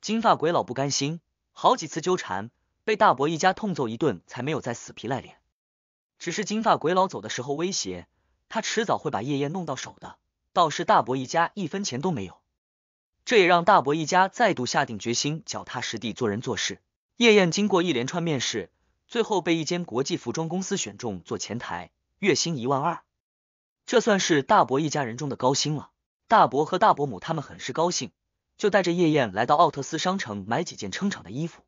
金发鬼佬不甘心，好几次纠缠，被大伯一家痛揍一顿，才没有再死皮赖脸。只是金发鬼佬走的时候威胁他，迟早会把夜宴弄到手的。倒是大伯一家一分钱都没有，这也让大伯一家再度下定决心，脚踏实地做人做事。夜宴经过一连串面试，最后被一间国际服装公司选中做前台，月薪一万二，这算是大伯一家人中的高薪了。大伯和大伯母他们很是高兴，就带着夜宴来到奥特斯商城买几件撑场的衣服。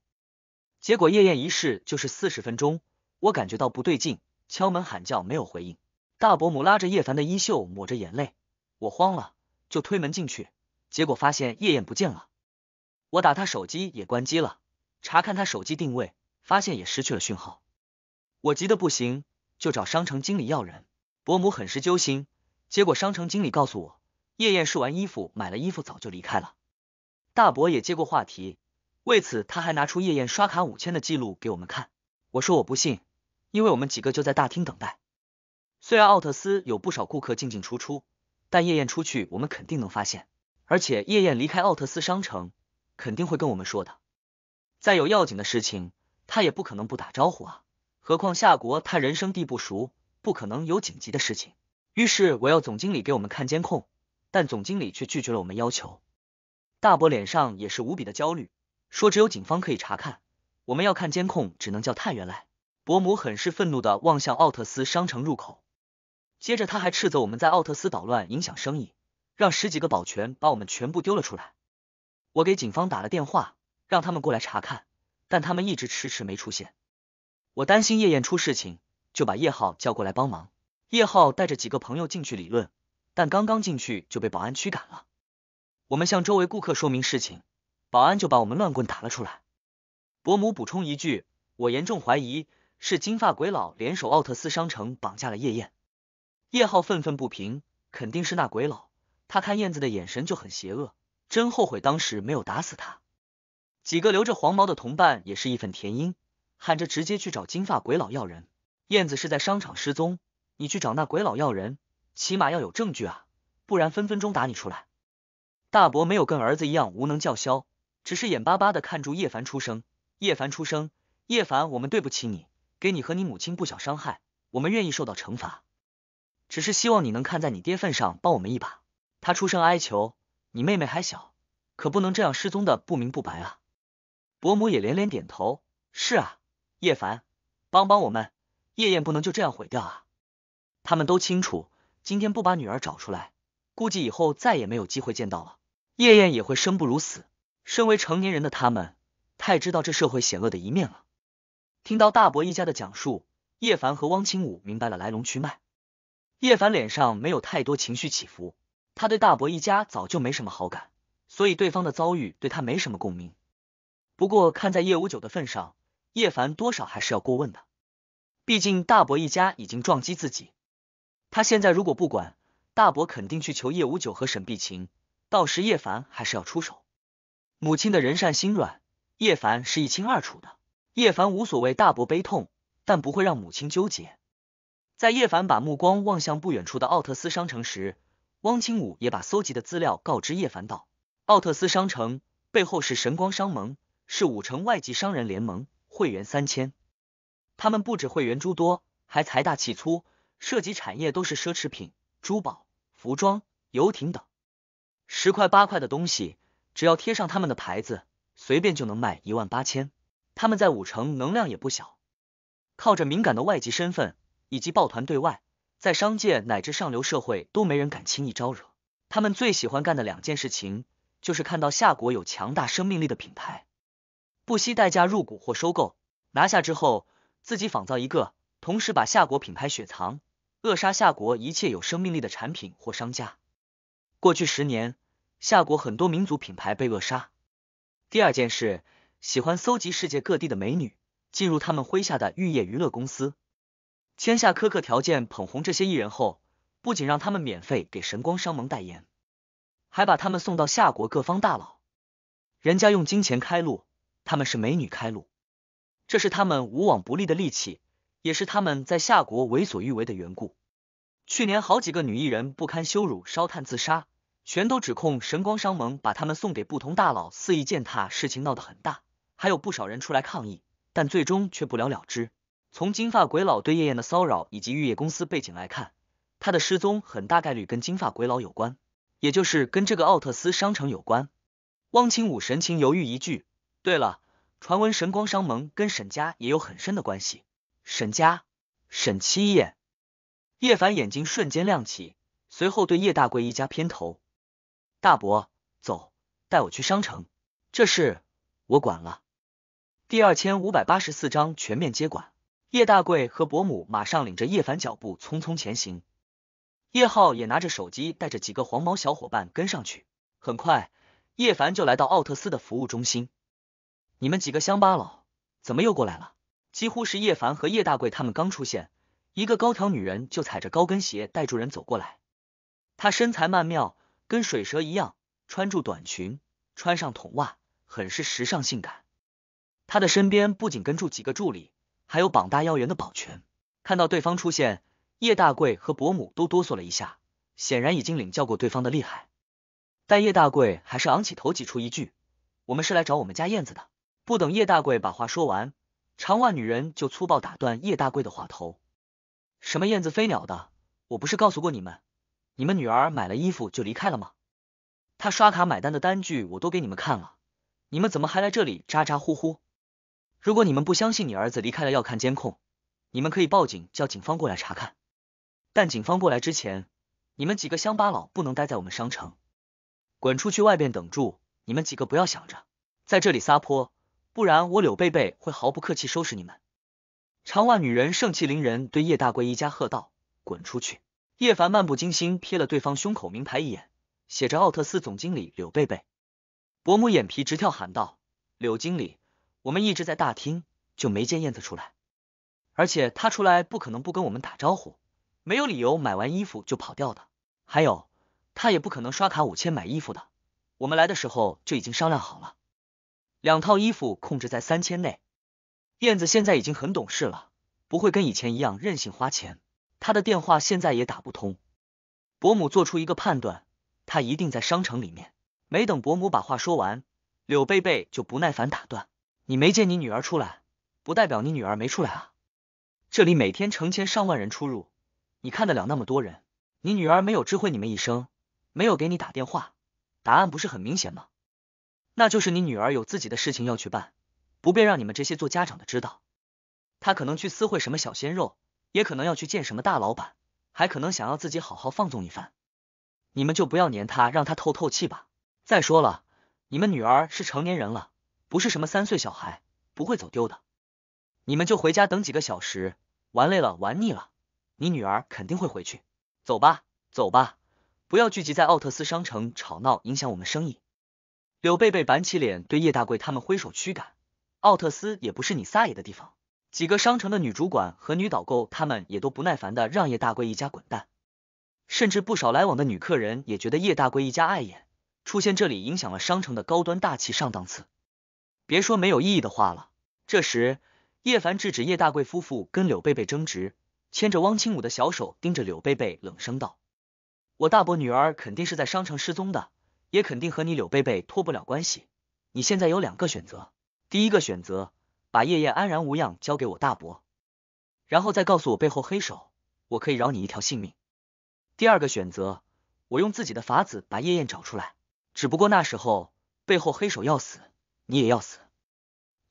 结果夜宴一试就是四十分钟，我感觉到不对劲。敲门喊叫没有回应，大伯母拉着叶凡的衣袖抹着眼泪，我慌了，就推门进去，结果发现叶燕不见了，我打他手机也关机了，查看他手机定位，发现也失去了讯号，我急得不行，就找商城经理要人，伯母很是揪心，结果商城经理告诉我，夜宴试完衣服买了衣服早就离开了，大伯也接过话题，为此他还拿出夜宴刷卡五千的记录给我们看，我说我不信。因为我们几个就在大厅等待，虽然奥特斯有不少顾客进进出出，但夜宴出去我们肯定能发现，而且夜宴离开奥特斯商城肯定会跟我们说的，再有要紧的事情他也不可能不打招呼啊，何况夏国他人生地不熟，不可能有紧急的事情。于是我要总经理给我们看监控，但总经理却拒绝了我们要求。大伯脸上也是无比的焦虑，说只有警方可以查看，我们要看监控只能叫探员来。伯母很是愤怒的望向奥特斯商城入口，接着他还斥责我们在奥特斯捣乱，影响生意，让十几个保全把我们全部丢了出来。我给警方打了电话，让他们过来查看，但他们一直迟迟没出现。我担心夜宴出事情，就把叶浩叫过来帮忙。叶浩带着几个朋友进去理论，但刚刚进去就被保安驱赶了。我们向周围顾客说明事情，保安就把我们乱棍打了出来。伯母补充一句，我严重怀疑。是金发鬼佬联手奥特斯商城绑架了夜燕，叶浩愤愤不平，肯定是那鬼佬。他看燕子的眼神就很邪恶，真后悔当时没有打死他。几个留着黄毛的同伴也是义愤填膺，喊着直接去找金发鬼佬要人。燕子是在商场失踪，你去找那鬼佬要人，起码要有证据啊，不然分分钟打你出来。大伯没有跟儿子一样无能叫嚣，只是眼巴巴的看住叶凡出声，叶凡出声，叶凡，我们对不起你。给你和你母亲不小伤害，我们愿意受到惩罚，只是希望你能看在你爹份上帮我们一把。他出声哀求，你妹妹还小，可不能这样失踪的不明不白啊！伯母也连连点头，是啊，叶凡，帮帮我们，夜宴不能就这样毁掉啊！他们都清楚，今天不把女儿找出来，估计以后再也没有机会见到了，夜宴也会生不如死。身为成年人的他们，太知道这社会险恶的一面了。听到大伯一家的讲述，叶凡和汪清武明白了来龙去脉。叶凡脸上没有太多情绪起伏，他对大伯一家早就没什么好感，所以对方的遭遇对他没什么共鸣。不过看在叶无九的份上，叶凡多少还是要过问的。毕竟大伯一家已经撞击自己，他现在如果不管，大伯肯定去求叶无九和沈碧晴，到时叶凡还是要出手。母亲的人善心软，叶凡是一清二楚的。叶凡无所谓大伯悲痛，但不会让母亲纠结。在叶凡把目光望向不远处的奥特斯商城时，汪清武也把搜集的资料告知叶凡道：“奥特斯商城背后是神光商盟，是五城外籍商人联盟会员三千，他们不止会员诸多，还财大气粗，涉及产业都是奢侈品、珠宝、服装、游艇等，十块八块的东西，只要贴上他们的牌子，随便就能卖一万八千。”他们在五城能量也不小，靠着敏感的外籍身份以及抱团对外，在商界乃至上流社会都没人敢轻易招惹。他们最喜欢干的两件事情，就是看到夏国有强大生命力的品牌，不惜代价入股或收购，拿下之后自己仿造一个，同时把夏国品牌雪藏，扼杀夏国一切有生命力的产品或商家。过去十年，夏国很多民族品牌被扼杀。第二件事。喜欢搜集世界各地的美女，进入他们麾下的玉叶娱乐公司，签下苛刻条件捧红这些艺人后，不仅让他们免费给神光商盟代言，还把他们送到夏国各方大佬。人家用金钱开路，他们是美女开路，这是他们无往不利的利器，也是他们在夏国为所欲为的缘故。去年好几个女艺人不堪羞辱烧炭自杀，全都指控神光商盟把他们送给不同大佬肆意践踏，事情闹得很大。还有不少人出来抗议，但最终却不了了之。从金发鬼佬对叶燕的骚扰以及玉叶公司背景来看，他的失踪很大概率跟金发鬼佬有关，也就是跟这个奥特斯商城有关。汪清武神情犹豫一句：“对了，传闻神光商盟跟沈家也有很深的关系。”沈家，沈七叶。叶凡眼睛瞬间亮起，随后对叶大贵一家偏头：“大伯，走，带我去商城。这事我管了。”第二千五百八十四章全面接管。叶大贵和伯母马上领着叶凡脚步匆匆前行，叶浩也拿着手机，带着几个黄毛小伙伴跟上去。很快，叶凡就来到奥特斯的服务中心。你们几个乡巴佬怎么又过来了？几乎是叶凡和叶大贵他们刚出现，一个高挑女人就踩着高跟鞋带住人走过来。她身材曼妙，跟水蛇一样，穿住短裙，穿上筒袜，很是时尚性感。他的身边不仅跟住几个助理，还有膀大腰圆的保全。看到对方出现，叶大贵和伯母都哆嗦了一下，显然已经领教过对方的厉害。但叶大贵还是昂起头，挤出一句：“我们是来找我们家燕子的。”不等叶大贵把话说完，长袜女人就粗暴打断叶大贵的话头：“什么燕子飞鸟的？我不是告诉过你们，你们女儿买了衣服就离开了吗？她刷卡买单的单据我都给你们看了，你们怎么还来这里咋咋呼呼？”如果你们不相信你儿子离开了要看监控，你们可以报警叫警方过来查看。但警方过来之前，你们几个乡巴佬不能待在我们商城，滚出去外边等住！你们几个不要想着在这里撒泼，不然我柳贝贝会毫不客气收拾你们！长袜女人盛气凌人对叶大贵一家喝道：“滚出去！”叶凡漫不经心瞥了对方胸口名牌一眼，写着奥特斯总经理柳贝贝。伯母眼皮直跳喊道：“柳经理。”我们一直在大厅，就没见燕子出来，而且她出来不可能不跟我们打招呼，没有理由买完衣服就跑掉的。还有，她也不可能刷卡五千买衣服的。我们来的时候就已经商量好了，两套衣服控制在三千内。燕子现在已经很懂事了，不会跟以前一样任性花钱。她的电话现在也打不通。伯母做出一个判断，她一定在商城里面。没等伯母把话说完，柳贝贝就不耐烦打断。你没见你女儿出来，不代表你女儿没出来啊！这里每天成千上万人出入，你看得了那么多人？你女儿没有知会你们一声，没有给你打电话，答案不是很明显吗？那就是你女儿有自己的事情要去办，不便让你们这些做家长的知道。她可能去私会什么小鲜肉，也可能要去见什么大老板，还可能想要自己好好放纵一番。你们就不要粘她，让她透透气吧。再说了，你们女儿是成年人了。不是什么三岁小孩，不会走丢的。你们就回家等几个小时，玩累了，玩腻了，你女儿肯定会回去。走吧，走吧，不要聚集在奥特斯商城吵闹，影响我们生意。柳贝贝板起脸对叶大贵他们挥手驱赶。奥特斯也不是你撒野的地方。几个商城的女主管和女导购他们也都不耐烦的让叶大贵一家滚蛋。甚至不少来往的女客人也觉得叶大贵一家碍眼，出现这里影响了商城的高端大气上档次。别说没有意义的话了。这时，叶凡制止叶大贵夫妇跟柳贝贝争执，牵着汪清武的小手，盯着柳贝贝冷声道：“我大伯女儿肯定是在商城失踪的，也肯定和你柳贝贝脱不了关系。你现在有两个选择：第一个选择，把夜宴安然无恙交给我大伯，然后再告诉我背后黑手，我可以饶你一条性命；第二个选择，我用自己的法子把夜宴找出来，只不过那时候背后黑手要死。”你也要死，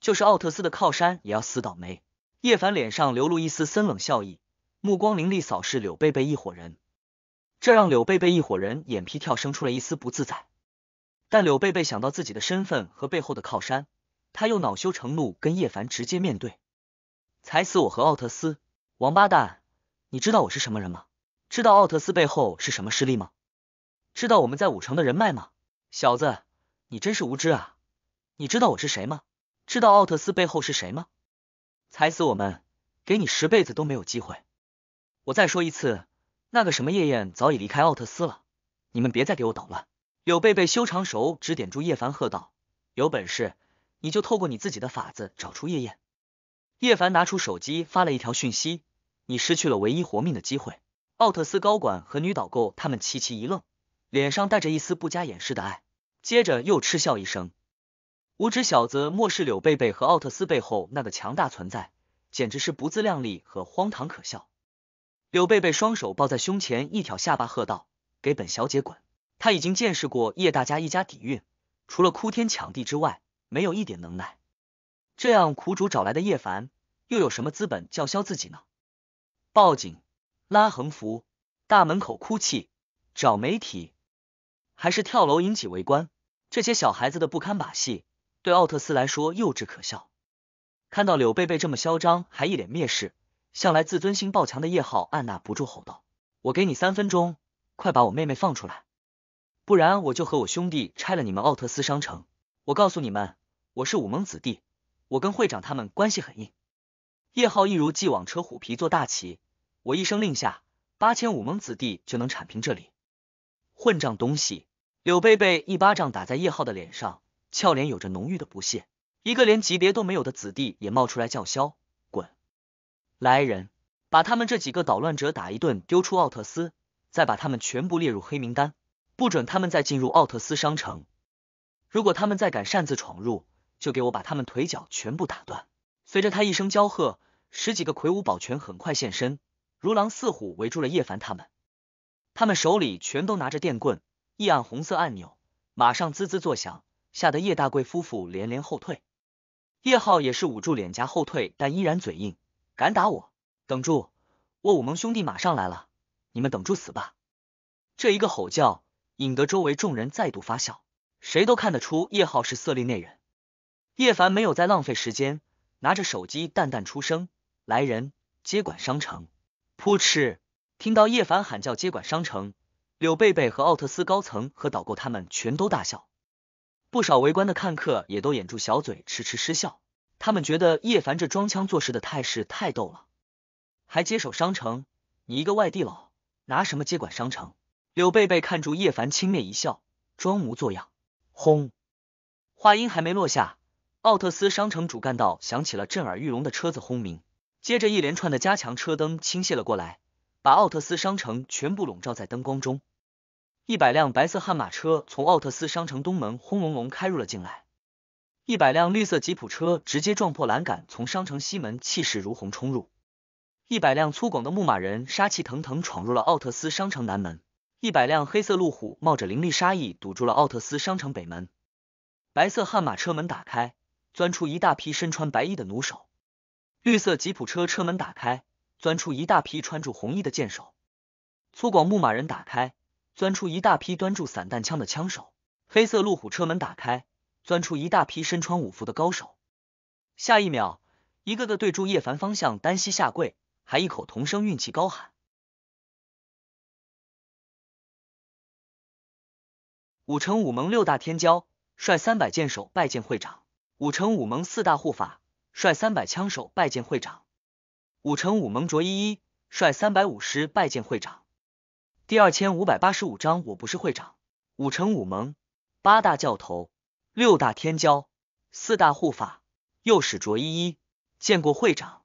就是奥特斯的靠山也要死倒霉。叶凡脸上流露一丝森冷笑意，目光凌厉扫视柳贝贝一伙人，这让柳贝贝一伙人眼皮跳，生出了一丝不自在。但柳贝贝想到自己的身份和背后的靠山，他又恼羞成怒，跟叶凡直接面对，踩死我和奥特斯，王八蛋！你知道我是什么人吗？知道奥特斯背后是什么势力吗？知道我们在五城的人脉吗？小子，你真是无知啊！你知道我是谁吗？知道奥特斯背后是谁吗？踩死我们，给你十辈子都没有机会。我再说一次，那个什么夜宴早已离开奥特斯了，你们别再给我捣乱。柳贝贝修长手指点住叶凡，喝道：“有本事你就透过你自己的法子找出夜宴。”叶凡拿出手机发了一条讯息：“你失去了唯一活命的机会。”奥特斯高管和女导购他们齐齐一愣，脸上带着一丝不加掩饰的爱，接着又嗤笑一声。无知小子，漠视柳贝贝和奥特斯背后那个强大存在，简直是不自量力和荒唐可笑。柳贝贝双手抱在胸前，一挑下巴，喝道：“给本小姐滚！”他已经见识过叶大家一家底蕴，除了哭天抢地之外，没有一点能耐。这样苦主找来的叶凡，又有什么资本叫嚣自己呢？报警、拉横幅、大门口哭泣、找媒体，还是跳楼引起围观？这些小孩子的不堪把戏。对奥特斯来说幼稚可笑，看到柳贝贝这么嚣张，还一脸蔑视，向来自尊心爆强的叶浩按捺不住，吼道：“我给你三分钟，快把我妹妹放出来，不然我就和我兄弟拆了你们奥特斯商城！我告诉你们，我是武盟子弟，我跟会长他们关系很硬。”叶浩一如既往扯虎皮做大旗，我一声令下，八千武盟子弟就能铲平这里。混账东西！柳贝贝一巴掌打在叶浩的脸上。俏脸有着浓郁的不屑，一个连级别都没有的子弟也冒出来叫嚣：“滚！”来人，把他们这几个捣乱者打一顿，丢出奥特斯，再把他们全部列入黑名单，不准他们再进入奥特斯商城。如果他们再敢擅自闯入，就给我把他们腿脚全部打断！随着他一声娇喝，十几个魁梧保全很快现身，如狼似虎围住了叶凡他们。他们手里全都拿着电棍，一按红色按钮，马上滋滋作响。吓得叶大贵夫妇连连后退，叶浩也是捂住脸颊后退，但依然嘴硬，敢打我，等住，我武盟兄弟马上来了，你们等住死吧！这一个吼叫引得周围众人再度发笑，谁都看得出叶浩是色厉内荏。叶凡没有再浪费时间，拿着手机淡淡出声，来人，接管商城。扑哧，听到叶凡喊叫接管商城，柳贝贝和奥特斯高层和导购他们全都大笑。不少围观的看客也都掩住小嘴，迟迟失笑。他们觉得叶凡这装腔作势的态势太逗了，还接手商城？你一个外地佬，拿什么接管商城？柳贝贝看住叶凡，轻蔑一笑，装模作样。轰！话音还没落下，奥特斯商城主干道响起了震耳欲聋的车子轰鸣，接着一连串的加强车灯倾泻了过来，把奥特斯商城全部笼罩在灯光中。一百辆白色悍马车从奥特斯商城东门轰隆隆开入了进来，一百辆绿色吉普车直接撞破栏杆从商城西门气势如虹冲入，一百辆粗犷的牧马人杀气腾腾闯入了奥特斯商城南门，一百辆黑色路虎冒着凌厉杀意堵住了奥特斯商城北门。白色悍马车门打开，钻出一大批身穿白衣的弩手；绿色吉普车车门打开，钻出一大批穿着红衣的箭手；粗犷牧马人打开。钻出一大批端住散弹枪的枪手，黑色路虎车门打开，钻出一大批身穿武服的高手。下一秒，一个个对住叶凡方向单膝下跪，还异口同声运气高喊：“武城武盟六大天骄，率三百剑手拜见会长；武城武盟四大护法，率三百枪手拜见会长；武城武盟卓依依，率三百武师拜见会长。”第二千五百八十五章，我不是会长。武城武盟八大教头、六大天骄、四大护法，右使卓依依，见过会长。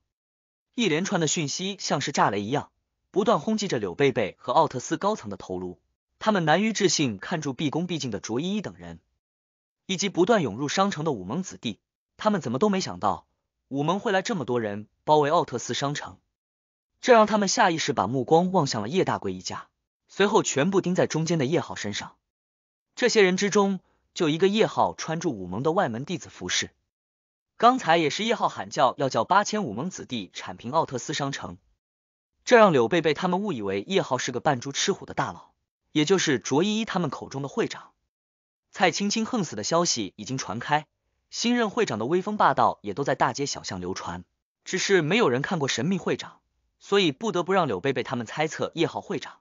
一连串的讯息像是炸雷一样，不断轰击着柳贝贝和奥特斯高层的头颅，他们难于置信看住毕恭毕敬的卓依依等人，以及不断涌入商城的武盟子弟。他们怎么都没想到，武盟会来这么多人包围奥特斯商城，这让他们下意识把目光望向了叶大贵一家。随后全部盯在中间的叶浩身上。这些人之中，就一个叶浩穿住武盟的外门弟子服饰。刚才也是叶浩喊叫要叫八千武盟子弟铲平奥特斯商城，这让柳贝贝他们误以为叶浩是个扮猪吃虎的大佬，也就是卓依依他们口中的会长。蔡青青横死的消息已经传开，新任会长的威风霸道也都在大街小巷流传。只是没有人看过神秘会长，所以不得不让柳贝贝他们猜测叶浩会长。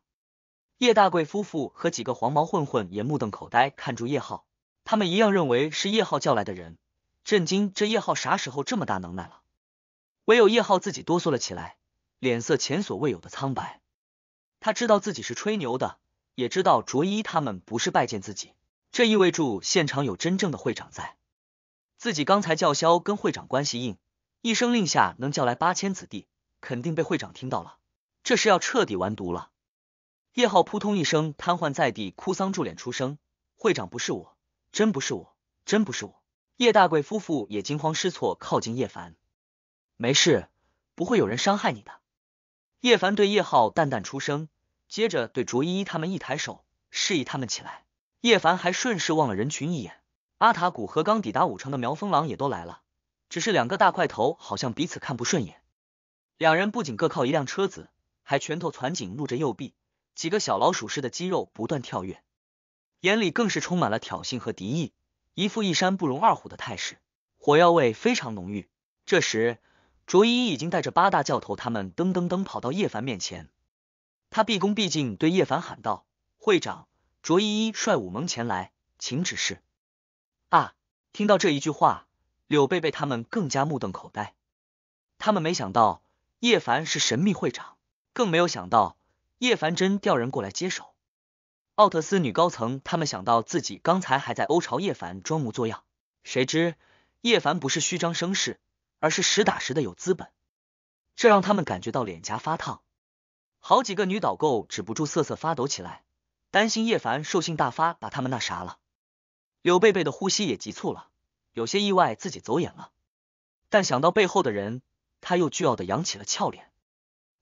叶大贵夫妇和几个黄毛混混也目瞪口呆，看住叶浩，他们一样认为是叶浩叫来的人，震惊，这叶浩啥时候这么大能耐了？唯有叶浩自己哆嗦了起来，脸色前所未有的苍白。他知道自己是吹牛的，也知道卓一他们不是拜见自己，这意味着现场有真正的会长在。自己刚才叫嚣跟会长关系硬，一声令下能叫来八千子弟，肯定被会长听到了，这是要彻底完犊了。叶浩扑通一声瘫痪在地，哭丧住脸出声：“会长不是我，真不是我，真不是我！”叶大贵夫妇也惊慌失措，靠近叶凡。没事，不会有人伤害你的。叶凡对叶浩淡淡出声，接着对卓依依他们一抬手，示意他们起来。叶凡还顺势望了人群一眼，阿塔古和刚抵达武城的苗风狼也都来了，只是两个大块头好像彼此看不顺眼，两人不仅各靠一辆车子，还拳头攒紧，露着右臂。几个小老鼠似的肌肉不断跳跃，眼里更是充满了挑衅和敌意，一副一山不容二虎的态势，火药味非常浓郁。这时，卓依依已经带着八大教头他们噔噔噔跑到叶凡面前，他毕恭毕敬对叶凡喊道：“会长，卓依依率武盟前来，请指示。”啊！听到这一句话，柳贝贝他们更加目瞪口呆，他们没想到叶凡是神秘会长，更没有想到。叶凡真调人过来接手，奥特斯女高层他们想到自己刚才还在欧朝叶凡装模作样，谁知叶凡不是虚张声势，而是实打实的有资本，这让他们感觉到脸颊发烫，好几个女导购止不住瑟瑟发抖起来，担心叶凡兽性大发把他们那啥了。柳贝贝的呼吸也急促了，有些意外自己走眼了，但想到背后的人，他又倨傲的扬起了俏脸。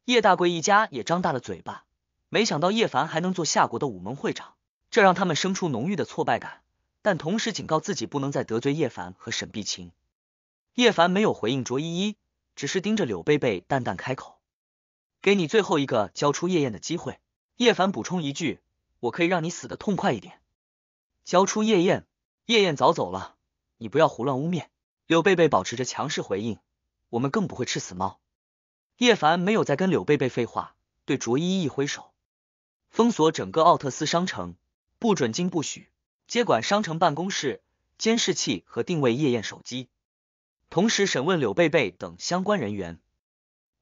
叶大贵一家也张大了嘴巴。没想到叶凡还能做夏国的武门会长，这让他们生出浓郁的挫败感。但同时警告自己不能再得罪叶凡和沈碧晴。叶凡没有回应卓依依，只是盯着柳贝贝淡淡开口：“给你最后一个交出夜宴的机会。”叶凡补充一句：“我可以让你死的痛快一点。”交出夜宴，夜宴早走了，你不要胡乱污蔑。柳贝贝保持着强势回应：“我们更不会吃死猫。”叶凡没有再跟柳贝贝废话，对卓依依一挥手。封锁整个奥特斯商城，不准进，不许接管商城办公室、监视器和定位夜宴手机。同时审问柳贝贝等相关人员，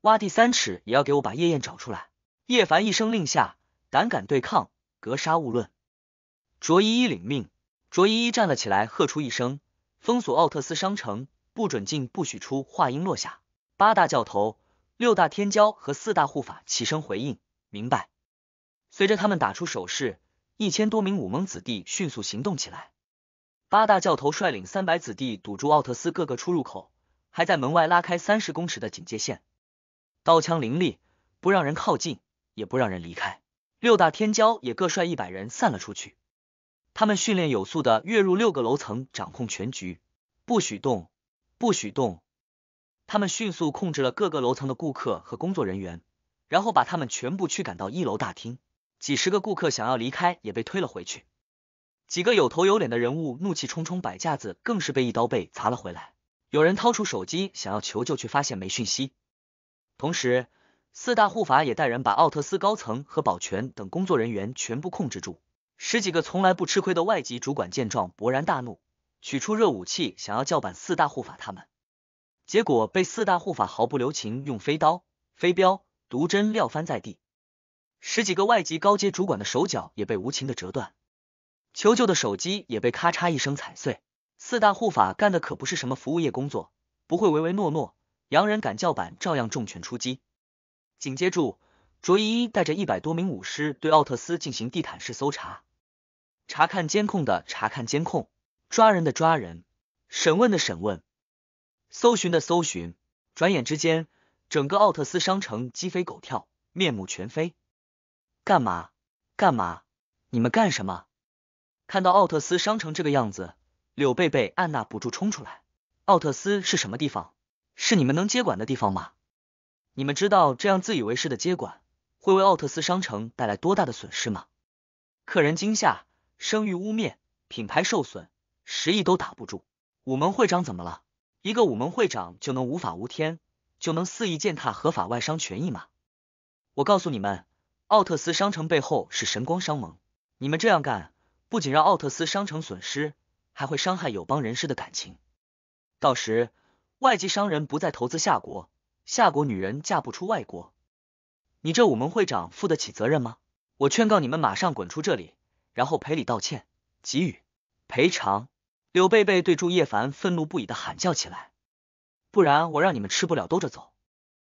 挖地三尺也要给我把夜宴找出来。叶凡一声令下，胆敢对抗，格杀勿论。卓依依领命，卓依依站了起来，喝出一声：“封锁奥特斯商城，不准进，不许出。”话音落下，八大教头、六大天骄和四大护法齐声回应：“明白。”随着他们打出手势，一千多名武盟子弟迅速行动起来。八大教头率领三百子弟堵住奥特斯各个出入口，还在门外拉开三十公尺的警戒线，刀枪凌厉，不让人靠近，也不让人离开。六大天骄也各率一百人散了出去，他们训练有素的跃入六个楼层，掌控全局，不许动，不许动。他们迅速控制了各个楼层的顾客和工作人员，然后把他们全部驱赶到一楼大厅。几十个顾客想要离开也被推了回去，几个有头有脸的人物怒气冲冲摆架子，更是被一刀背砸了回来。有人掏出手机想要求救，却发现没讯息。同时，四大护法也带人把奥特斯高层和保全等工作人员全部控制住。十几个从来不吃亏的外籍主管见状勃然大怒，取出热武器想要叫板四大护法他们，结果被四大护法毫不留情用飞刀、飞镖、毒针撂翻在地。十几个外籍高阶主管的手脚也被无情的折断，求救的手机也被咔嚓一声踩碎。四大护法干的可不是什么服务业工作，不会唯唯诺诺，洋人敢叫板，照样重拳出击。紧接着，卓依依带着一百多名武师对奥特斯进行地毯式搜查，查看监控的查看监控，抓人的抓人，审问的审问，搜寻的搜寻。转眼之间，整个奥特斯商城鸡飞狗跳，面目全非。干嘛？干嘛？你们干什么？看到奥特斯商城这个样子，柳贝贝按捺不住冲出来。奥特斯是什么地方？是你们能接管的地方吗？你们知道这样自以为是的接管，会为奥特斯商城带来多大的损失吗？客人惊吓，声誉污蔑，品牌受损，十亿都打不住。五门会长怎么了？一个五门会长就能无法无天，就能肆意践踏合法外商权益吗？我告诉你们。奥特斯商城背后是神光商盟，你们这样干，不仅让奥特斯商城损失，还会伤害友邦人士的感情。到时，外籍商人不再投资夏国，夏国女人嫁不出外国。你这五盟会长负得起责任吗？我劝告你们马上滚出这里，然后赔礼道歉，给予赔偿。柳贝贝对祝叶凡愤怒不已的喊叫起来，不然我让你们吃不了兜着走。